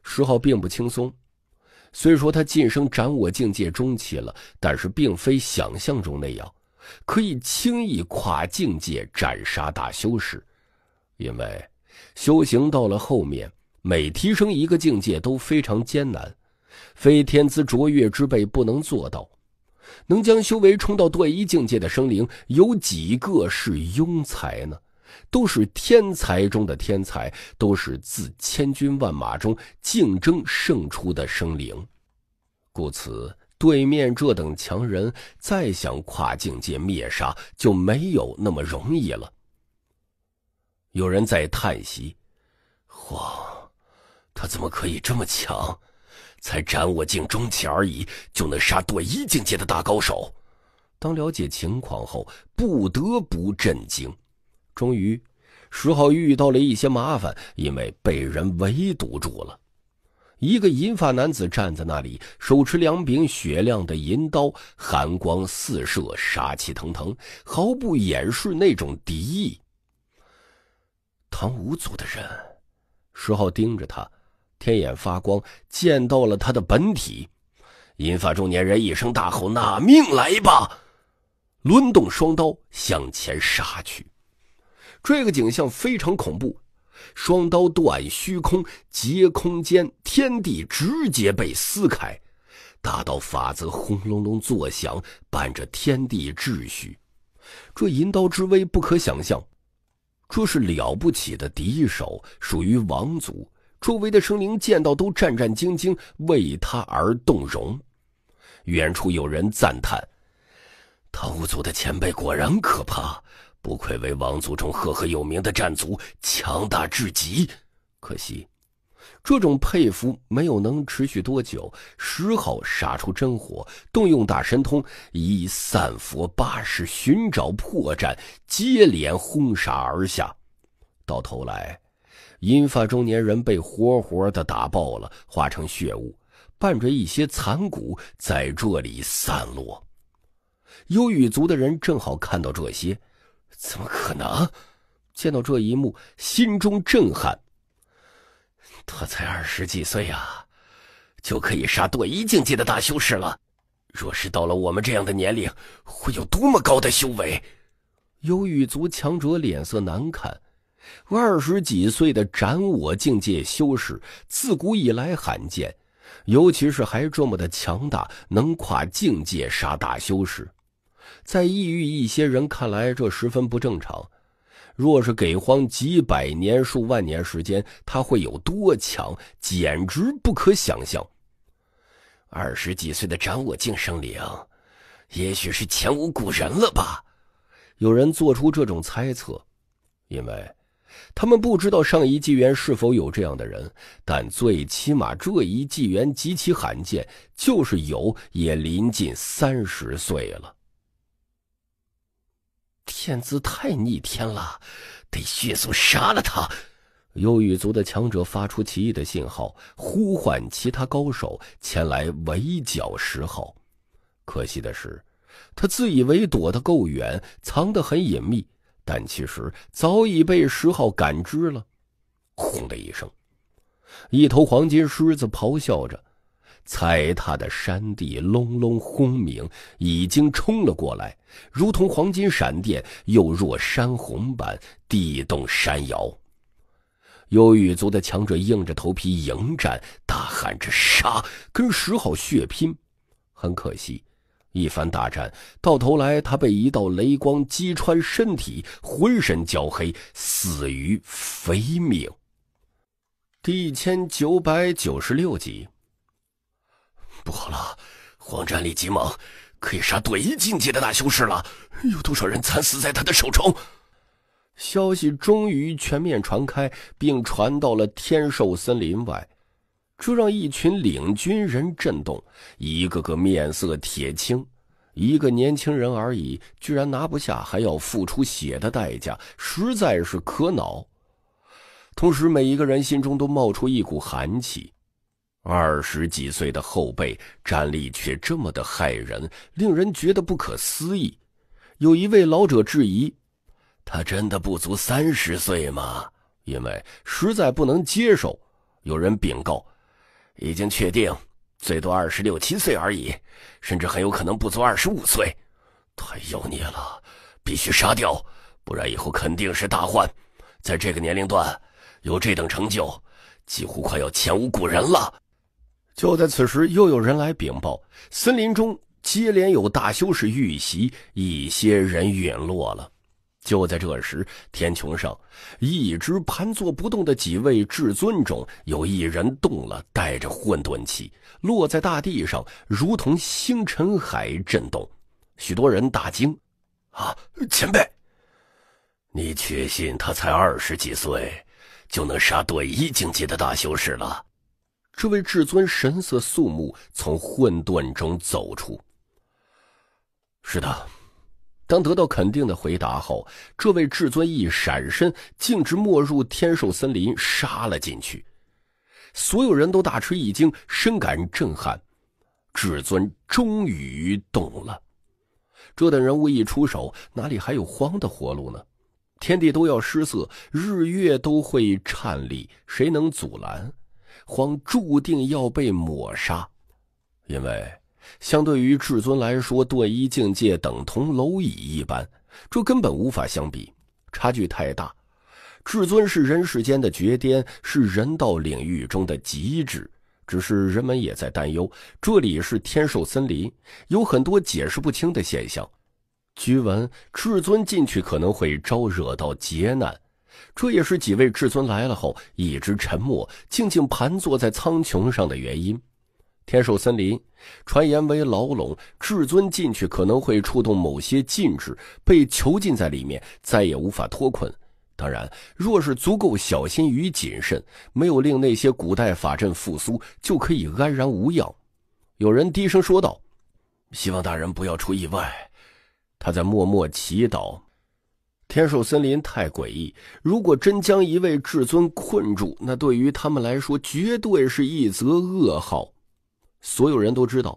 石浩并不轻松。虽说他晋升斩我境界中期了，但是并非想象中那样，可以轻易跨境界斩杀大修士，因为。修行到了后面，每提升一个境界都非常艰难，非天资卓越之辈不能做到。能将修为冲到对一境界的生灵，有几个是庸才呢？都是天才中的天才，都是自千军万马中竞争胜出的生灵。故此，对面这等强人，再想跨境界灭杀，就没有那么容易了。有人在叹息：“哇，他怎么可以这么强？才斩我境中期而已，就能杀段一境界的大高手。”当了解情况后，不得不震惊。终于，石浩遇到了一些麻烦，因为被人围堵住了。一个银发男子站在那里，手持两柄雪亮的银刀，寒光四射，杀气腾腾，毫不掩饰那种敌意。唐武组的人，石浩盯着他，天眼发光，见到了他的本体。银发中年人一声大吼：“拿命来吧！”抡动双刀向前杀去。这个景象非常恐怖，双刀断虚空，截空间，天地直接被撕开。大道法则轰隆隆作响，伴着天地秩序。这银刀之威不可想象。这是了不起的敌手，属于王族。周围的生灵见到都战战兢兢，为他而动容。远处有人赞叹：“唐武族的前辈果然可怕，不愧为王族中赫赫有名的战族，强大至极。”可惜。这种佩服没有能持续多久，石好杀出真火，动用大神通，以散佛八式寻找破绽，接连轰杀而下。到头来，银发中年人被活活的打爆了，化成血雾，伴着一些残骨在这里散落。幽羽族的人正好看到这些，怎么可能？见到这一幕，心中震撼。他才二十几岁呀，就可以杀渡一境界的大修士了。若是到了我们这样的年龄，会有多么高的修为？有羽族强者脸色难看。二十几岁的斩我境界修士，自古以来罕见，尤其是还这么的强大，能跨境界杀大修士，在异域一些人看来，这十分不正常。若是给荒几百年、数万年时间，他会有多强？简直不可想象。二十几岁的斩我净生灵，也许是前无古人了吧？有人做出这种猜测，因为他们不知道上一纪元是否有这样的人，但最起码这一纪元极其罕见，就是有，也临近三十岁了。天资太逆天了，得迅速杀了他！幽羽族的强者发出奇异的信号，呼唤其他高手前来围剿石昊。可惜的是，他自以为躲得够远，藏得很隐秘，但其实早已被石昊感知了。轰的一声，一头黄金狮子咆哮着。踩踏的山地隆隆轰鸣，已经冲了过来，如同黄金闪电，又若山洪般地动山摇。有羽族的强者硬着头皮迎战，大喊着杀，跟石昊血拼。很可惜，一番大战到头来，他被一道雷光击穿身体，浑身焦黑，死于非命。第一千九百九十六集。不好了！黄战力极猛，可以杀渡一境界的大修士了。有多少人惨死在他的手中？消息终于全面传开，并传到了天兽森林外，这让一群领军人震动，一个个面色铁青。一个年轻人而已，居然拿不下，还要付出血的代价，实在是可恼。同时，每一个人心中都冒出一股寒气。二十几岁的后辈，战力却这么的骇人，令人觉得不可思议。有一位老者质疑：“他真的不足三十岁吗？”因为实在不能接受。有人禀告：“已经确定，最多二十六七岁而已，甚至很有可能不足二十五岁。太妖孽了，必须杀掉，不然以后肯定是大患。在这个年龄段，有这等成就，几乎快要前无古人了。”就在此时，又有人来禀报：森林中接连有大修士遇袭，一些人陨落了。就在这时，天穹上一直盘坐不动的几位至尊中，有一人动了，带着混沌气落在大地上，如同星辰海震动，许多人大惊：“啊，前辈，你确信他才二十几岁，就能杀对一境界的大修士了？”这位至尊神色肃穆，从混沌中走出。是的，当得到肯定的回答后，这位至尊一闪身，径直没入天兽森林，杀了进去。所有人都大吃一惊，深感震撼。至尊终于动了。这等人物一出手，哪里还有慌的活路呢？天地都要失色，日月都会颤栗，谁能阻拦？荒注定要被抹杀，因为相对于至尊来说，堕一境界等同蝼蚁一般，这根本无法相比，差距太大。至尊是人世间的绝巅，是人道领域中的极致。只是人们也在担忧，这里是天兽森林，有很多解释不清的现象。据闻，至尊进去可能会招惹到劫难。这也是几位至尊来了后一直沉默、静静盘坐在苍穹上的原因。天兽森林传言为牢笼，至尊进去可能会触动某些禁制，被囚禁在里面，再也无法脱困。当然，若是足够小心与谨慎，没有令那些古代法阵复苏，就可以安然无恙。有人低声说道：“希望大人不要出意外。”他在默默祈祷。天兽森林太诡异，如果真将一位至尊困住，那对于他们来说绝对是一则噩耗。所有人都知道，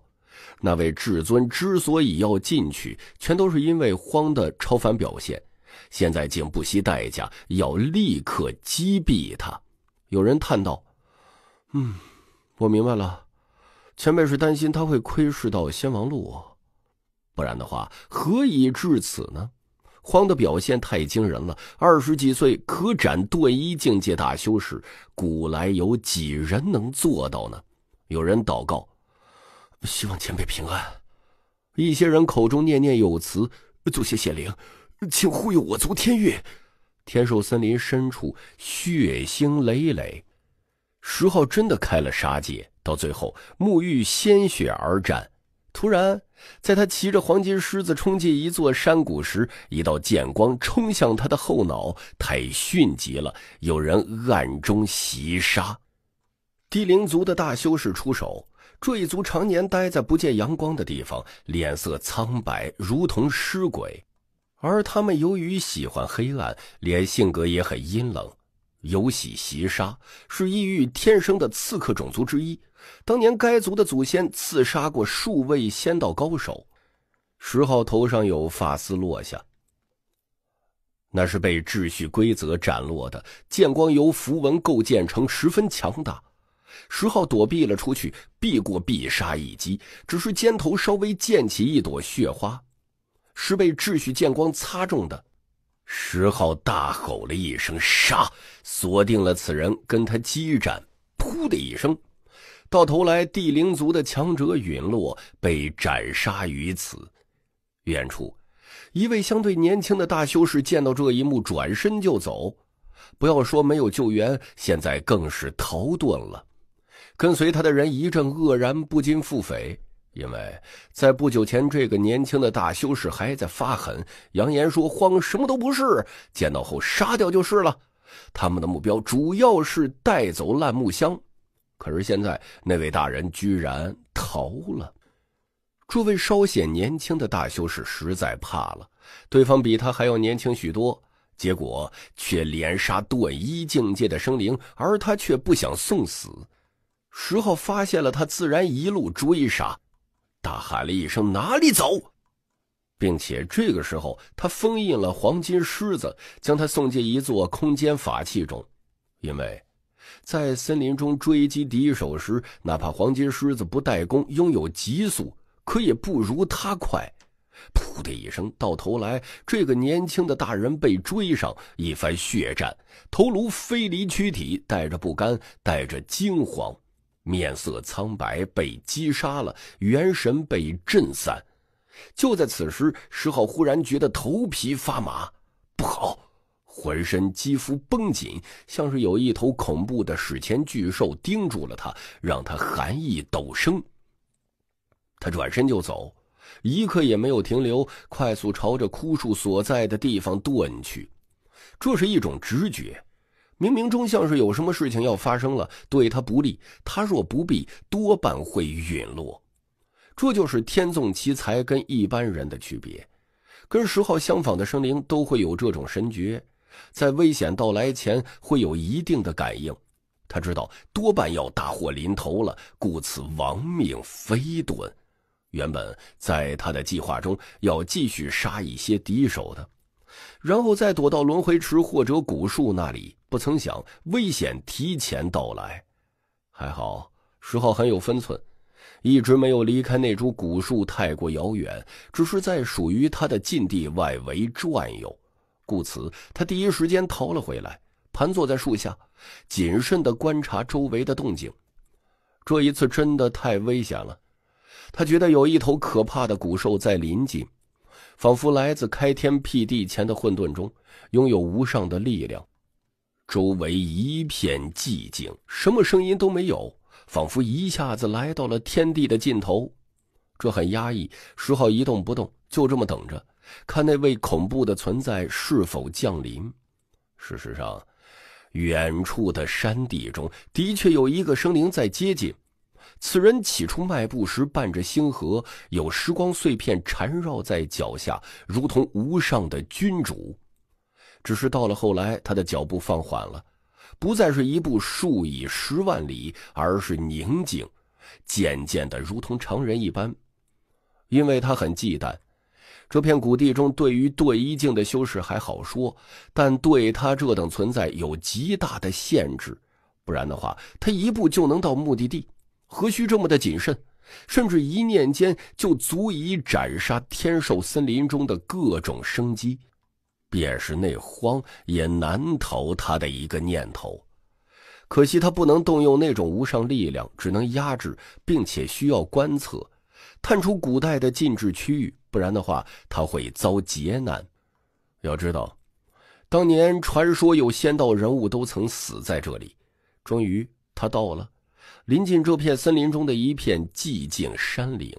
那位至尊之所以要进去，全都是因为荒的超凡表现。现在竟不惜代价要立刻击毙他。有人叹道：“嗯，我明白了，前辈是担心他会窥视到仙王路，不然的话，何以至此呢？”荒的表现太惊人了，二十几岁可斩断衣境界大修士，古来有几人能做到呢？有人祷告，希望前辈平安。一些人口中念念有词，祖先显灵，请护佑我族天域。天兽森林深处，血腥累累。十号真的开了杀戒，到最后沐浴鲜血而战。突然。在他骑着黄金狮子冲进一座山谷时，一道剑光冲向他的后脑，太迅疾了。有人暗中袭杀，地灵族的大修士出手。坠族常年待在不见阳光的地方，脸色苍白，如同尸鬼。而他们由于喜欢黑暗，连性格也很阴冷，有喜袭杀，是异域天生的刺客种族之一。当年该族的祖先刺杀过数位仙道高手。石浩头上有发丝落下，那是被秩序规则斩落的剑光，由符文构建成，十分强大。石浩躲避了出去，避过必杀一击，只是肩头稍微溅起一朵血花，是被秩序剑光擦中的。石浩大吼了一声：“杀！”锁定了此人，跟他激战。噗的一声。到头来，地灵族的强者陨落，被斩杀于此。远处，一位相对年轻的大修士见到这一幕，转身就走。不要说没有救援，现在更是逃遁了。跟随他的人一阵愕然，不禁腹诽：因为在不久前，这个年轻的大修士还在发狠，扬言说：“慌什么都不是，见到后杀掉就是了。”他们的目标主要是带走烂木箱。可是现在，那位大人居然逃了。诸位稍显年轻的大修士实在怕了，对方比他还要年轻许多，结果却连杀断一境界的生灵，而他却不想送死。石浩发现了他，自然一路追杀，大喊了一声：“哪里走！”并且这个时候，他封印了黄金狮子，将他送进一座空间法器中，因为。在森林中追击敌手时，哪怕黄金狮子不带弓，拥有极速，可也不如他快。噗的一声，到头来，这个年轻的大人被追上，一番血战，头颅飞离躯体，带着不甘，带着惊慌，面色苍白，被击杀了，元神被震散。就在此时，石浩忽然觉得头皮发麻，不好。浑身肌肤绷紧，像是有一头恐怖的史前巨兽盯住了他，让他寒意陡升。他转身就走，一刻也没有停留，快速朝着枯树所在的地方遁去。这是一种直觉，冥冥中像是有什么事情要发生了，对他不利。他若不避，多半会陨落。这就是天纵奇才跟一般人的区别，跟十号相仿的生灵都会有这种神觉。在危险到来前会有一定的感应，他知道多半要大祸临头了，故此亡命飞遁。原本在他的计划中要继续杀一些敌手的，然后再躲到轮回池或者古树那里。不曾想危险提前到来，还好石浩很有分寸，一直没有离开那株古树太过遥远，只是在属于他的禁地外围转悠。故此，他第一时间逃了回来，盘坐在树下，谨慎的观察周围的动静。这一次真的太危险了，他觉得有一头可怕的古兽在临近，仿佛来自开天辟地前的混沌中，拥有无上的力量。周围一片寂静，什么声音都没有，仿佛一下子来到了天地的尽头。这很压抑，石昊一动不动，就这么等着。看那位恐怖的存在是否降临。事实上，远处的山地中的确有一个生灵在接近。此人起初迈步时，伴着星河，有时光碎片缠绕在脚下，如同无上的君主。只是到了后来，他的脚步放缓了，不再是一步数以十万里，而是宁静，渐渐的如同常人一般，因为他很忌惮。这片古地中，对于对一境的修饰还好说，但对他这等存在有极大的限制，不然的话，他一步就能到目的地，何须这么的谨慎？甚至一念间就足以斩杀天兽森林中的各种生机，便是那荒也难逃他的一个念头。可惜他不能动用那种无上力量，只能压制，并且需要观测，探出古代的禁制区域。不然的话，他会遭劫难。要知道，当年传说有仙道人物都曾死在这里。终于，他到了临近这片森林中的一片寂静山岭，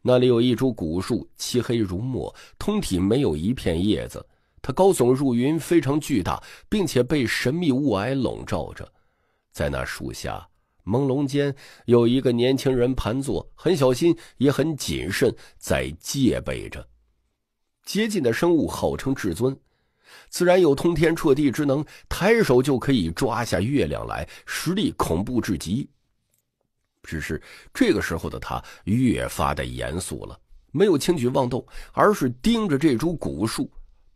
那里有一株古树，漆黑如墨，通体没有一片叶子。它高耸入云，非常巨大，并且被神秘雾霭笼罩着。在那树下。朦胧间，有一个年轻人盘坐，很小心，也很谨慎，在戒备着接近的生物。号称至尊，自然有通天彻地之能，抬手就可以抓下月亮来，实力恐怖至极。只是这个时候的他越发的严肃了，没有轻举妄动，而是盯着这株古树。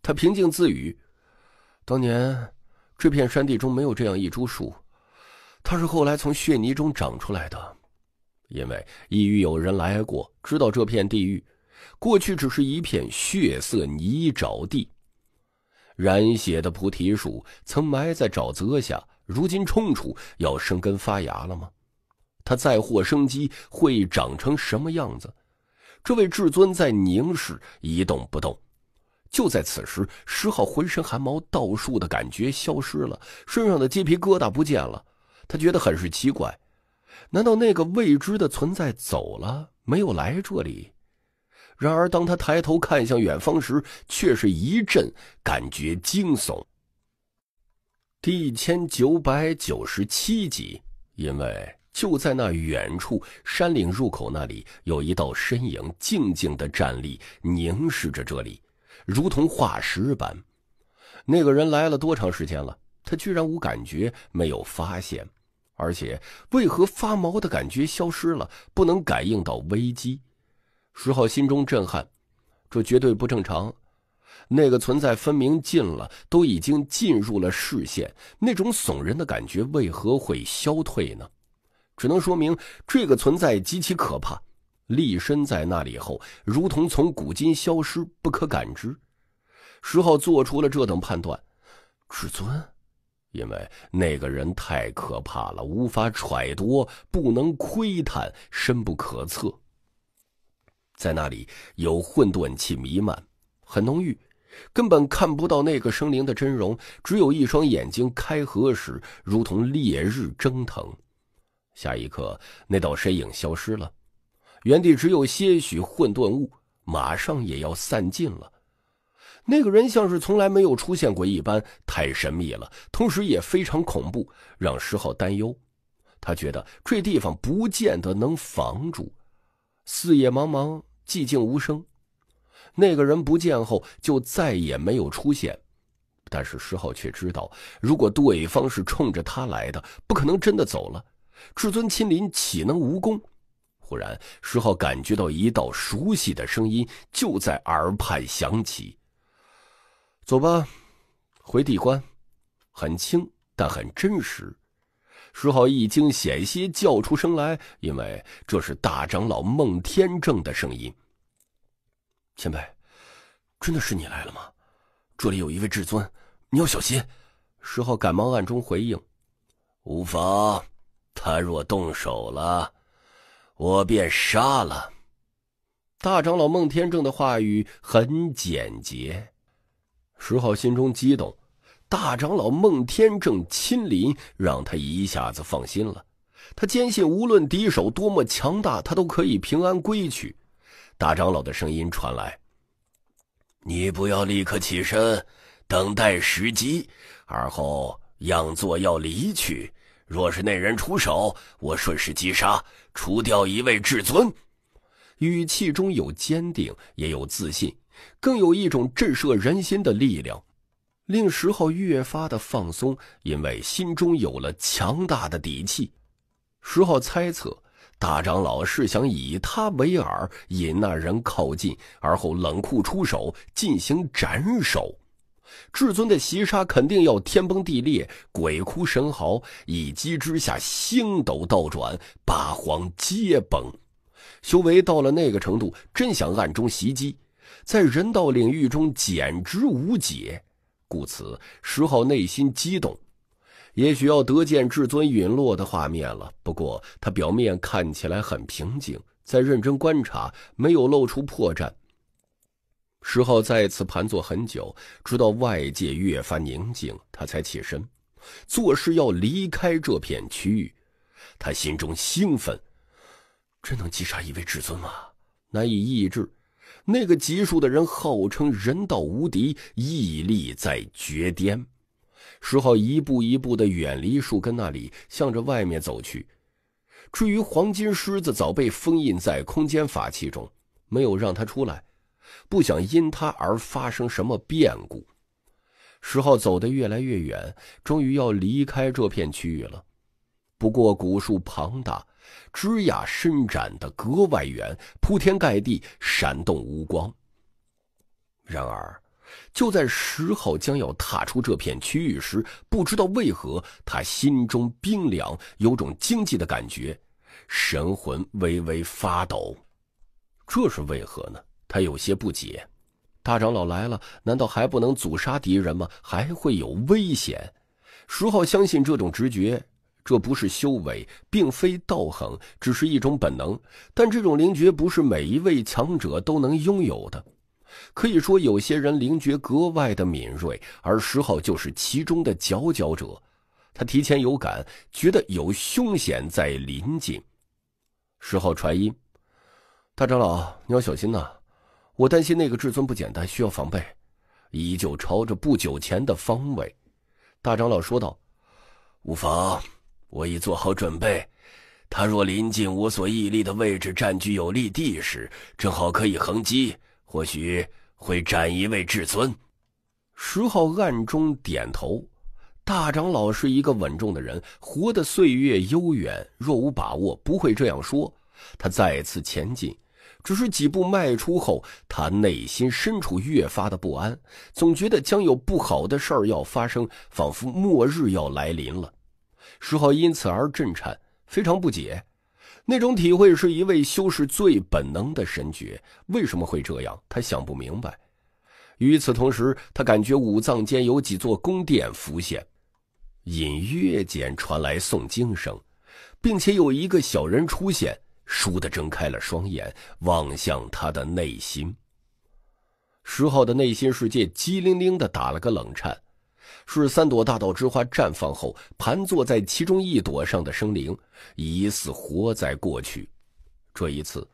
他平静自语：“当年，这片山地中没有这样一株树。”它是后来从血泥中长出来的，因为异域有人来过，知道这片地狱，过去只是一片血色泥沼地。染血的菩提树曾埋在沼泽下，如今冲出，要生根发芽了吗？它再获生机，会长成什么样子？这位至尊在凝视，一动不动。就在此时，石浩浑身汗毛倒竖的感觉消失了，身上的鸡皮疙瘩不见了。他觉得很是奇怪，难道那个未知的存在走了，没有来这里？然而，当他抬头看向远方时，却是一阵感觉惊悚。第一千九百九十七集，因为就在那远处山岭入口那里，有一道身影静静的站立，凝视着这里，如同化石般。那个人来了多长时间了？他居然无感觉，没有发现。而且，为何发毛的感觉消失了？不能感应到危机，石浩心中震撼。这绝对不正常。那个存在分明近了，都已经进入了视线，那种悚人的感觉为何会消退呢？只能说明这个存在极其可怕。立身在那里后，如同从古今消失，不可感知。石浩做出了这等判断。至尊。因为那个人太可怕了，无法揣度，不能窥探，深不可测。在那里有混沌气弥漫，很浓郁，根本看不到那个生灵的真容，只有一双眼睛开合时，如同烈日蒸腾。下一刻，那道身影消失了，原地只有些许混沌物，马上也要散尽了。那个人像是从来没有出现过一般，太神秘了，同时也非常恐怖，让石浩担忧。他觉得这地方不见得能防住。四野茫茫，寂静无声。那个人不见后，就再也没有出现。但是石浩却知道，如果对方是冲着他来的，不可能真的走了。至尊亲临，岂能无功？忽然，石浩感觉到一道熟悉的声音就在耳畔响起。走吧，回地关，很轻，但很真实。石浩一惊，险些叫出声来，因为这是大长老孟天正的声音。前辈，真的是你来了吗？这里有一位至尊，你要小心。石浩赶忙暗中回应：“无妨，他若动手了，我便杀了。”大长老孟天正的话语很简洁。石浩心中激动，大长老孟天正亲临，让他一下子放心了。他坚信，无论敌手多么强大，他都可以平安归去。大长老的声音传来：“你不要立刻起身，等待时机，而后仰坐要离去。若是那人出手，我顺势击杀，除掉一位至尊。”语气中有坚定，也有自信。更有一种震慑人心的力量，令石浩越发的放松，因为心中有了强大的底气。石浩猜测，大长老是想以他为饵，引那人靠近，而后冷酷出手进行斩首。至尊的袭杀肯定要天崩地裂，鬼哭神嚎，一击之下星斗倒转，八荒皆崩。修为到了那个程度，真想暗中袭击。在人道领域中简直无解，故此石浩内心激动，也许要得见至尊陨落的画面了。不过他表面看起来很平静，在认真观察，没有露出破绽。石浩再次盘坐很久，直到外界越发宁静，他才起身，作势要离开这片区域。他心中兴奋，真能击杀一位至尊吗？难以抑制。那个级数的人号称人道无敌，屹立在绝巅。石浩一步一步的远离树根那里，向着外面走去。至于黄金狮子，早被封印在空间法器中，没有让他出来，不想因他而发生什么变故。石浩走得越来越远，终于要离开这片区域了。不过古树庞大。枝桠伸展得格外远，铺天盖地，闪动无光。然而，就在石浩将要踏出这片区域时，不知道为何，他心中冰凉，有种惊悸的感觉，神魂微微发抖。这是为何呢？他有些不解。大长老来了，难道还不能阻杀敌人吗？还会有危险？石浩相信这种直觉。这不是修为，并非道行，只是一种本能。但这种灵觉不是每一位强者都能拥有的。可以说，有些人灵觉格外的敏锐，而石浩就是其中的佼佼者。他提前有感，觉得有凶险在临近。石浩传音：“大长老，你要小心呐！我担心那个至尊不简单，需要防备。”依旧朝着不久前的方位，大长老说道：“无妨。”我已做好准备，他若临近我所屹立的位置，占据有利地势，正好可以横击，或许会斩一位至尊。石浩暗中点头。大长老是一个稳重的人，活的岁月悠远，若无把握，不会这样说。他再次前进，只是几步迈出后，他内心深处越发的不安，总觉得将有不好的事儿要发生，仿佛末日要来临了。石浩因此而震颤，非常不解，那种体会是一位修士最本能的神觉，为什么会这样？他想不明白。与此同时，他感觉五脏间有几座宫殿浮现，隐约间传来诵经声，并且有一个小人出现，倏地睁开了双眼，望向他的内心。石浩的内心世界激灵灵的打了个冷颤。是三朵大道之花绽放后，盘坐在其中一朵上的生灵，疑似活在过去。这一次，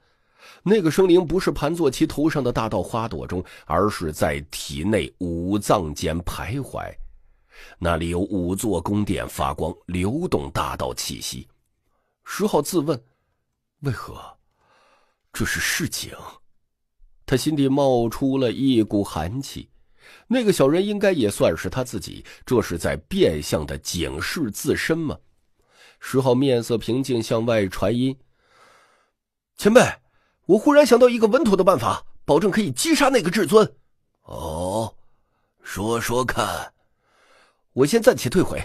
那个生灵不是盘坐其头上的大道花朵中，而是在体内五脏间徘徊。那里有五座宫殿发光，流动大道气息。石浩自问：为何？这是市井。他心底冒出了一股寒气。那个小人应该也算是他自己，这是在变相的警示自身吗？石浩面色平静，向外传音：“前辈，我忽然想到一个稳妥的办法，保证可以击杀那个至尊。”“哦，说说看。”“我先暂且退回，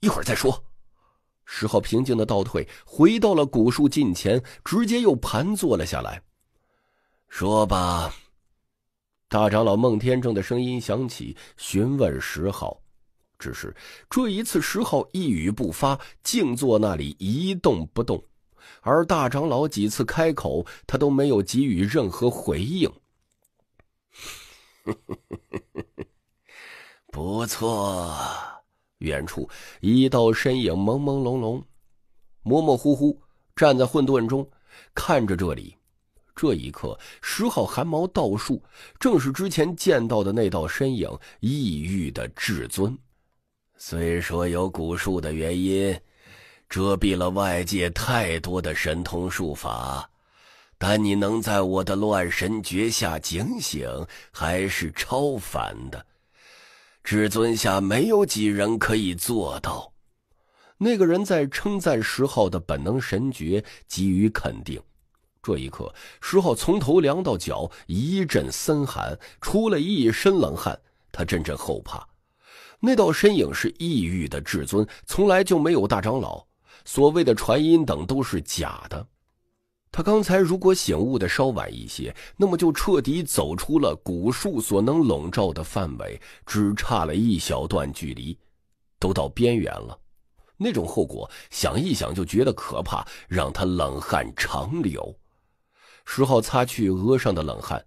一会儿再说。”石浩平静的倒退，回到了古树近前，直接又盘坐了下来。“说吧。”大长老孟天正的声音响起，询问石浩。只是这一次，石浩一语不发，静坐那里一动不动。而大长老几次开口，他都没有给予任何回应。[laughs] 不错，远处一道身影朦朦胧胧、模模糊糊，站在混沌中，看着这里。这一刻，十号寒毛倒竖，正是之前见到的那道身影——异域的至尊。虽说有古术的原因遮蔽了外界太多的神通术法，但你能在我的乱神诀下警醒，还是超凡的。至尊下没有几人可以做到。那个人在称赞十号的本能神诀，给予肯定。这一刻，石浩从头凉到脚，一阵森寒，出了一身冷汗。他阵阵后怕，那道身影是异域的至尊，从来就没有大长老，所谓的传音等都是假的。他刚才如果醒悟的稍晚一些，那么就彻底走出了古树所能笼罩的范围，只差了一小段距离，都到边缘了。那种后果，想一想就觉得可怕，让他冷汗长流。石浩擦去额上的冷汗，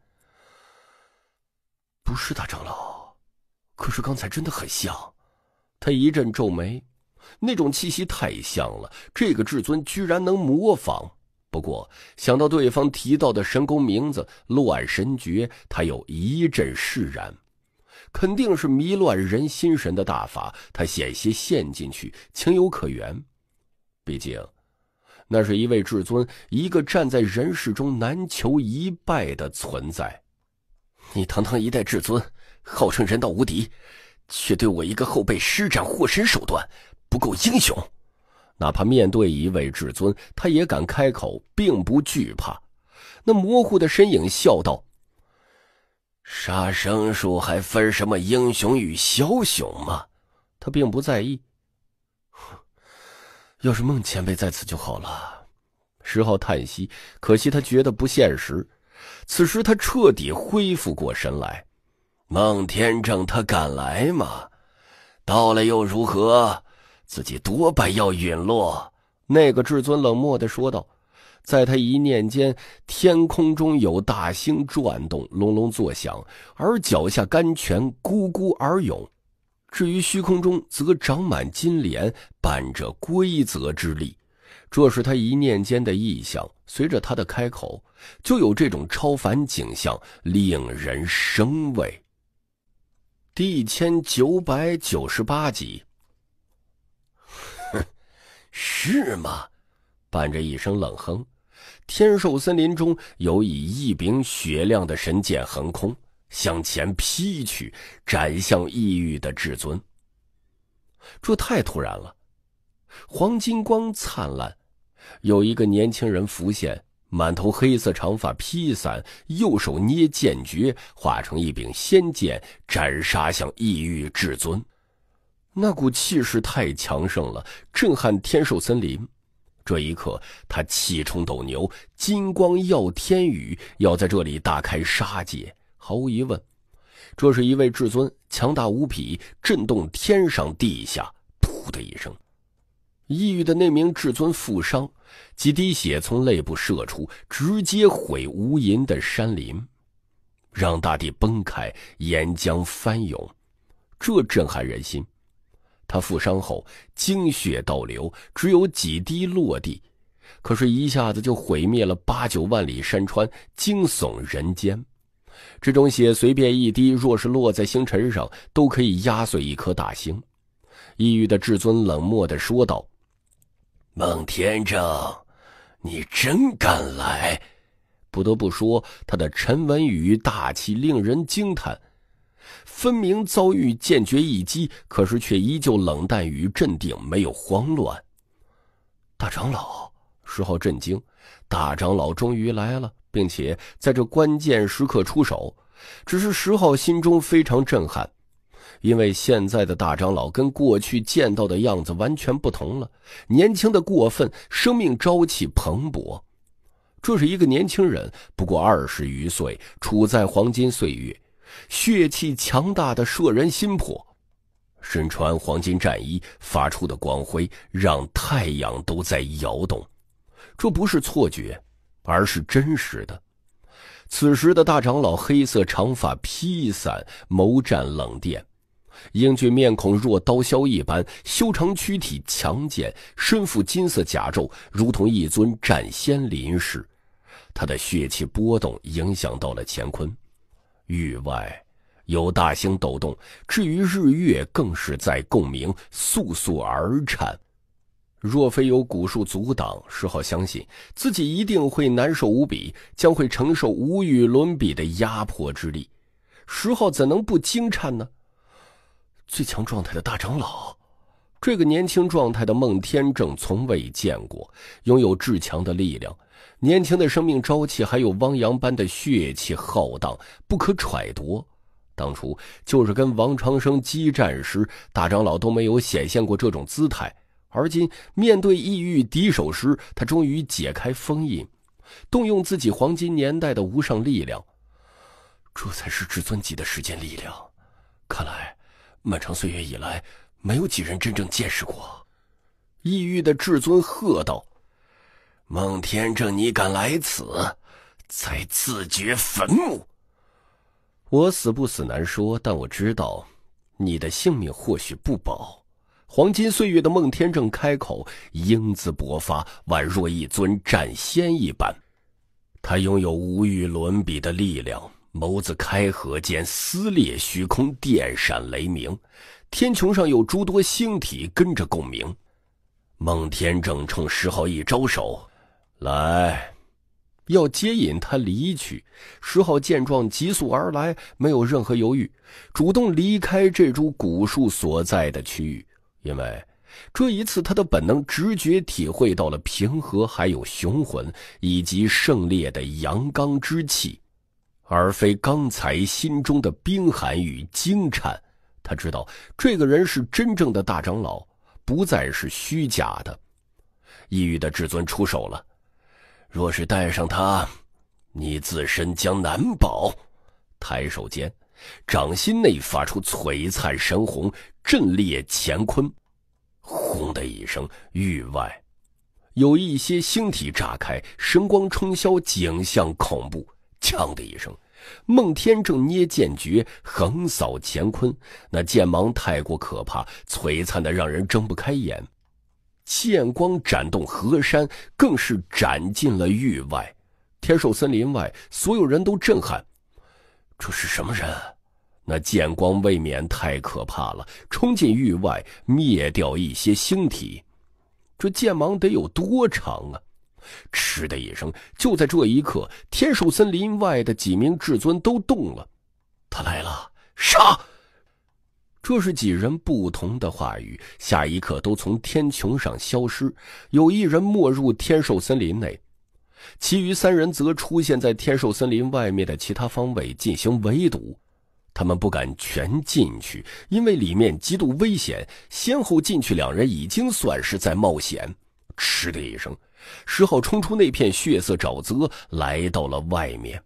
不是大长老，可是刚才真的很像。他一阵皱眉，那种气息太像了。这个至尊居然能模仿。不过想到对方提到的神功名字“乱神诀”，他又一阵释然。肯定是迷乱人心神的大法，他险些陷进去，情有可原。毕竟……那是一位至尊，一个站在人世中难求一败的存在。你堂堂一代至尊，号称人道无敌，却对我一个后辈施展祸身手段，不够英雄。哪怕面对一位至尊，他也敢开口，并不惧怕。那模糊的身影笑道：“杀生术还分什么英雄与枭雄吗？”他并不在意。要是孟前辈在此就好了，石昊叹息。可惜他觉得不现实。此时他彻底恢复过神来。孟天正他敢来吗？到了又如何？自己多半要陨落。那个至尊冷漠的说道。在他一念间，天空中有大星转动，隆隆作响，而脚下甘泉咕咕而涌。至于虚空中，则长满金莲，伴着规则之力。这是他一念间的意象，随着他的开口，就有这种超凡景象，令人生畏。第一千九百九十八集。哼，[laughs] 是吗？伴着一声冷哼，天兽森林中有以一柄雪亮的神剑横空。向前劈去，斩向异域的至尊。这太突然了，黄金光灿烂，有一个年轻人浮现，满头黑色长发披散，右手捏剑诀，化成一柄仙剑，斩杀向异域至尊。那股气势太强盛了，震撼天兽森林。这一刻，他气冲斗牛，金光耀天宇，要在这里大开杀戒。毫无疑问，这是一位至尊，强大无匹，震动天上地下。噗的一声，抑郁的那名至尊负伤，几滴血从肋部射出，直接毁无垠的山林，让大地崩开，岩浆翻涌，这震撼人心。他负伤后，精血倒流，只有几滴落地，可是，一下子就毁灭了八九万里山川，惊悚人间。这种血随便一滴，若是落在星辰上，都可以压碎一颗大星。异域的至尊冷漠地说道：“孟天正，你真敢来！”不得不说，他的沉稳与大气令人惊叹。分明遭遇剑诀一击，可是却依旧冷淡与镇定，没有慌乱。大长老，石昊震惊，大长老终于来了。并且在这关键时刻出手，只是石浩心中非常震撼，因为现在的大长老跟过去见到的样子完全不同了。年轻的过分，生命朝气蓬勃，这是一个年轻人，不过二十余岁，处在黄金岁月，血气强大的摄人心魄。身穿黄金战衣，发出的光辉让太阳都在摇动，这不是错觉。而是真实的。此时的大长老，黑色长发披散，眸战冷电，英俊面孔若刀削一般，修长躯体强健，身负金色甲胄，如同一尊战仙临世。他的血气波动影响到了乾坤域外，有大星抖动；至于日月，更是在共鸣，簌簌而颤。若非有古树阻挡，石浩相信自己一定会难受无比，将会承受无与伦比的压迫之力。石浩怎能不惊颤呢？最强状态的大长老，这个年轻状态的孟天正从未见过，拥有至强的力量，年轻的生命朝气，还有汪洋般的血气浩荡，不可揣度。当初就是跟王长生激战时，大长老都没有显现过这种姿态。而今面对异域敌手时，他终于解开封印，动用自己黄金年代的无上力量。这才是至尊级的时间力量，看来漫长岁月以来，没有几人真正见识过。异域的至尊喝道：“孟天正，你敢来此，才自掘坟墓！我死不死难说，但我知道，你的性命或许不保。”黄金岁月的孟天正开口，英姿勃发，宛若一尊战仙一般。他拥有无与伦比的力量，眸子开合间撕裂虚空，电闪雷鸣，天穹上有诸多星体跟着共鸣。孟天正冲石昊一招手，来，要接引他离去。石昊见状，急速而来，没有任何犹豫，主动离开这株古树所在的区域。因为这一次，他的本能、直觉体会到了平和，还有雄浑以及胜烈的阳刚之气，而非刚才心中的冰寒与惊颤。他知道，这个人是真正的大长老，不再是虚假的。异域的至尊出手了，若是带上他，你自身将难保。抬手间，掌心内发出璀璨神虹。震裂乾坤，轰的一声，域外有一些星体炸开，神光冲霄，景象恐怖。锵的一声，孟天正捏剑诀，横扫乾坤。那剑芒太过可怕，璀璨的让人睁不开眼。剑光斩动河山，更是斩进了域外。天兽森林外，所有人都震撼。这是什么人？那剑光未免太可怕了，冲进域外灭掉一些星体，这剑芒得有多长啊！嗤的一声，就在这一刻，天兽森林外的几名至尊都动了。他来了，杀！这是几人不同的话语。下一刻，都从天穹上消失。有一人没入天兽森林内，其余三人则出现在天兽森林外面的其他方位进行围堵。他们不敢全进去，因为里面极度危险。先后进去两人，已经算是在冒险。嗤的一声，石浩冲出那片血色沼泽，来到了外面。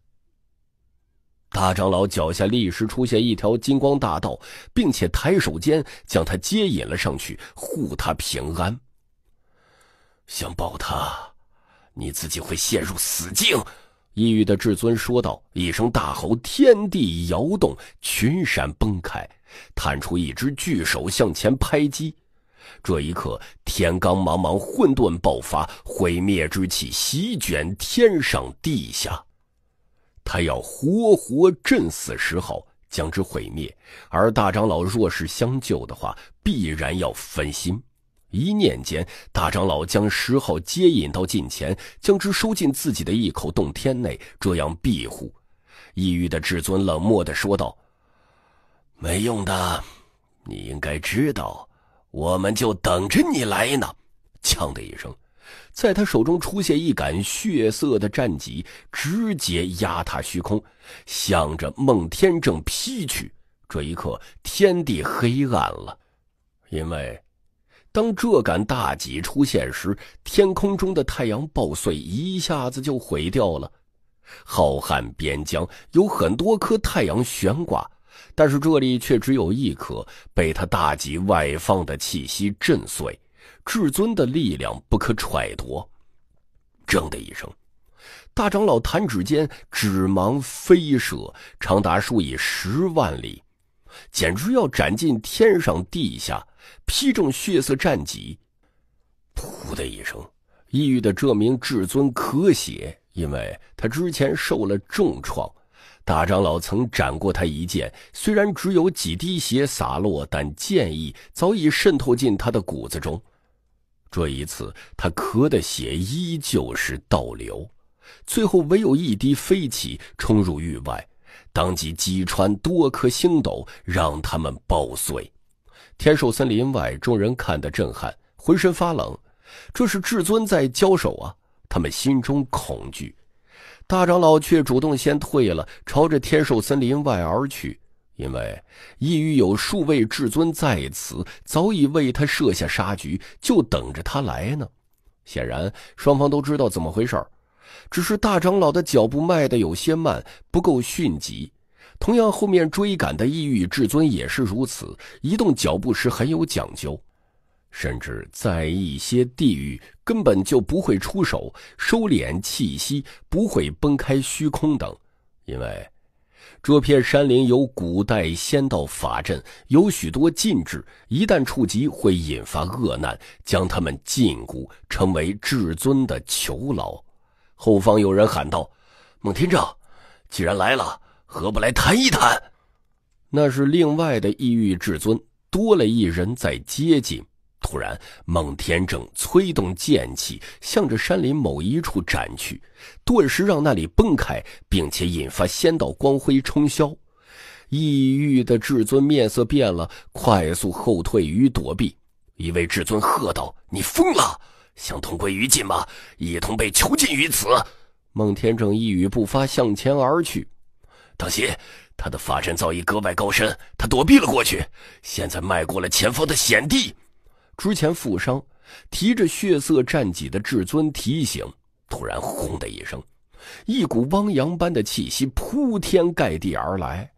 大长老脚下立时出现一条金光大道，并且抬手间将他接引了上去，护他平安。想保他，你自己会陷入死境。异域的至尊说道：“一声大吼，天地摇动，群山崩开，探出一只巨手向前拍击。这一刻，天罡茫茫，混沌爆发，毁灭之气席卷天上地下。他要活活震死石昊，将之毁灭。而大长老若是相救的话，必然要分心。”一念间，大长老将石昊接引到近前，将之收进自己的一口洞天内，这样庇护。异域的至尊冷漠地说道：“没用的，你应该知道，我们就等着你来呢。”呛的一声，在他手中出现一杆血色的战戟，直接压塌虚空，向着孟天正劈去。这一刻，天地黑暗了，因为。当这杆大戟出现时，天空中的太阳爆碎，一下子就毁掉了。浩瀚边疆有很多颗太阳悬挂，但是这里却只有一颗被他大戟外放的气息震碎。至尊的力量不可揣度。铮的一声，大长老弹指间，指芒飞射，长达数以十万里，简直要斩尽天上地下。劈中血色战戟，噗的一声，异域的这名至尊咳血，因为他之前受了重创。大长老曾斩过他一剑，虽然只有几滴血洒落，但剑意早已渗透进他的骨子中。这一次，他咳的血依旧是倒流，最后唯有一滴飞起，冲入域外，当即击穿多颗星斗，让他们爆碎。天兽森林外，众人看得震撼，浑身发冷。这是至尊在交手啊！他们心中恐惧。大长老却主动先退了，朝着天兽森林外而去。因为一域有数位至尊在此，早已为他设下杀局，就等着他来呢。显然，双方都知道怎么回事只是大长老的脚步迈得有些慢，不够迅疾。同样，后面追赶的异域至尊也是如此，移动脚步时很有讲究，甚至在一些地域根本就不会出手，收敛气息，不会崩开虚空等，因为这片山林有古代仙道法阵，有许多禁制，一旦触及会引发恶难，将他们禁锢，成为至尊的囚牢。后方有人喊道：“孟天正，既然来了。”何不来谈一谈？那是另外的异域至尊，多了一人在接近。突然，孟天正催动剑气，向着山林某一处斩去，顿时让那里崩开，并且引发仙道光辉冲霄。异域的至尊面色变了，快速后退与躲避。一位至尊喝道：“你疯了？想同归于尽吗？一同被囚禁于此？”孟天正一语不发，向前而去。小心，他的法阵造诣格外高深，他躲避了过去，现在迈过了前方的险地。之前负伤、提着血色战戟的至尊提醒，突然轰的一声，一股汪洋般的气息铺天盖地而来。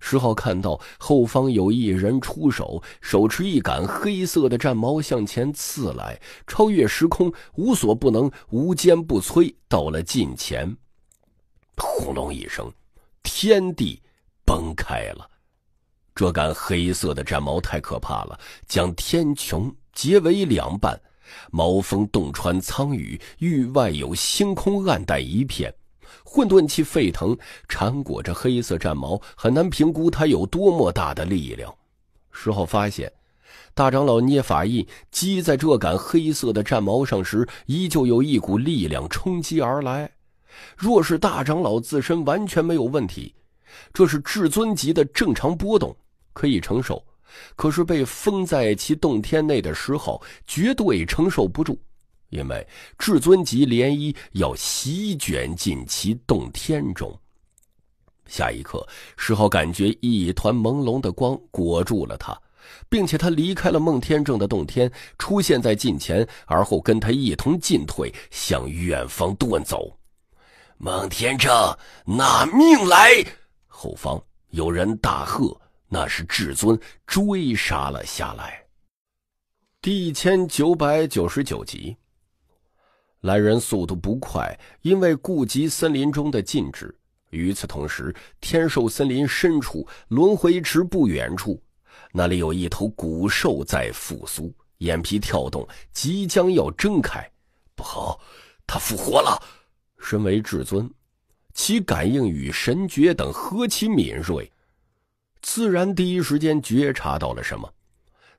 石浩看到后方有一人出手，手持一杆黑色的战矛向前刺来，超越时空，无所不能，无坚不摧，到了近前，轰隆一声。天地崩开了，这杆黑色的战矛太可怕了，将天穹截为两半，矛锋洞穿苍宇，域外有星空暗淡一片，混沌气沸腾，缠裹着黑色战矛，很难评估它有多么大的力量。事后发现，大长老捏法印击在这杆黑色的战矛上时，依旧有一股力量冲击而来。若是大长老自身完全没有问题，这是至尊级的正常波动，可以承受。可是被封在其洞天内的时候，绝对承受不住，因为至尊级涟漪要席卷进其洞天中。下一刻，石浩感觉一团朦胧的光裹住了他，并且他离开了孟天正的洞天，出现在近前，而后跟他一同进退，向远方遁走。孟天正，拿命来！后方有人大喝，那是至尊追杀了下来。第一千九百九十九集。来人速度不快，因为顾及森林中的禁制。与此同时，天兽森林深处，轮回池不远处，那里有一头古兽在复苏，眼皮跳动，即将要睁开。不好，它复活了。身为至尊，其感应与神觉等何其敏锐，自然第一时间觉察到了什么。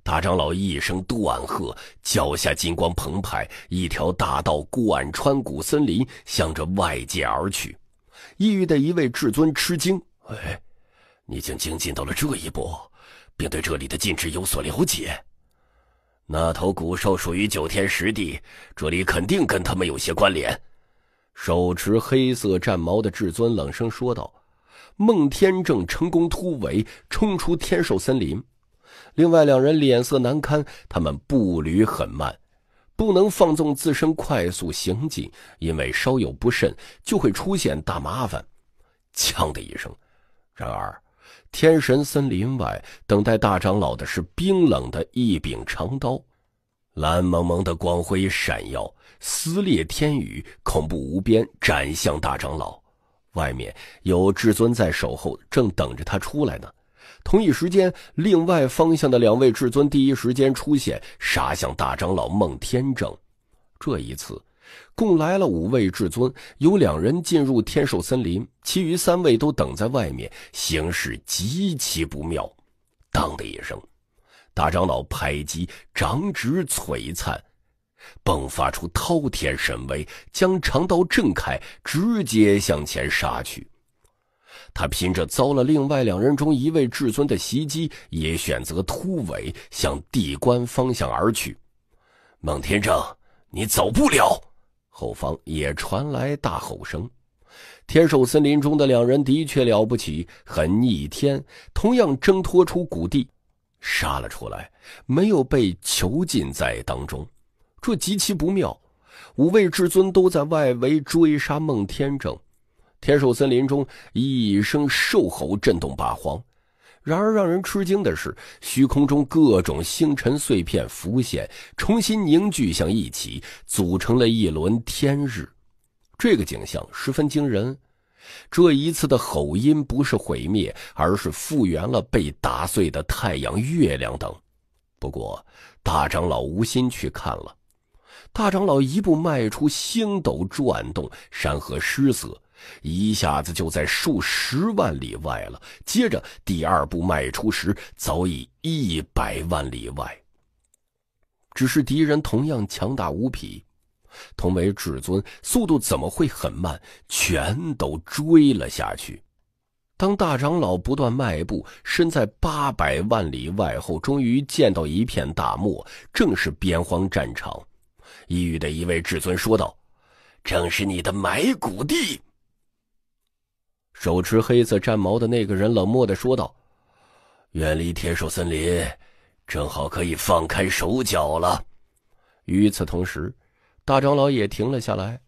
大长老一声断喝，脚下金光澎湃，一条大道贯穿古森林，向着外界而去。异域的一位至尊吃惊：“哎，你竟精进到了这一步，并对这里的禁制有所了解。那头古兽属于九天十地，这里肯定跟他们有些关联。”手持黑色战矛的至尊冷声说道：“孟天正成功突围，冲出天兽森林。另外两人脸色难堪，他们步履很慢，不能放纵自身快速行进，因为稍有不慎就会出现大麻烦。”“锵”的一声，然而天神森林外等待大长老的是冰冷的一柄长刀。蓝蒙蒙的光辉闪耀，撕裂天宇，恐怖无边，斩向大长老。外面有至尊在守候，正等着他出来呢。同一时间，另外方向的两位至尊第一时间出现，杀向大长老孟天正。这一次，共来了五位至尊，有两人进入天兽森林，其余三位都等在外面，形势极其不妙。当的一声。大长老拍击掌指璀璨，迸发出滔天神威，将长刀震开，直接向前杀去。他凭着遭了另外两人中一位至尊的袭击，也选择突围，向地关方向而去。孟天正，你走不了！后方也传来大吼声。天兽森林中的两人的确了不起，很逆天，同样挣脱出谷地。杀了出来，没有被囚禁在当中，这极其不妙。五位至尊都在外围追杀孟天正，天兽森林中一声兽吼震动八荒。然而让人吃惊的是，虚空中各种星辰碎片浮现，重新凝聚向一起，组成了一轮天日。这个景象十分惊人。这一次的吼音不是毁灭，而是复原了被打碎的太阳、月亮等。不过，大长老无心去看了。大长老一步迈出，星斗转动，山河失色，一下子就在数十万里外了。接着第二步迈出时，早已一百万里外。只是敌人同样强大无匹。同为至尊，速度怎么会很慢？全都追了下去。当大长老不断迈步，身在八百万里外后，终于见到一片大漠，正是边荒战场。抑郁的一位至尊说道：“正是你的埋骨地。”手持黑色战矛的那个人冷漠的说道：“远离铁手森林，正好可以放开手脚了。”与此同时。大长老也停了下来，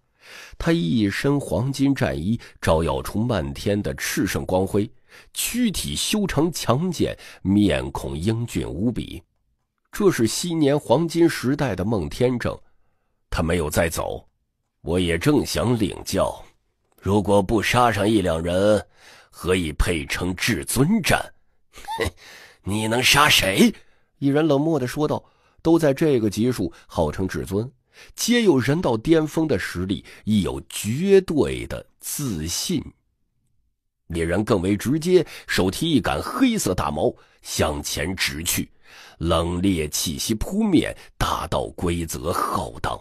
他一身黄金战衣，照耀出漫天的赤圣光辉，躯体修长强健，面孔英俊无比。这是昔年黄金时代的孟天正，他没有再走。我也正想领教，如果不杀上一两人，何以配称至尊战？哼！[laughs] 你能杀谁？一人冷漠的说道：“都在这个级数，号称至尊。”皆有人道巅峰的实力，亦有绝对的自信。猎人更为直接，手提一杆黑色大矛，向前直去，冷冽气息扑面，大道规则浩荡。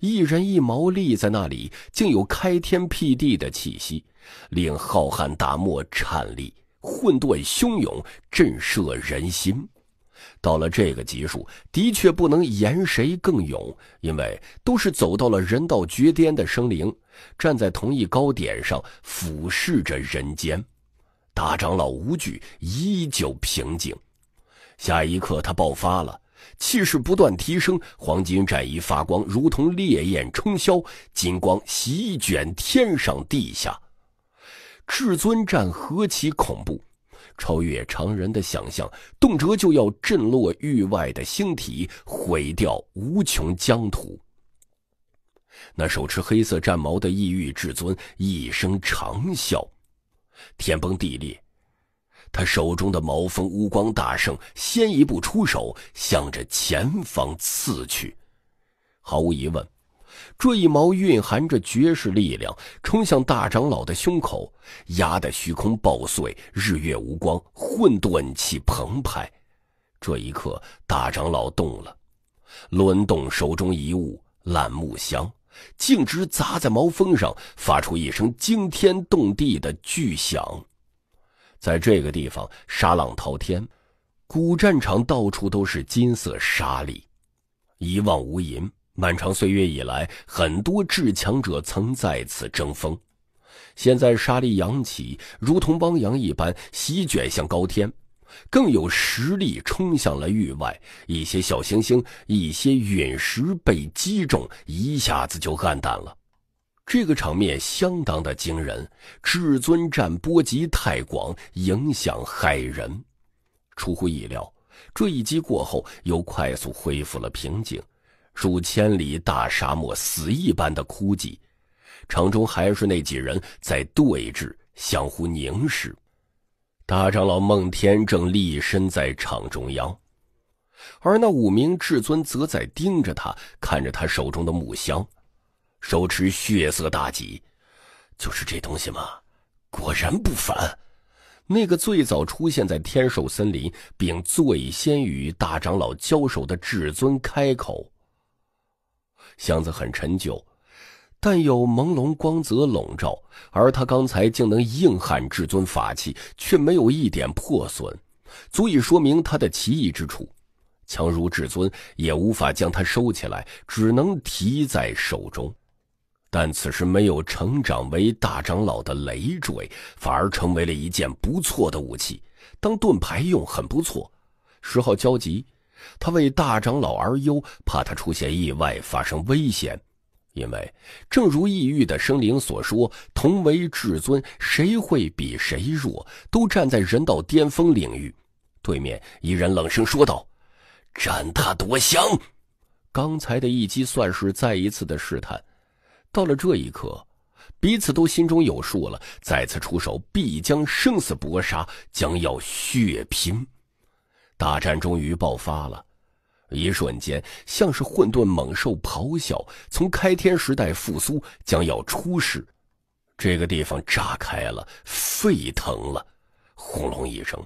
一人一矛立在那里，竟有开天辟地的气息，令浩瀚大漠颤栗，混沌汹涌，震慑人心。到了这个级数，的确不能言谁更勇，因为都是走到了人道绝巅的生灵，站在同一高点上俯视着人间。大长老无惧，依旧平静。下一刻，他爆发了，气势不断提升，黄金战衣发光，如同烈焰冲霄，金光席卷天上地下。至尊战何其恐怖！超越常人的想象，动辄就要震落域外的星体，毁掉无穷疆土。那手持黑色战矛的异域至尊一声长啸，天崩地裂。他手中的矛锋乌光大盛，先一步出手，向着前方刺去。毫无疑问。这一矛蕴含着绝世力量，冲向大长老的胸口，压得虚空爆碎，日月无光，混沌气澎湃。这一刻，大长老动了，抡动手中一物——烂木箱，径直砸在毛峰上，发出一声惊天动地的巨响。在这个地方，沙浪滔天，古战场到处都是金色沙砾，一望无垠。漫长岁月以来，很多至强者曾在此争锋。现在沙粒扬起，如同汪洋一般席卷向高天，更有实力冲向了域外。一些小行星、一些陨石被击中，一下子就暗淡了。这个场面相当的惊人。至尊战波及太广，影响骇人。出乎意料，这一击过后，又快速恢复了平静。数千里大沙漠，死一般的枯寂。城中还是那几人在对峙，相互凝视。大长老孟天正立身在场中央，而那五名至尊则在盯着他，看着他手中的木箱，手持血色大戟。就是这东西吗？果然不凡。那个最早出现在天兽森林，并最先与大长老交手的至尊开口。箱子很陈旧，但有朦胧光泽笼罩，而他刚才竟能硬撼至尊法器，却没有一点破损，足以说明他的奇异之处。强如至尊也无法将它收起来，只能提在手中。但此时没有成长为大长老的累赘，反而成为了一件不错的武器，当盾牌用很不错。石浩焦急。他为大长老而忧，怕他出现意外，发生危险。因为，正如异域的生灵所说，同为至尊，谁会比谁弱？都站在人道巅峰领域。对面一人冷声说道：“斩他夺香。”刚才的一击算是再一次的试探。到了这一刻，彼此都心中有数了。再次出手，必将生死搏杀，将要血拼。大战终于爆发了，一瞬间，像是混沌猛兽咆哮，从开天时代复苏，将要出世。这个地方炸开了，沸腾了，轰隆一声，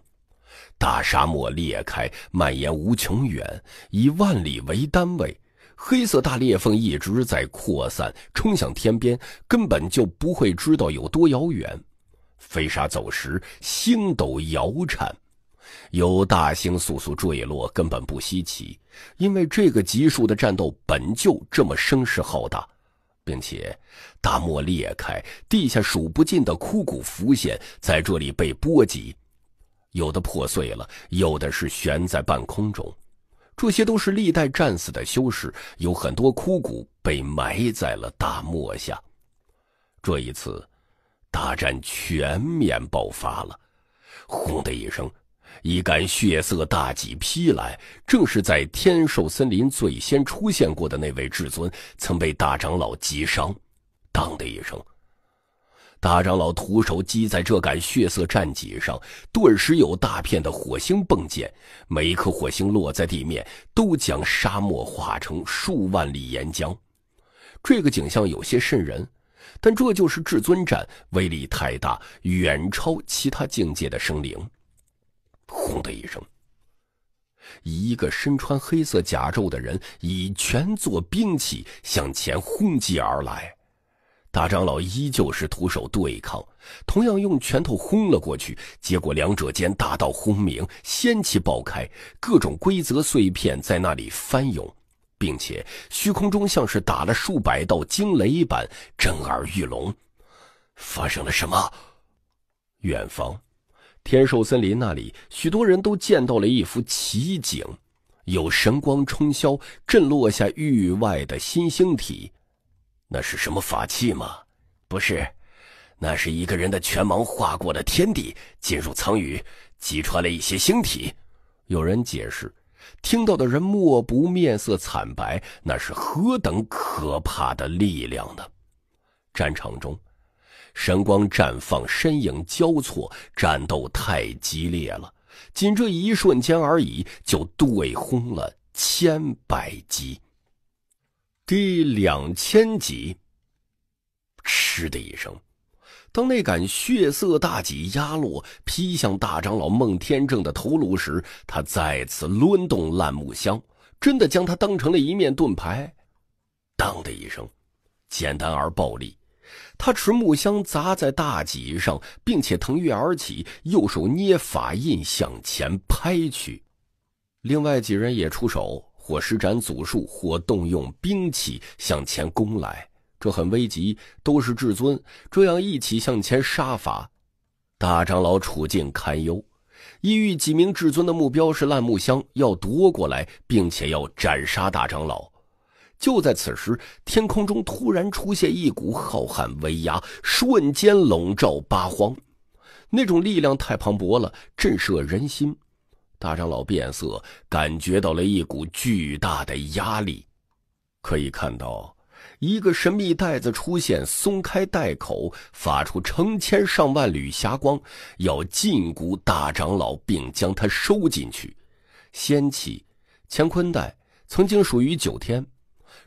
大沙漠裂开，蔓延无穷远，以万里为单位，黑色大裂缝一直在扩散，冲向天边，根本就不会知道有多遥远。飞沙走石，星斗摇颤。由大星速速坠落，根本不稀奇，因为这个级数的战斗本就这么声势浩大，并且，大漠裂开，地下数不尽的枯骨浮现在这里被波及，有的破碎了，有的是悬在半空中，这些都是历代战死的修士，有很多枯骨被埋在了大漠下。这一次，大战全面爆发了，轰的一声。一杆血色大戟劈来，正是在天兽森林最先出现过的那位至尊，曾被大长老击伤。当的一声，大长老徒手击在这杆血色战戟上，顿时有大片的火星迸溅，每一颗火星落在地面，都将沙漠化成数万里岩浆。这个景象有些渗人，但这就是至尊战，威力太大，远超其他境界的生灵。轰的一声，一个身穿黑色甲胄的人以拳作兵器向前轰击而来。大长老依旧是徒手对抗，同样用拳头轰了过去。结果两者间大道轰鸣，仙气爆开，各种规则碎片在那里翻涌，并且虚空中像是打了数百道惊雷般震耳欲聋。发生了什么？远方。天兽森林那里，许多人都见到了一幅奇景，有神光冲霄，震落下域外的新星体。那是什么法器吗？不是，那是一个人的全芒划过的天地，进入苍宇，击穿了一些星体。有人解释，听到的人莫不面色惨白。那是何等可怕的力量呢？战场中。神光绽放，身影交错，战斗太激烈了。仅这一瞬间而已，就对轰了千百击。第两千集，嗤的一声，当那杆血色大戟压落，劈向大长老孟天正的头颅时，他再次抡动烂木箱，真的将他当成了一面盾牌。当的一声，简单而暴力。他持木箱砸在大脊上，并且腾跃而起，右手捏法印向前拍去。另外几人也出手，或施展祖术，或动用兵器向前攻来。这很危急，都是至尊，这样一起向前杀伐，大长老处境堪忧。异域几名至尊的目标是烂木箱，要夺过来，并且要斩杀大长老。就在此时，天空中突然出现一股浩瀚威压，瞬间笼罩八荒。那种力量太磅礴了，震慑人心。大长老变色，感觉到了一股巨大的压力。可以看到，一个神秘袋子出现，松开袋口，发出成千上万缕霞光，要禁锢大长老，并将他收进去。仙气，乾坤袋曾经属于九天。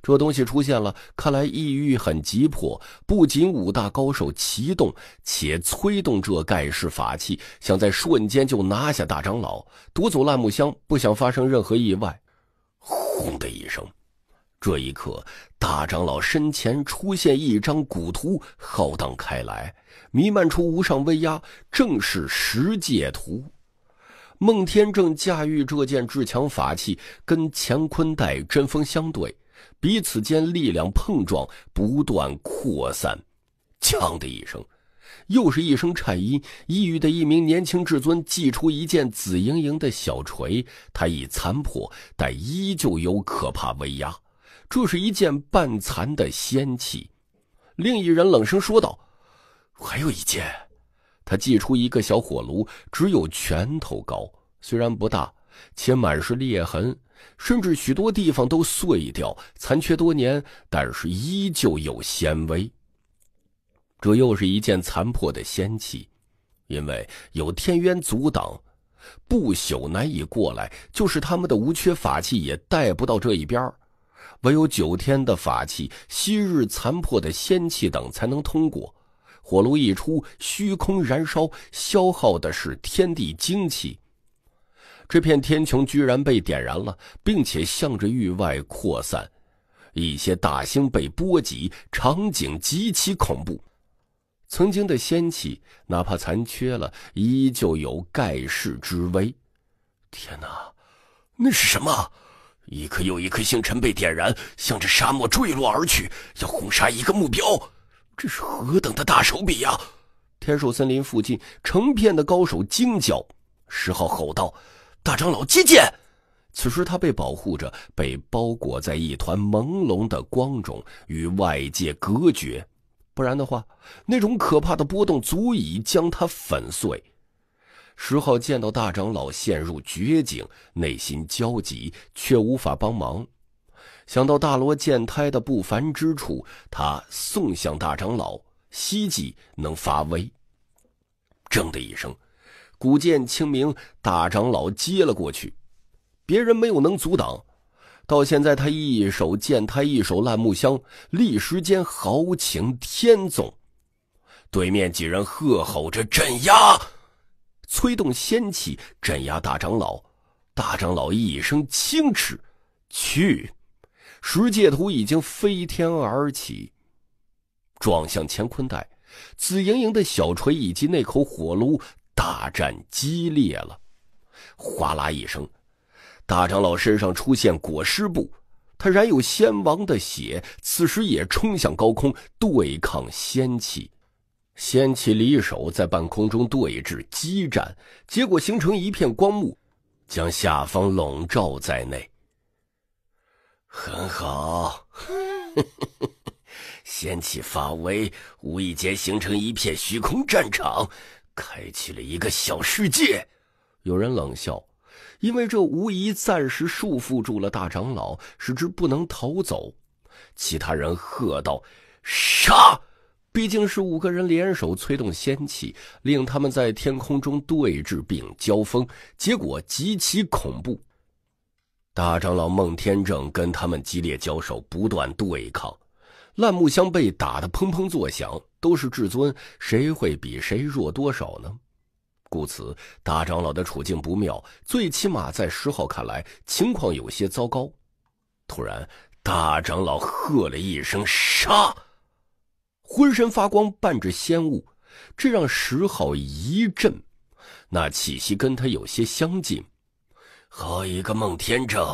这东西出现了，看来异域很急迫。不仅五大高手齐动，且催动这盖世法器，想在瞬间就拿下大长老，夺走烂木箱，不想发生任何意外。轰的一声，这一刻，大长老身前出现一张古图，浩荡开来，弥漫出无上威压，正是十界图。孟天正驾驭这件至强法器，跟乾坤带针锋相对。彼此间力量碰撞不断扩散，锵的一声，又是一声颤音。异域的一名年轻至尊祭出一件紫莹莹的小锤，它已残破，但依旧有可怕威压。这是一件半残的仙器。另一人冷声说道：“还有一件。”他祭出一个小火炉，只有拳头高，虽然不大，且满是裂痕。甚至许多地方都碎掉，残缺多年，但是依旧有纤维。这又是一件残破的仙器，因为有天渊阻挡，不朽难以过来，就是他们的无缺法器也带不到这一边唯有九天的法器、昔日残破的仙器等才能通过。火炉一出，虚空燃烧，消耗的是天地精气。这片天穹居然被点燃了，并且向着域外扩散，一些大星被波及，场景极其恐怖。曾经的仙气，哪怕残缺了，依旧有盖世之威。天哪，那是什么？一颗又一颗星辰被点燃，向着沙漠坠落而去，要轰杀一个目标。这是何等的大手笔呀！天兽森林附近，成片的高手惊叫，石浩吼道。大长老接见。此时他被保护着，被包裹在一团朦胧的光中，与外界隔绝。不然的话，那种可怕的波动足以将他粉碎。石浩见到大长老陷入绝境，内心焦急，却无法帮忙。想到大罗剑胎的不凡之处，他送向大长老，希冀能发威。铮的一声。古剑清明，大长老接了过去。别人没有能阻挡。到现在，他一手剑胎，一手烂木箱，立时间豪情天纵。对面几人喝吼着镇压，催动仙气镇压大长老。大长老一声轻叱：“去！”十界图已经飞天而起，撞向乾坤袋。紫莹莹的小锤以及那口火炉。大战激烈了，哗啦一声，大长老身上出现裹尸布，他染有先王的血，此时也冲向高空对抗仙气。仙气离手，在半空中对峙激战，结果形成一片光幕，将下方笼罩在内。很好，仙 [laughs] 气发威，无意间形成一片虚空战场。开启了一个小世界，有人冷笑，因为这无疑暂时束缚住了大长老，使之不能逃走。其他人喝道：“杀！”毕竟是五个人联手催动仙气，令他们在天空中对峙并交锋，结果极其恐怖。大长老孟天正跟他们激烈交手，不断对抗，烂木箱被打得砰砰作响。都是至尊，谁会比谁弱多少呢？故此，大长老的处境不妙，最起码在石浩看来，情况有些糟糕。突然，大长老喝了一声“杀”，浑身发光，伴着仙雾，这让石浩一震。那气息跟他有些相近。好一个孟天正！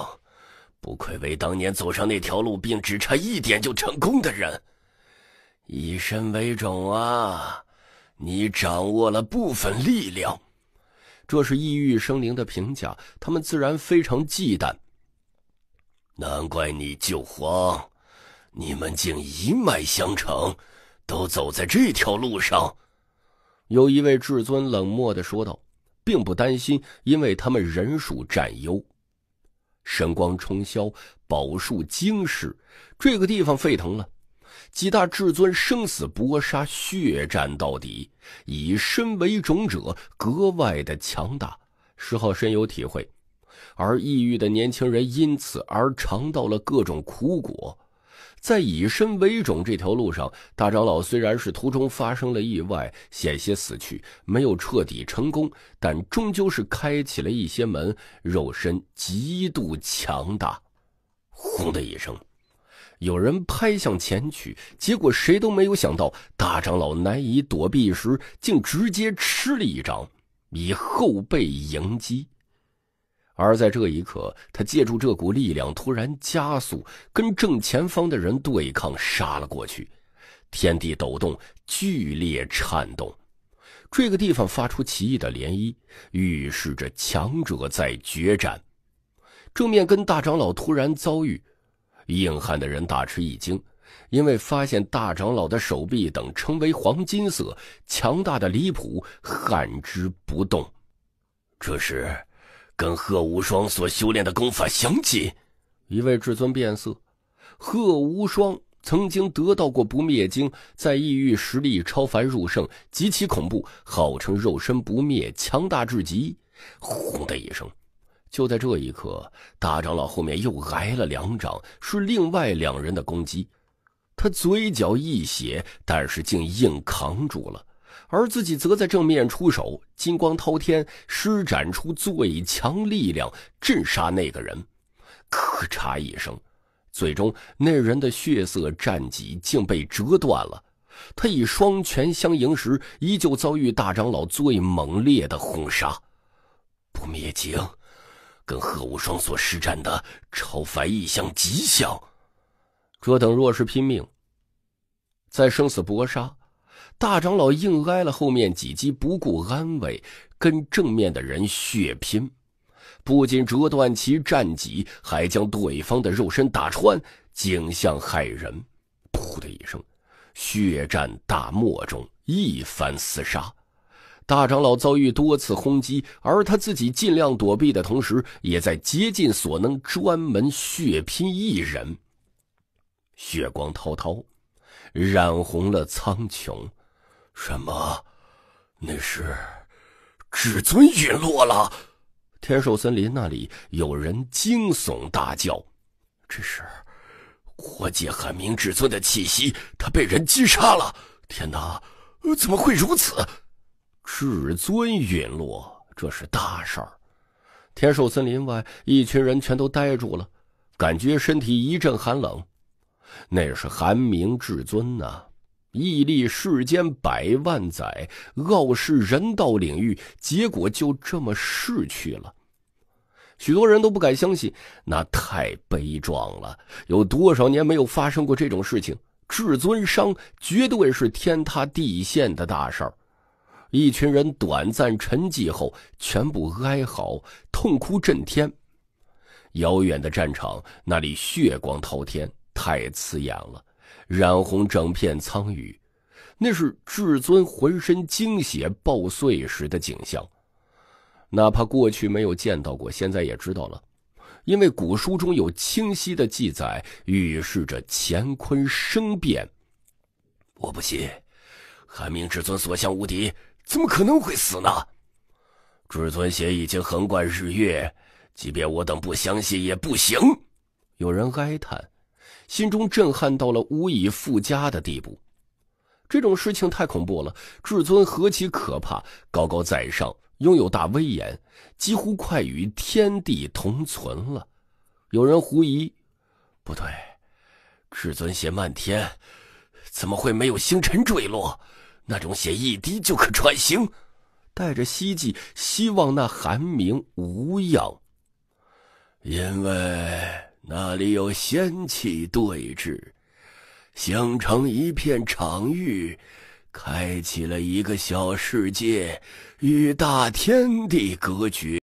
不愧为当年走上那条路，并只差一点就成功的人。以身为种啊！你掌握了部分力量，这是异域生灵的评价，他们自然非常忌惮。难怪你救荒，你们竟一脉相承，都走在这条路上。有一位至尊冷漠的说道，并不担心，因为他们人数占优。神光冲霄，宝树惊世，这个地方沸腾了。几大至尊生死搏杀，血战到底。以身为种者格外的强大，石浩深有体会。而抑郁的年轻人因此而尝到了各种苦果。在以身为种这条路上，大长老虽然是途中发生了意外，险些死去，没有彻底成功，但终究是开启了一些门，肉身极度强大。轰的一声。有人拍向前去，结果谁都没有想到，大长老难以躲避时，竟直接吃了一掌，以后背迎击。而在这一刻，他借助这股力量突然加速，跟正前方的人对抗，杀了过去。天地抖动，剧烈颤动，这个地方发出奇异的涟漪，预示着强者在决战。正面跟大长老突然遭遇。硬汉的人大吃一惊，因为发现大长老的手臂等成为黄金色，强大的离谱，撼之不动。这是，跟贺无双所修炼的功法相近。一位至尊变色，贺无双曾经得到过不灭经，在异域实力超凡入圣，极其恐怖，号称肉身不灭，强大至极。轰的一声。就在这一刻，大长老后面又挨了两掌，是另外两人的攻击。他嘴角溢血，但是竟硬扛住了，而自己则在正面出手，金光滔天，施展出最强力量震杀那个人。咔嚓一声，最终那人的血色战戟竟被折断了。他以双拳相迎时，依旧遭遇大长老最猛烈的轰杀，不灭境。跟贺无双所施展的超凡异象极像，这等若是拼命，在生死搏杀，大长老硬挨了后面几击，不顾安危，跟正面的人血拼，不仅折断其战戟，还将对方的肉身打穿，景象骇人。噗的一声，血战大漠中一番厮杀。大长老遭遇多次轰击，而他自己尽量躲避的同时，也在竭尽所能，专门血拼一人。血光滔滔，染红了苍穹。什么？那是至尊陨落了！天兽森林那里有人惊悚大叫：“这是国界寒冥至尊的气息，他被人击杀了！”天哪，怎么会如此？至尊陨落，这是大事儿。天兽森林外，一群人全都呆住了，感觉身体一阵寒冷。那是寒冥至尊呐，屹立世间百万载，傲视人道领域，结果就这么逝去了。许多人都不敢相信，那太悲壮了。有多少年没有发生过这种事情？至尊伤，绝对是天塌地陷的大事儿。一群人短暂沉寂后，全部哀嚎，痛哭震天。遥远的战场，那里血光滔天，太刺眼了，染红整片苍宇。那是至尊浑身精血爆碎时的景象。哪怕过去没有见到过，现在也知道了，因为古书中有清晰的记载，预示着乾坤生变。我不信，寒冥至尊所向无敌。怎么可能会死呢？至尊血已经横贯日月，即便我等不相信也不行。有人哀叹，心中震撼到了无以复加的地步。这种事情太恐怖了，至尊何其可怕，高高在上，拥有大威严，几乎快与天地同存了。有人狐疑：不对，至尊血漫天，怎么会没有星辰坠落？那种血一滴就可穿行，带着希冀，希望那寒冥无恙。因为那里有仙气对峙，形成一片场域，开启了一个小世界，与大天地隔绝。